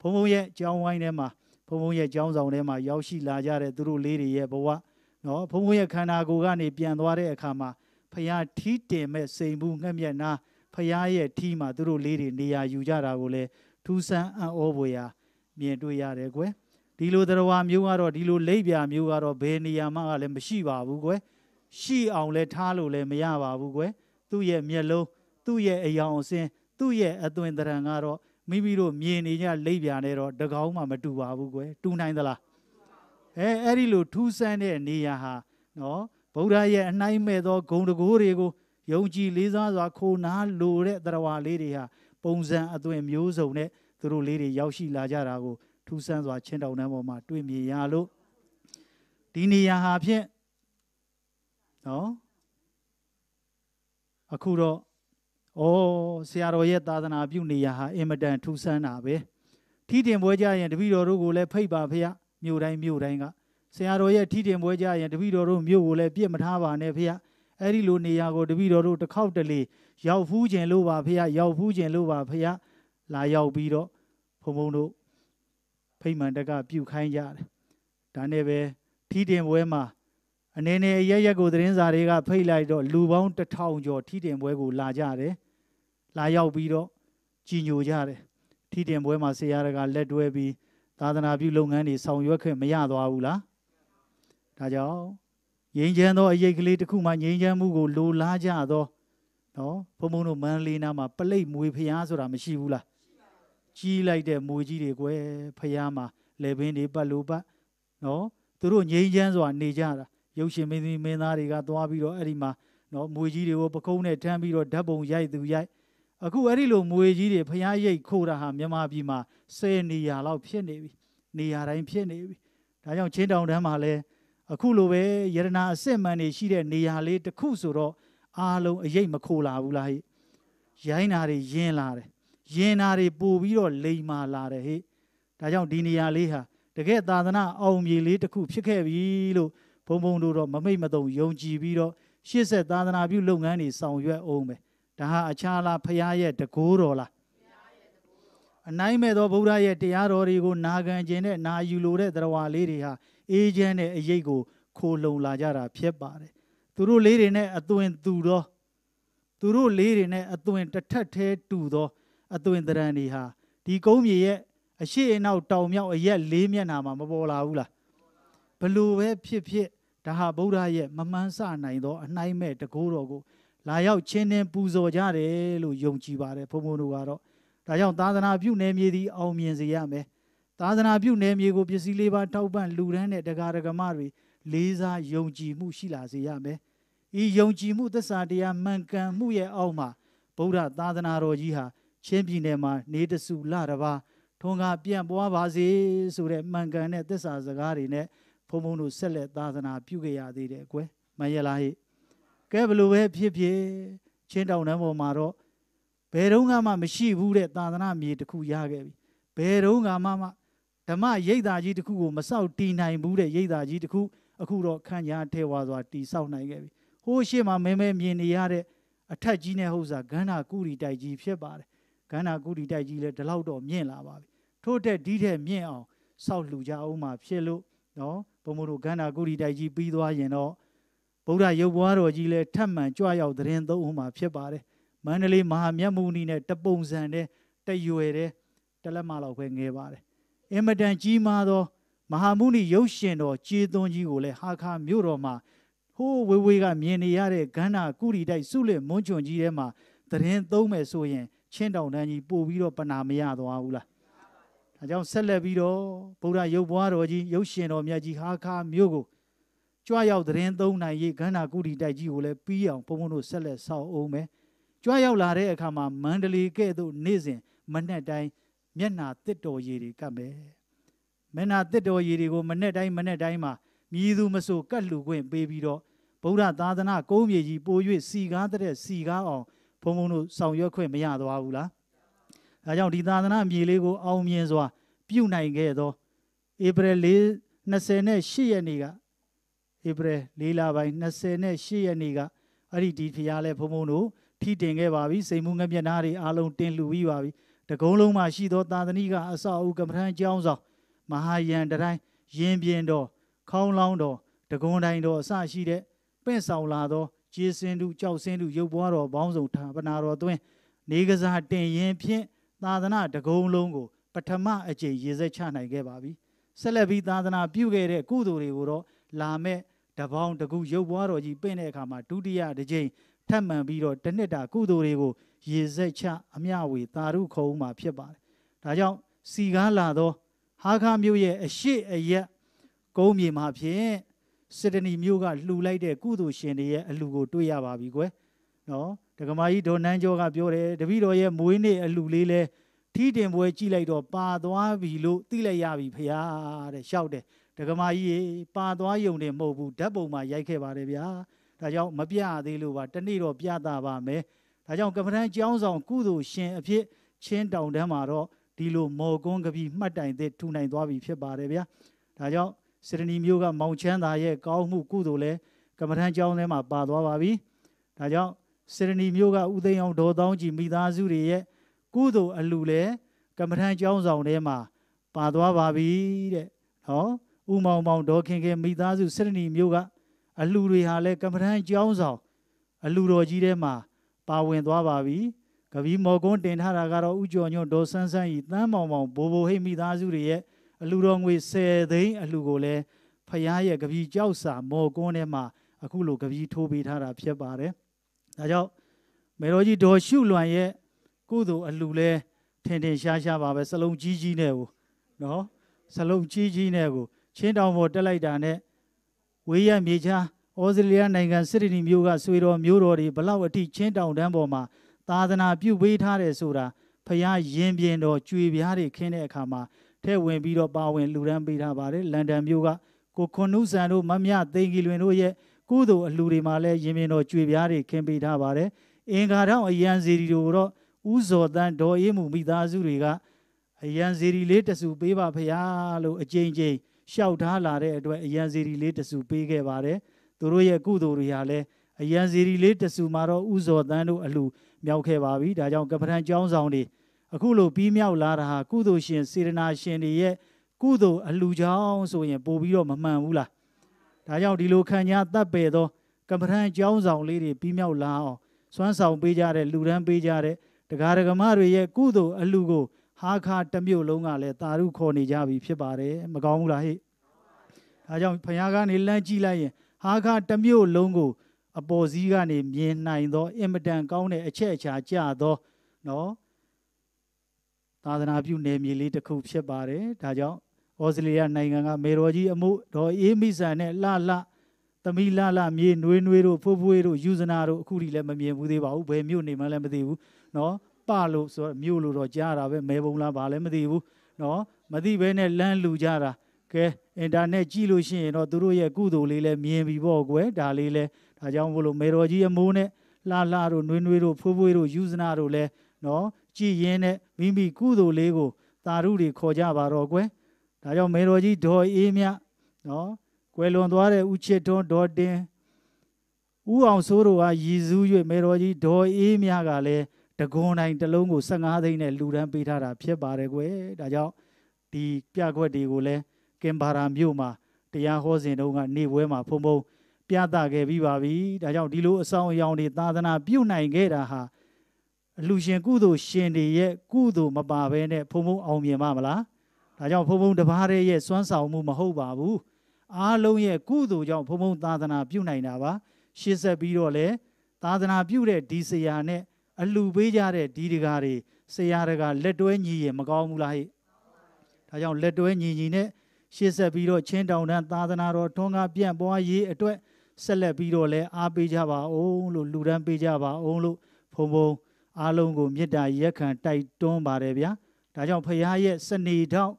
ဘုံဘုံရဲ့ကြောင်းဝိုင်းထဲမှာဘုံဘုံရဲ့ကြောင်းဆောင်ထဲမှာရောက်ရှိလာကြတဲ့သူတို့လေးတွေရဲ့ဘဝနော်ဘုံဘုံရဲ့ခန္ဓာကိုယ်ကနေပြန်သွားတဲ့အခါမှာဖျားထီးတင်မဲ့စိန်ဘူးငှက်မျက်နာဖျားရဲ့ထီးမှာသူတို့လေးတွေနေရာယူကြတာကိုလည်းထူးဆန်းအံ့ဩဖွယ်ရာမြင်တွေ့ရတယ်ကွယ်ဒီလိုတရားဝမျိုးကတော့ဒီလိုလိပ်ပြာမျိုးကတော့ဘယ်နေရာမှလည်းမရှိပါဘူးကွယ်ရှိအောင်လဲထားလို့လည်းမရပါဘူးကွယ်သူ့ရဲ့မျက်လုံးသူ့ရဲ့အယောင်အစင်းသူ့ရဲ့အသွင်သဏ္ဍာန်ကတော့မိမိတို့မြင်နေကြလိပ်ပြာနဲ့တော့တကောင်းမှမတူပါဘူးကွယ်တူနိုင်သလားအဲအဲ့ဒီလိုထူးဆန်းတဲ့နေရာဟာနော်ဗုဒ္ဓရဲ့အနှိုင်းမဲ့သောဂုံတကိုးတွေကိုယုံကြည်လေးစားစွာခိုးနားလိုတဲ့တရားဝါလေးတွေဟာပုံစံအသွင်မျိုးစုံနဲ့သူတို့လေးတွေရောက်ရှိလာကြတာကိုထူးဆန်းစွာချင်းတောင်တန်းပေါ်မှာတွေ့မြင်ရလို့ဒီနေရာဟာဖြင့်နော်အခုတော့ဩဆရာတော်ရဲ့သာသနာပြုနေရာဟာအင်မတန်ထူးဆန်းတာပဲထီးတင်ပွဲကြရင်တပည့်တော်တို့ကိုလည်းဖိတ်ပါဖေရမြို့တိုင်းမြို့တိုင်းကဆရာတော်ရဲ့ထီးတင်ပွဲကြရင်တပည့်တော်တို့မြို့ကိုလည်းပြစ်မထားပါနဲ့ဖေရအဲ့ဒီလိုနေရာကိုတပည့်တော်တို့တစ်ခေါက်တလေရောက်ဖူးခြင်းလို့ပါဖေရရောက်ဖူးခြင်းလို့ပါဖေရလာရောက်ပြီးတော့ဘုံဘုံတို့ဖိမှန်တက်ကပြုတ်ခိုင်းကြတယ်ဒါနဲ့ပဲထီးတင်ပွဲမှာအနေနဲ့အရရက်ကိုသတင်းစာတွေကဖိတ်လိုက်တော့လူပေါင်းတစ်ထောင်ကျော်ထီးတင်ပွဲကိုလာကြတယ်လာရောက်ပြီးတော့ကြီးညိုကြတယ်ထီးတင်ပွဲမှာဆရာတကလက်တွဲပြီးသာသနာပြုလုပ်ငန်းတွေဆောင်ရွက်ခွင့်မရသွားဘူးလားဒါကြောင့်ငြိမ်းချမ်းသောအရေးကလေးတစ်ခုမှငြိမ်းချမ်းမှုကိုလိုလားကြသောနော်ဘုံဘုံတို့မန္တလေးနားမှာပလိတ်မွေဖျားဆိုတာမရှိဘူးလားကြီးလိုက်တဲ့မွေကြီးတွေကွယ်ဖျားမှာလေပင်တွေပတ်လို့ပတ်နော်သူတို့ငြိမ်းချမ်းစွာနေကြတာရုပ်ရှင်မင်းသမီးမင်းသားတွေကသွားပြီးတော့အဲ့ဒီမှာနော်မွေကြီးတွေကိုပကုံးနဲ့ထမ်းပြီးတော့ဓာတ်ပုံရိုက်သူရိုက်အခုအဲ့ဒီလိုမွေကြီးတွေဖျားရိတ်ခိုးတာဟာမြန်မာပြည်မှာ၁၀နေရာလောက်ဖြစ်နေပြီနေရာတိုင်းဖြစ်နေပြီဒါကြောင့်ချင်းတောင်တန်းမှာလည်းအခုလိုပဲယရနာအစစ်မှန်နေရှိတဲ့နေရာလေးတစ်ခုဆိုတော့အားလုံးအရေးမခိုလာဘူးလားဟိရိုင်းနာတွေယင်းလာတယ်ယင်းနာတွေပို့ပြီးတော့လိမ်မာလာတယ်ဟိဒါကြောင့်ဒီနေရာလေးဟာတကယ်သာသနာအောင်မြင်လေးတစ်ခုဖြစ်ခဲ့ပြီလို့ဘုံဘုံတို့တော့မမိတ်မတုံယုံကြည်ပြီးတော့ရှေ့ဆက်သာသနာပြုလုပ်ငန်းတွေဆောင်ရွက်အောင်ပဲဒါဟာအခြားလားဖရာရဲ့တကိုးတော်လားအနိုင်မဲ့သောဗုဒ္ဓရဲ့တရားတော်တွေကိုနာခံခြင်းနဲ့နာယူလိုတဲ့သရဝါလေးတွေဟာအေးချမ်းတဲ့အရေးကိုခိုလုံလာကြတာဖြစ်ပါတယ်သူတို့လေးတွေနဲ့အသွင်တူတော့သူတို့လေးတွေနဲ့အသွင်တစ်ထက်သေးတူသောအသွင်တရံတွေဟာဒီကုန်းမြေရဲ့အရှိအနောက်တောင်မြောက်အရက်လေးမျက်နှာမှာမပေါ်လာဘူးလားဘလို့ပဲဖြစ်ဖြစ်ဒါဟာဗုဒ္ဓရဲ့မမှန်းဆနိုင်သောအနှိုင်းမဲ့တကိုးတော်ကိုလာရောက်ချင်းတင်ပူဇော်ကြတယ်လို့ယုံကြည်ပါတယ်ဘုံဘုံတို့ကတော့ဒါကြောင့်သာသနာပြုနယ်မြေသည်အောင်မြင်စေရမယ်။သာသနာပြုနယ်မြေကိုပစ္စည်းလေးပါထောက်ပံ့လူရန်တဲ့တရားဒဂမတွေလေးစားယုံကြည်မှုရှိလာစေရမယ်။ဤယုံကြည်မှုသစ္စာတရားမှန်ကန်မှုရဲ့အောက်မှာဗုဒ္ဓသာသနာတော်ကြီးဟာချင်းပြည်နယ်မှာနေတစုလတပါထွန်ကားပြန့်ပွားပါစေဆိုတဲ့မှန်ကန်တဲ့သစ္စာစကားတွေနဲ့ဘုံဘုံတို့ဆက်လက်သာသနာပြုကြရသေးတယ်ကွယ်။မရလားဟိ။ကဲဘလို့ပဲဖြစ်ဖြစ်ချင်းတောင်တန်းပေါ်မှာတော့ဘယ်တော့မှမရှိဘူးတဲ့သာသနာမြေတစ်ခုရခဲ့ပြီ။ဘယ်တော့မှမှဓမ္မရိပ်သာကြီးတစ်ခုကိုမဆောက်တည်နိုင်ဘူးတဲ့ရိပ်သာကြီးတစ်ခုအခုတော့ခန့်ညာထဲဝါစွာတည်ဆောက်နိုင်ခဲ့ပြီ။ဟိုးရှေ့မှာမဲမဲမြင်နေရတဲ့အထက်ကြီးနဲ့ဟုတ်စားဂန္ဓာကုရီတိုက်ကြီးဖြစ်ပါတယ်။ဂန္ဓာကုရီတိုက်ကြီးလည်းဒီလောက်တော့မြင့်လာပါပြီ။ထို့တဲ့ဒီတဲ့မြင့်အောင်ဆောက်လှူကြအောင်မှဖြစ်လို့နော်ဘုံဘုံတို့ဂန္ဓာကုရီတိုက်ကြီးပြီးသွားရင်တော့ဗုဒ္ဓရုပ်ဘွားတော်ကြီးလည်းထပ်မံကြွရောက်သတင်းသုံးအောင်မှဖြစ်ပါတယ်။မန္တလေးမဟာမြတ်မုနီနဲ့တပုံစံတဲ့တရွယ်တဲ့တလက်မလောက်ပဲငဲပါတယ်အင်မတန်ကြီးမားသောမဟာမုနိရုပ်ရှင်တော်ကျေးသွန်းကြီးကိုလည်းဟာခါမြို့တော်မှာဟိုးဝေးဝေးကမြင်နေရတဲ့ဂန္ဓာကုရီတိုက်စုလစ်မွန်းချွန်ကြီးထဲမှာသတင်းသုံးမယ်ဆိုရင်ချင်းတောင်တန်းကြီးပို့ပြီးတော့ပနာမရသွားဘူးလားဒါကြောင့်ဆက်လက်ပြီးတော့ဗုဒ္ဓရုပ်ဘွားတော်ကြီးရုပ်ရှင်တော်မြတ်ကြီးဟာခါမြို့ကိုကြွရောက်သတင်းသုံးနိုင်ရေးဂန္ဓာကုရီတိုက်ကြီးကိုလည်းပြီးအောင်ဘုံဘုံတို့ဆက်လက်ဆောက်အောင်မယ်ကြွရောက်လာတဲ့အခါမှာမန္တလေးကဲ့သို့နေ့စဉ်မနှက်တိုင်းမျက်နာတစ်တော်ရည်တွေကပ်မယ်မျက်နာတစ်တော်ရည်တွေကိုမနဲ့တိုင်းမနဲ့တိုင်းမှာမြည်သူမဆိုကတ်လူခွင့်ပေးပြီးတော့ဗုဒ္ဓသာသနာကုန်းမြေကြီးပို၍စီကားတဲ့စီကားအောင်ဘုံဘုံတို့ဆောင်ရွက်ခွင့်မရသွားဘူးလားဒါကြောင့်ဒီသာသနာမြေလေးကို အောင်မြင်စွာပြုနိုင်ခဲ့သောဧပြီလ28ရက်နေ့ကဧပြီ၄လပိုင်း28ရက်နေ့ကအဲ့ဒီဒီဖရားလဲဘုံဘုံတို့ထီတင်ခဲ့ပါပြီစိန်မှုငမျက်နှာတွေအားလုံးတင်လှူပြီးပါပြီတကုံးလုံးမှာရှိသောသာသနိကအဆောက်အဦကမ္မထံကျောင်းဆောင်မဟာယံတိုင်းရင်းပြင်းတော်ခေါင်းလောင်းတော်တကုံးတိုင်းတော်အစရှိတဲ့ပင့်ဆောင်လာသောကျေးစင်သူကြောက်စင်သူရုပ်ပွားတော်ဘောင်းဆောင်ဌာပနာတော်တွင်နေကစားတင်ရင်ဖြင့်သာသနာတကုံးလုံးကို ပထမအကြိမ်ရေစက်ချနိုင်ခဲ့ပါပြီဆက်လက်ပြီးသာသနာပြုခဲ့တဲ့ကုသိုလ်တွေကိုတော့လာမဲ့တပေါင်းတကူရုပ်ပွားတော်ကြီးပင့်တဲ့အခါမှာဒုတိယတစ်ကြိမ်ထပ်မံပြီးတော့တစ်နှစ်တာကုသိုလ်တွေကိုရေဆက်ချအမျှဝေသာရုခုံမှာဖြစ်ပါတယ်။ဒါကြောင့်စီကားလာသော ဟာခါမြို့ရဲ့အရှိအယက်ကုန်းမြေမှာဖြင့်စစ်တနီမြို့ကလှူလိုက်တဲ့ကုသိုလ်ရှင်တွေရဲ့အလှူကိုတွေ့ရပါပြီကွယ်။နော်ဒကမာကြီးဒေါ်နန်းကျော်ကပြောတယ်တပည့်တော်ရဲ့မွေးနေ့အလှူလေးလဲထီးတင်ပွဲကြည့်လိုက်တော့ပါသွားပြီလို့သိလိုက်ရပြီဖရာတဲ့ရှောက်တယ်ဒကမာကြီးပါသွားယုံတယ်မဟုတ်ဘူးဓာတ်ပုံမှာရိုက်ခဲ့ပါတယ်ဗျာ။ဒါကြောင့်မပြသေးလို့ပါတနေ့တော့ပြတာပါမယ်။ဒါကြောင့်ကပ္ပန်းကျောင်းဆောင် ကုသိုလ်ရှင်အဖြစ်ချင်းတောင်တန်းမှာတော့ဒီလိုမော်ကွန်းကပီမှတ်တိုင်သစ်ထူနိုင်သွားပြီဖြစ်ပါတယ်ဗျာ။ဒါကြောင့်စရဏီမျိုးကမောင်ချမ်းသာရဲ့ကောင်းမှုကုသိုလ်လဲကမ္မထမ်းကျောင်းထဲမှာပါသွားပါပြီ။ဒါကြောင့်စရဏီမျိုးကဥသိမ်းအောင်ဒေါ်တောင်းကြည်မိသားစုတွေရဲ့ကုသိုလ်အလှလဲကမ္မထမ်းကျောင်းဆောင်ထဲမှာပါသွားပါပြီတဲ့။နော်ဥမောင်မောင်ဒေါ်ခင်ခင်မိသားစုစရဏီမျိုးကအလှတွေဟာလဲကမ္မထမ်းကျောင်းဆောင် အလှတော်ကြီးထဲမှာပါဝင်သွားပါပြီ။ကပီးမော်ကုန်းတင်ထားတာကတော့ဥကျော်ညွန့်ဒေါ်ဆန်းဆန်းဤတန်းမောင်မောင်ဘိုးဘိုဟိတ်မိသားစုတွေရဲ့အလှူတော်ငွေ10သိန်းအလှူကိုလည်းဖယားရဲ့ကပီးကြောက်စာမော်ကုန်းထဲမှာ အခုလိုကပီးထိုးပေးထားတာဖြစ်ပါတယ်။ဒါကြောင့်မေတော်ကြီးဒေါ်ရှုလွန်ရဲ့ကုသိုလ်အလှူလဲထင်ထင်ရှားရှားပါပဲစလုံးကြီးကြီးနဲ့ကိုနော်စလုံးကြီးကြီးနဲ့ကိုချင်းတောင်ပေါ်တက်လိုက်တာနဲ့ဝေးရမြေချားဩစတြေးလျနိုင်ငံစစ်ရီနီမျိုးကဆွေတော်မျိုးတော်တွေဘလောက်အထိချင်းတောင်တန်းပေါ်မှာသာသနာပြုပေးထားတယ်ဆိုတာဖရာရင်ပြင်တော်ကြွေပြားတွေခင်းတဲ့အခါမှာထဲဝင်ပြီးတော့ပါဝင်လှူဒန်းပေးထားပါတယ်လန်ဒန်မြို့ကကိုခွန်နုဆန်တို့မမြသိင်ကြီးလွင်တို့ရဲ့ကုသိုလ်အလှူတွေမှာလည်းရင်ပြင်တော်ကြွေပြားတွေခင်းပေးထားပါတယ်အင်္ဂါထောင်အရန်စီရီတို့တော့ဥဇော်တန်ဒေါ်အေးမှုမိသားစုတွေက အရန်စီရီလေးတဆူပေးပါဖရာလို့အကြိမ်ကြိမ်ရှောက်ထားလာတဲ့အတွက်အရန်စီရီလေးတဆူပေးခဲ့ပါတယ်။သူတို့ရဲ့ကုသိုလ်တွေဟာလည်းအရန်စီရီလေးတဆူမှာတော့ဥဇော်တန်းတို့အလှမြောက်ခဲ့ပါပြီဒါကြောင့်ကပ္ပထန်ကျောင်းဆောင်တွေအခုလိုပြီးမြောက်လာတာဟာကုသိုလ်ရှင် စေတနာရှင်တွေရဲ့ကုသိုလ်အလှကြောင့်ဆိုရင်ပို့ပြီးတော့မမှန်ဘူးလားဒါကြောင့်ဒီလိုခံညာတပ်ပယ်သောကမ္ဘာထံကျောင်းဆောင်လေးတွေပြီးမြောက်လာအောင်စွမ်းဆောင်ပေးကြတဲ့လူရန်ပေးကြတဲ့တရားဓမ္မတွေရဲ့ကုသိုလ်အလှကိုဟာခါတမြို့လုံးကလည်းတာရုခေါ်နေကြပြီဖြစ်ပါတယ်မကောင်းဘူးလားဟဲ့ဒါကြောင့်ဖခင်ကနေလမ်းကြည့်လိုက်ရင်ဟာခါတစ်မြို့လုံးကို အပေါ်စည်းကနေမြင်နိုင်သောအင်မတန်ကောင်းတဲ့အချက်အချာကြသောနော်သာသနာပြုနယ်မြေလေးတစ်ခုဖြစ်ပါတယ်ဒါကြောင့်ဩစတြေးလျနိုင်ငံကမေတော်ကြီးအမှုဒေါ်အေးမိဆန်နဲ့လှလှသမီးလှလှမြေနွေးနွေးတို့ဖိုးဖွေးတို့ယူဇနာတို့အခုထိလည်းမမြင်ဘူးသေးပါဘူးဘယ်မြို့နေမှလည်းမသိဘူးနော်ပလို့ဆိုတော့မြို့လို့တော့ကြားတာပဲမဲပုံလားဘာလဲမသိဘူးနော်မသိဘဲနဲ့လမ်းလူကြတာကဲအင်တာနက်ကြည့်လို့ရှိရင်တော့သူတို့ရဲ့ကုသိုလ်လေးလည်းမြင်ပြီပေါ့ကွယ်ဒါလေးလည်းဒါကြောင့်မို့လို့မေတော်ကြီးရဲ့မိုးနဲ့လှလှတို့နှွေးနှွေးတို့ဖွေးဖွေးတို့ယူဇနာတို့လည်းနော်ကြည်ရင်နဲ့မိမိကုသိုလ်လေးကို သာရုတွေခေါ်ကြပါတော့ကွယ်ဒါကြောင့်မေတော်ကြီးဒေါ်အေးမြနော်ကွယ်လွန်သွားတဲ့ဦးချစ်ထွန်းဒေါ်တင်ဦးအောင်စိုးတို့ဟာရည်စူး၍မေတော်ကြီးဒေါ်အေးမြကလည်းတကွန်တိုင်းတစ်လုံးကို15သိန်းနဲ့လှူဒန်းပေးထားတာဖြစ်ပါတယ်ကွယ်ဒါကြောင့်ဒီပြကွက်တွေကိုလည်းကင်ဘာရာမြို့မှာတရားဟောစဉ်တုန်းကနေပွဲမှာဖုံဖုံပြသခဲ့ပြီးပါပြီဒါကြောင့်ဒီလိုအဆောင်အယောင်တွေသာသနာပြုနိုင်ခဲ့တာဟာအလှရှင်ကုသိုလ်ရှင်တွေရဲ့ကုသိုလ်မပါဘဲနဲ့ဖုံဖုံအောင်မြင်မှာမလားဒါကြောင့်ဖုံဖုံတပါးရဲ့ရဲ့စွမ်းဆောင်မှုမဟုတ်ပါဘူးအားလုံးရဲ့ကုသိုလ်ကြောင့်ဖုံဖုံသာသနာပြုနိုင်တာပါရှေ့ဆက်ပြီးတော့လေသာသနာပြုတဲ့ဒီဆရာနဲ့အလှပေးကြတဲ့ဒီတကားတွေဆရာတကာလက်တွဲညီရင်မကောင်းဘူးလားဟဲ့ဒါကြောင့်လက်တွဲညီညီနဲ့ရှေ့ဆက်ပြီးတော့ချင်းတောင်တန်းသာသနာတော်ထွန်းကားပြန့်ပွားရေးအတွက်ဆက်လက်ပြီးတော့လည်းအားပေးကြပါအောင်လို့လူတန်းပေးကြပါအောင်လို့ဘုံဘုံအားလုံးကိုမေတ္တာရက်ခံတိုက်တွန်းပါတယ်ဗျာဒါကြောင့်ဖရာရဲ့စနေတော့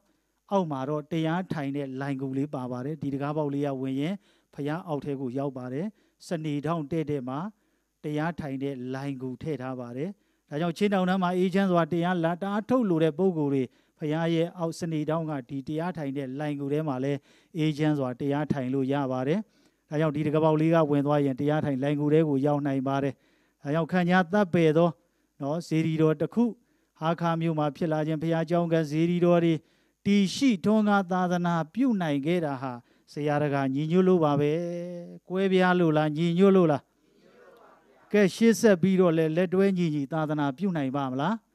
အောက်မှာတော့တရားထိုင်တဲ့လိုင်ကူလေးပါပါတယ်ဒီတကားပေါက်လေးကဝင်ရင်ဖရာအောက်ထဲကိုရောက်ပါတယ်စနေတော့တဲ့တဲ့မှာတရားထိုင်တဲ့လိုင်ကူထည့်ထားပါတယ်ဒါကြောင့်ချင်းတောင်တန်းမှာအေးချမ်းစွာတရားလာတားထုတ်လို့တဲ့ပုံကိုယ်တွေဖခင်ရဲ့အောက်စနေတောင်းကဒီတရားထိုင်တဲ့လိုင်ကိုထဲမှာလဲအေဂျင့်စွာတရားထိုင်လို့ရပါတယ်။ဒါကြောင့်ဒီတကပေါက်လေးကဝင်သွားရင်တရားထိုင်လိုင်ကိုထဲကိုရောက်နိုင်ပါတယ်။ဒါကြောင့်ခန္ဓာတပ်ပယ်သောနော်ဇေဒီတော်တစ်ခု ဟာခါမျိုးမှာဖြစ်လာခြင်းဖခင်ကြောင့်ကဇေဒီတော်တွေတီရှိထွန်းကားသာသနာပြုနိုင်ခဲ့တာဟာဆရာတကညီညွတ်လို့ပါပဲ။ကွဲပြားလို့လားညီညွတ်လို့လား။ကဲရှေ့ဆက်ပြီးတော့လဲလက်တွဲညီညီသာသနာပြုနိုင်ပါမလား။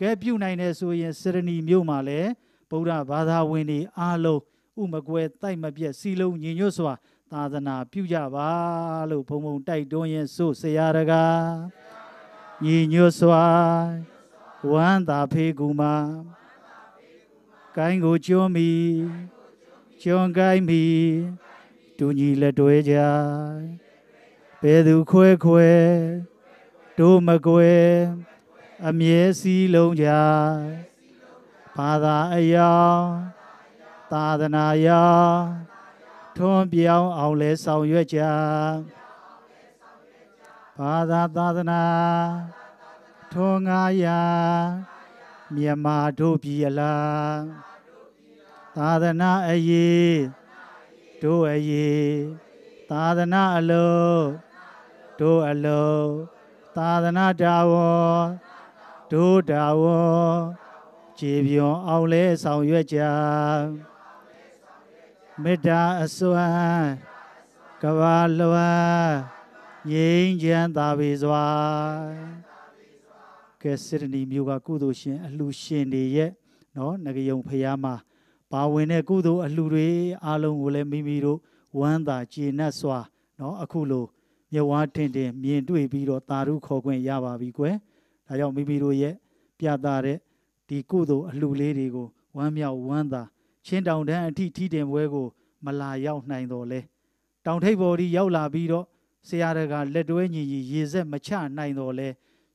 ကဲပြုနိုင်တယ်ဆိုရင်စရဏီမြို့မှာလည်းဗုဒ္ဓဘာသာဝင်တွေအားလုံးဥမကွဲတိုက်မပြက်စီလုံးညီညွတ်စွာသာသနာပြုကြပါလို့ဘုံဘုံတိုက်တွန်းရင်ဆိုဆရာတကားညီညွတ်စွာဝမ်းသာဖေးကူမှာကိုင်းကိုကျွမီကျွန်းကိုင်းမီတူညီလက်တွဲကြဘဲသူခွဲခွဲတို့မကွဲအမြဲစည်းလုံးကြဘာသာအယောင်သာသနာယောင်ထွန်းပြောင်းအောင်လဲဆောင်ရွက်ကြဘာသာသာသနာထွန်းငါရမြန်မာတို့ပြည်အလားသာသနာအရေးတို့အရေးသာသနာအလုံးတို့အလုံးသာသနာတာဝန်ဒုတာဝခြေပြွန်အောင်လဲဆောင်ရွက်ကြမေတ္တာအစွမ်းကဘာလွမ်းငြိမ်းချမ်းသာပေစွာကဲစစ်တနီမျိုးကကုသိုလ်ရှင်အလှရှင်တွေရဲ့နော်ငရုံဖျားမှာပါဝင်တဲ့ကုသိုလ်အလှတွေအားလုံးကိုလည်းမိမိတို့ဝမ်းသာကျေနပ်စွာနော်အခုလိုမြဝါထင်ထင်မြင်တွေ့ပြီးတော့သာဓုခေါ်ခွင့်ရပါပြီကွယ်။ဒါကြောင့်မိမိတို့ရဲ့ပြတာတဲ့ဒီကုသိုလ်အလှလေးတွေကိုဝမ်းမြောက်ဝမ်းသာချင်းတောင်တန်းအထိထီးတင်ပွဲကိုမလာရောက်နိုင်တော့လဲတောင်ထိပ်ပေါ်ကြီးရောက်လာပြီးတော့ဆရာတကလက်တွဲညီညီရေဆက်မချနိုင်တော့လဲ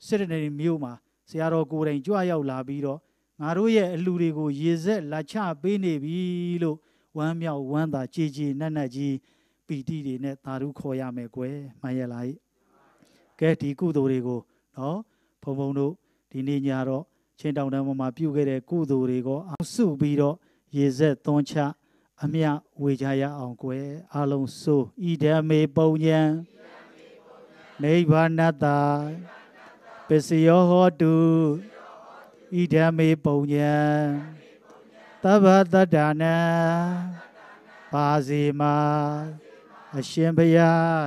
စစ်တနေမျိုးမှာဆရာတော်ကိုယ်တိုင်ကြွရောက်လာပြီးတော့ငါတို့ရဲ့အလှတွေကိုရေဆက်လာချပေးနေပြီလို့ဝမ်းမြောက်ဝမ်းသာကြည်ကြည်နက်နက်ကြီး ပီတိတွေနဲ့သာဓုခေါ်ရမယ်ကွယ်မှန်ရလားကဲဒီကုသိုလ်တွေကိုနော်ဘုံဘုံတို့ဒီနေ့ညတော့ချင်းတောင်တန်းပေါ်မှာပြုခဲ့တဲ့ကုသိုလ်တွေကိုအောင်စုပြီးတော့ရေဆက်သွန်းချအမြဝေကြရအောင်ကွယ်အလုံးစိုးဣဒမေပုံညံနိဗ္ဗာနတာပစ္စယောဟောတုဣဒမေပုံညံသဗ္ဗတတ္တနာပါစီမာအရှင်ဘုရား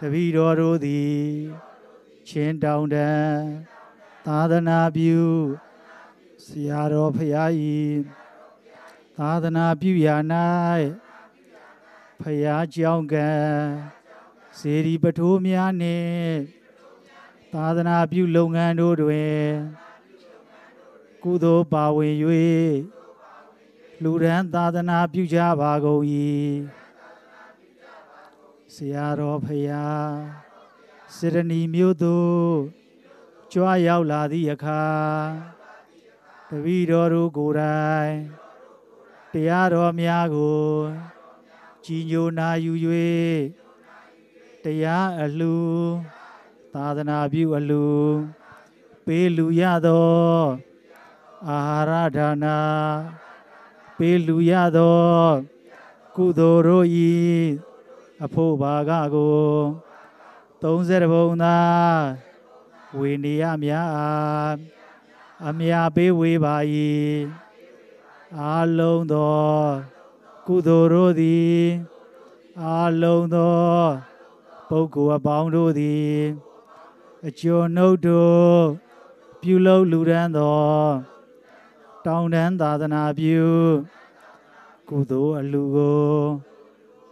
တပည့်တော်တို့သည်ချင်းတောင်တန်သာသနာပြုဆရာတော်ဖရာဤသာသနာပြုရာ၌ဖရာကြောင့်ကံစေဒီပထိုးများနှင့်သာသနာပြုလုပ်ငန်းတို့တွင်ကုသိုလ်ပါဝင်၍လူရန်သာသနာပြုကြပါကုန်၏ဆရာတော်ဖရာစေတနီမြို့သို့ကြွားရောက်လာသည့်အခါတပည့်တော်တို့ကိုယ်တိုင်တရားတော်များကိုကြီးညိုနာယူ၍တရားအလှူသာသနာပြုအလှူပေးလူရသောအာဟာရဒါနာပေးလူရသောကုသိုလ်တို့၏အဖို့ဘာကကို30ဘုံသာဝေနေယမြာအမြာပေးဝေပါ၏အာလုံးသောကုသိုလ်တို့သည်အာလုံးသောပုဂ္ဂိုလ်အပေါင်းတို့သည်အကျော်နှုတ်တို့ပြုလုပ်လူရန်သောတောင်းတန်းသာသနာပြုကုသိုလ်အလူကို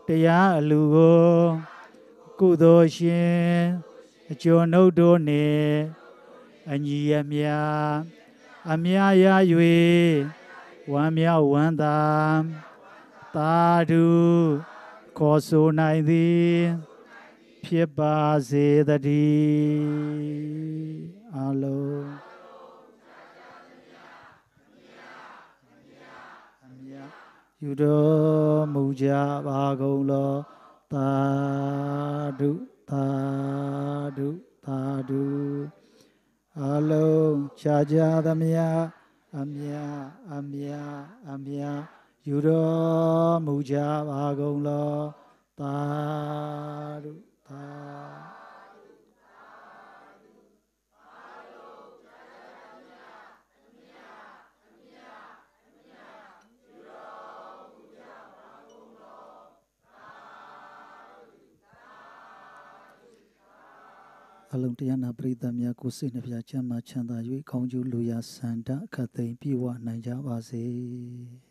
တရားအလူကိုကုသိုလ်ရှင်အကျွန်ုပ်တို့နှင့်အညီအမြအမြရ၍ဝမ်းမြောက်ဝမ်းသာသာဓုခေါ်ဆိုနိုင်သည်ဖြစ်ပါစေတည်းအလုံးယူတော်မူကြပါကုန်လောသာဓုသာဓုသာဓုအလုံးခြားကြသမျှအမြအမြအမြယူတော်မူကြပါကုန်လောသာဓုသာအလုံးတရားနာပရိသတ်များကိုစိတ်နှပြချမ်းသာချမ်းသာ၍ကောင်းကျိုးလူရာဆန္ဒအခသိမ့်ပြေဝနိုင်ကြပါစေ။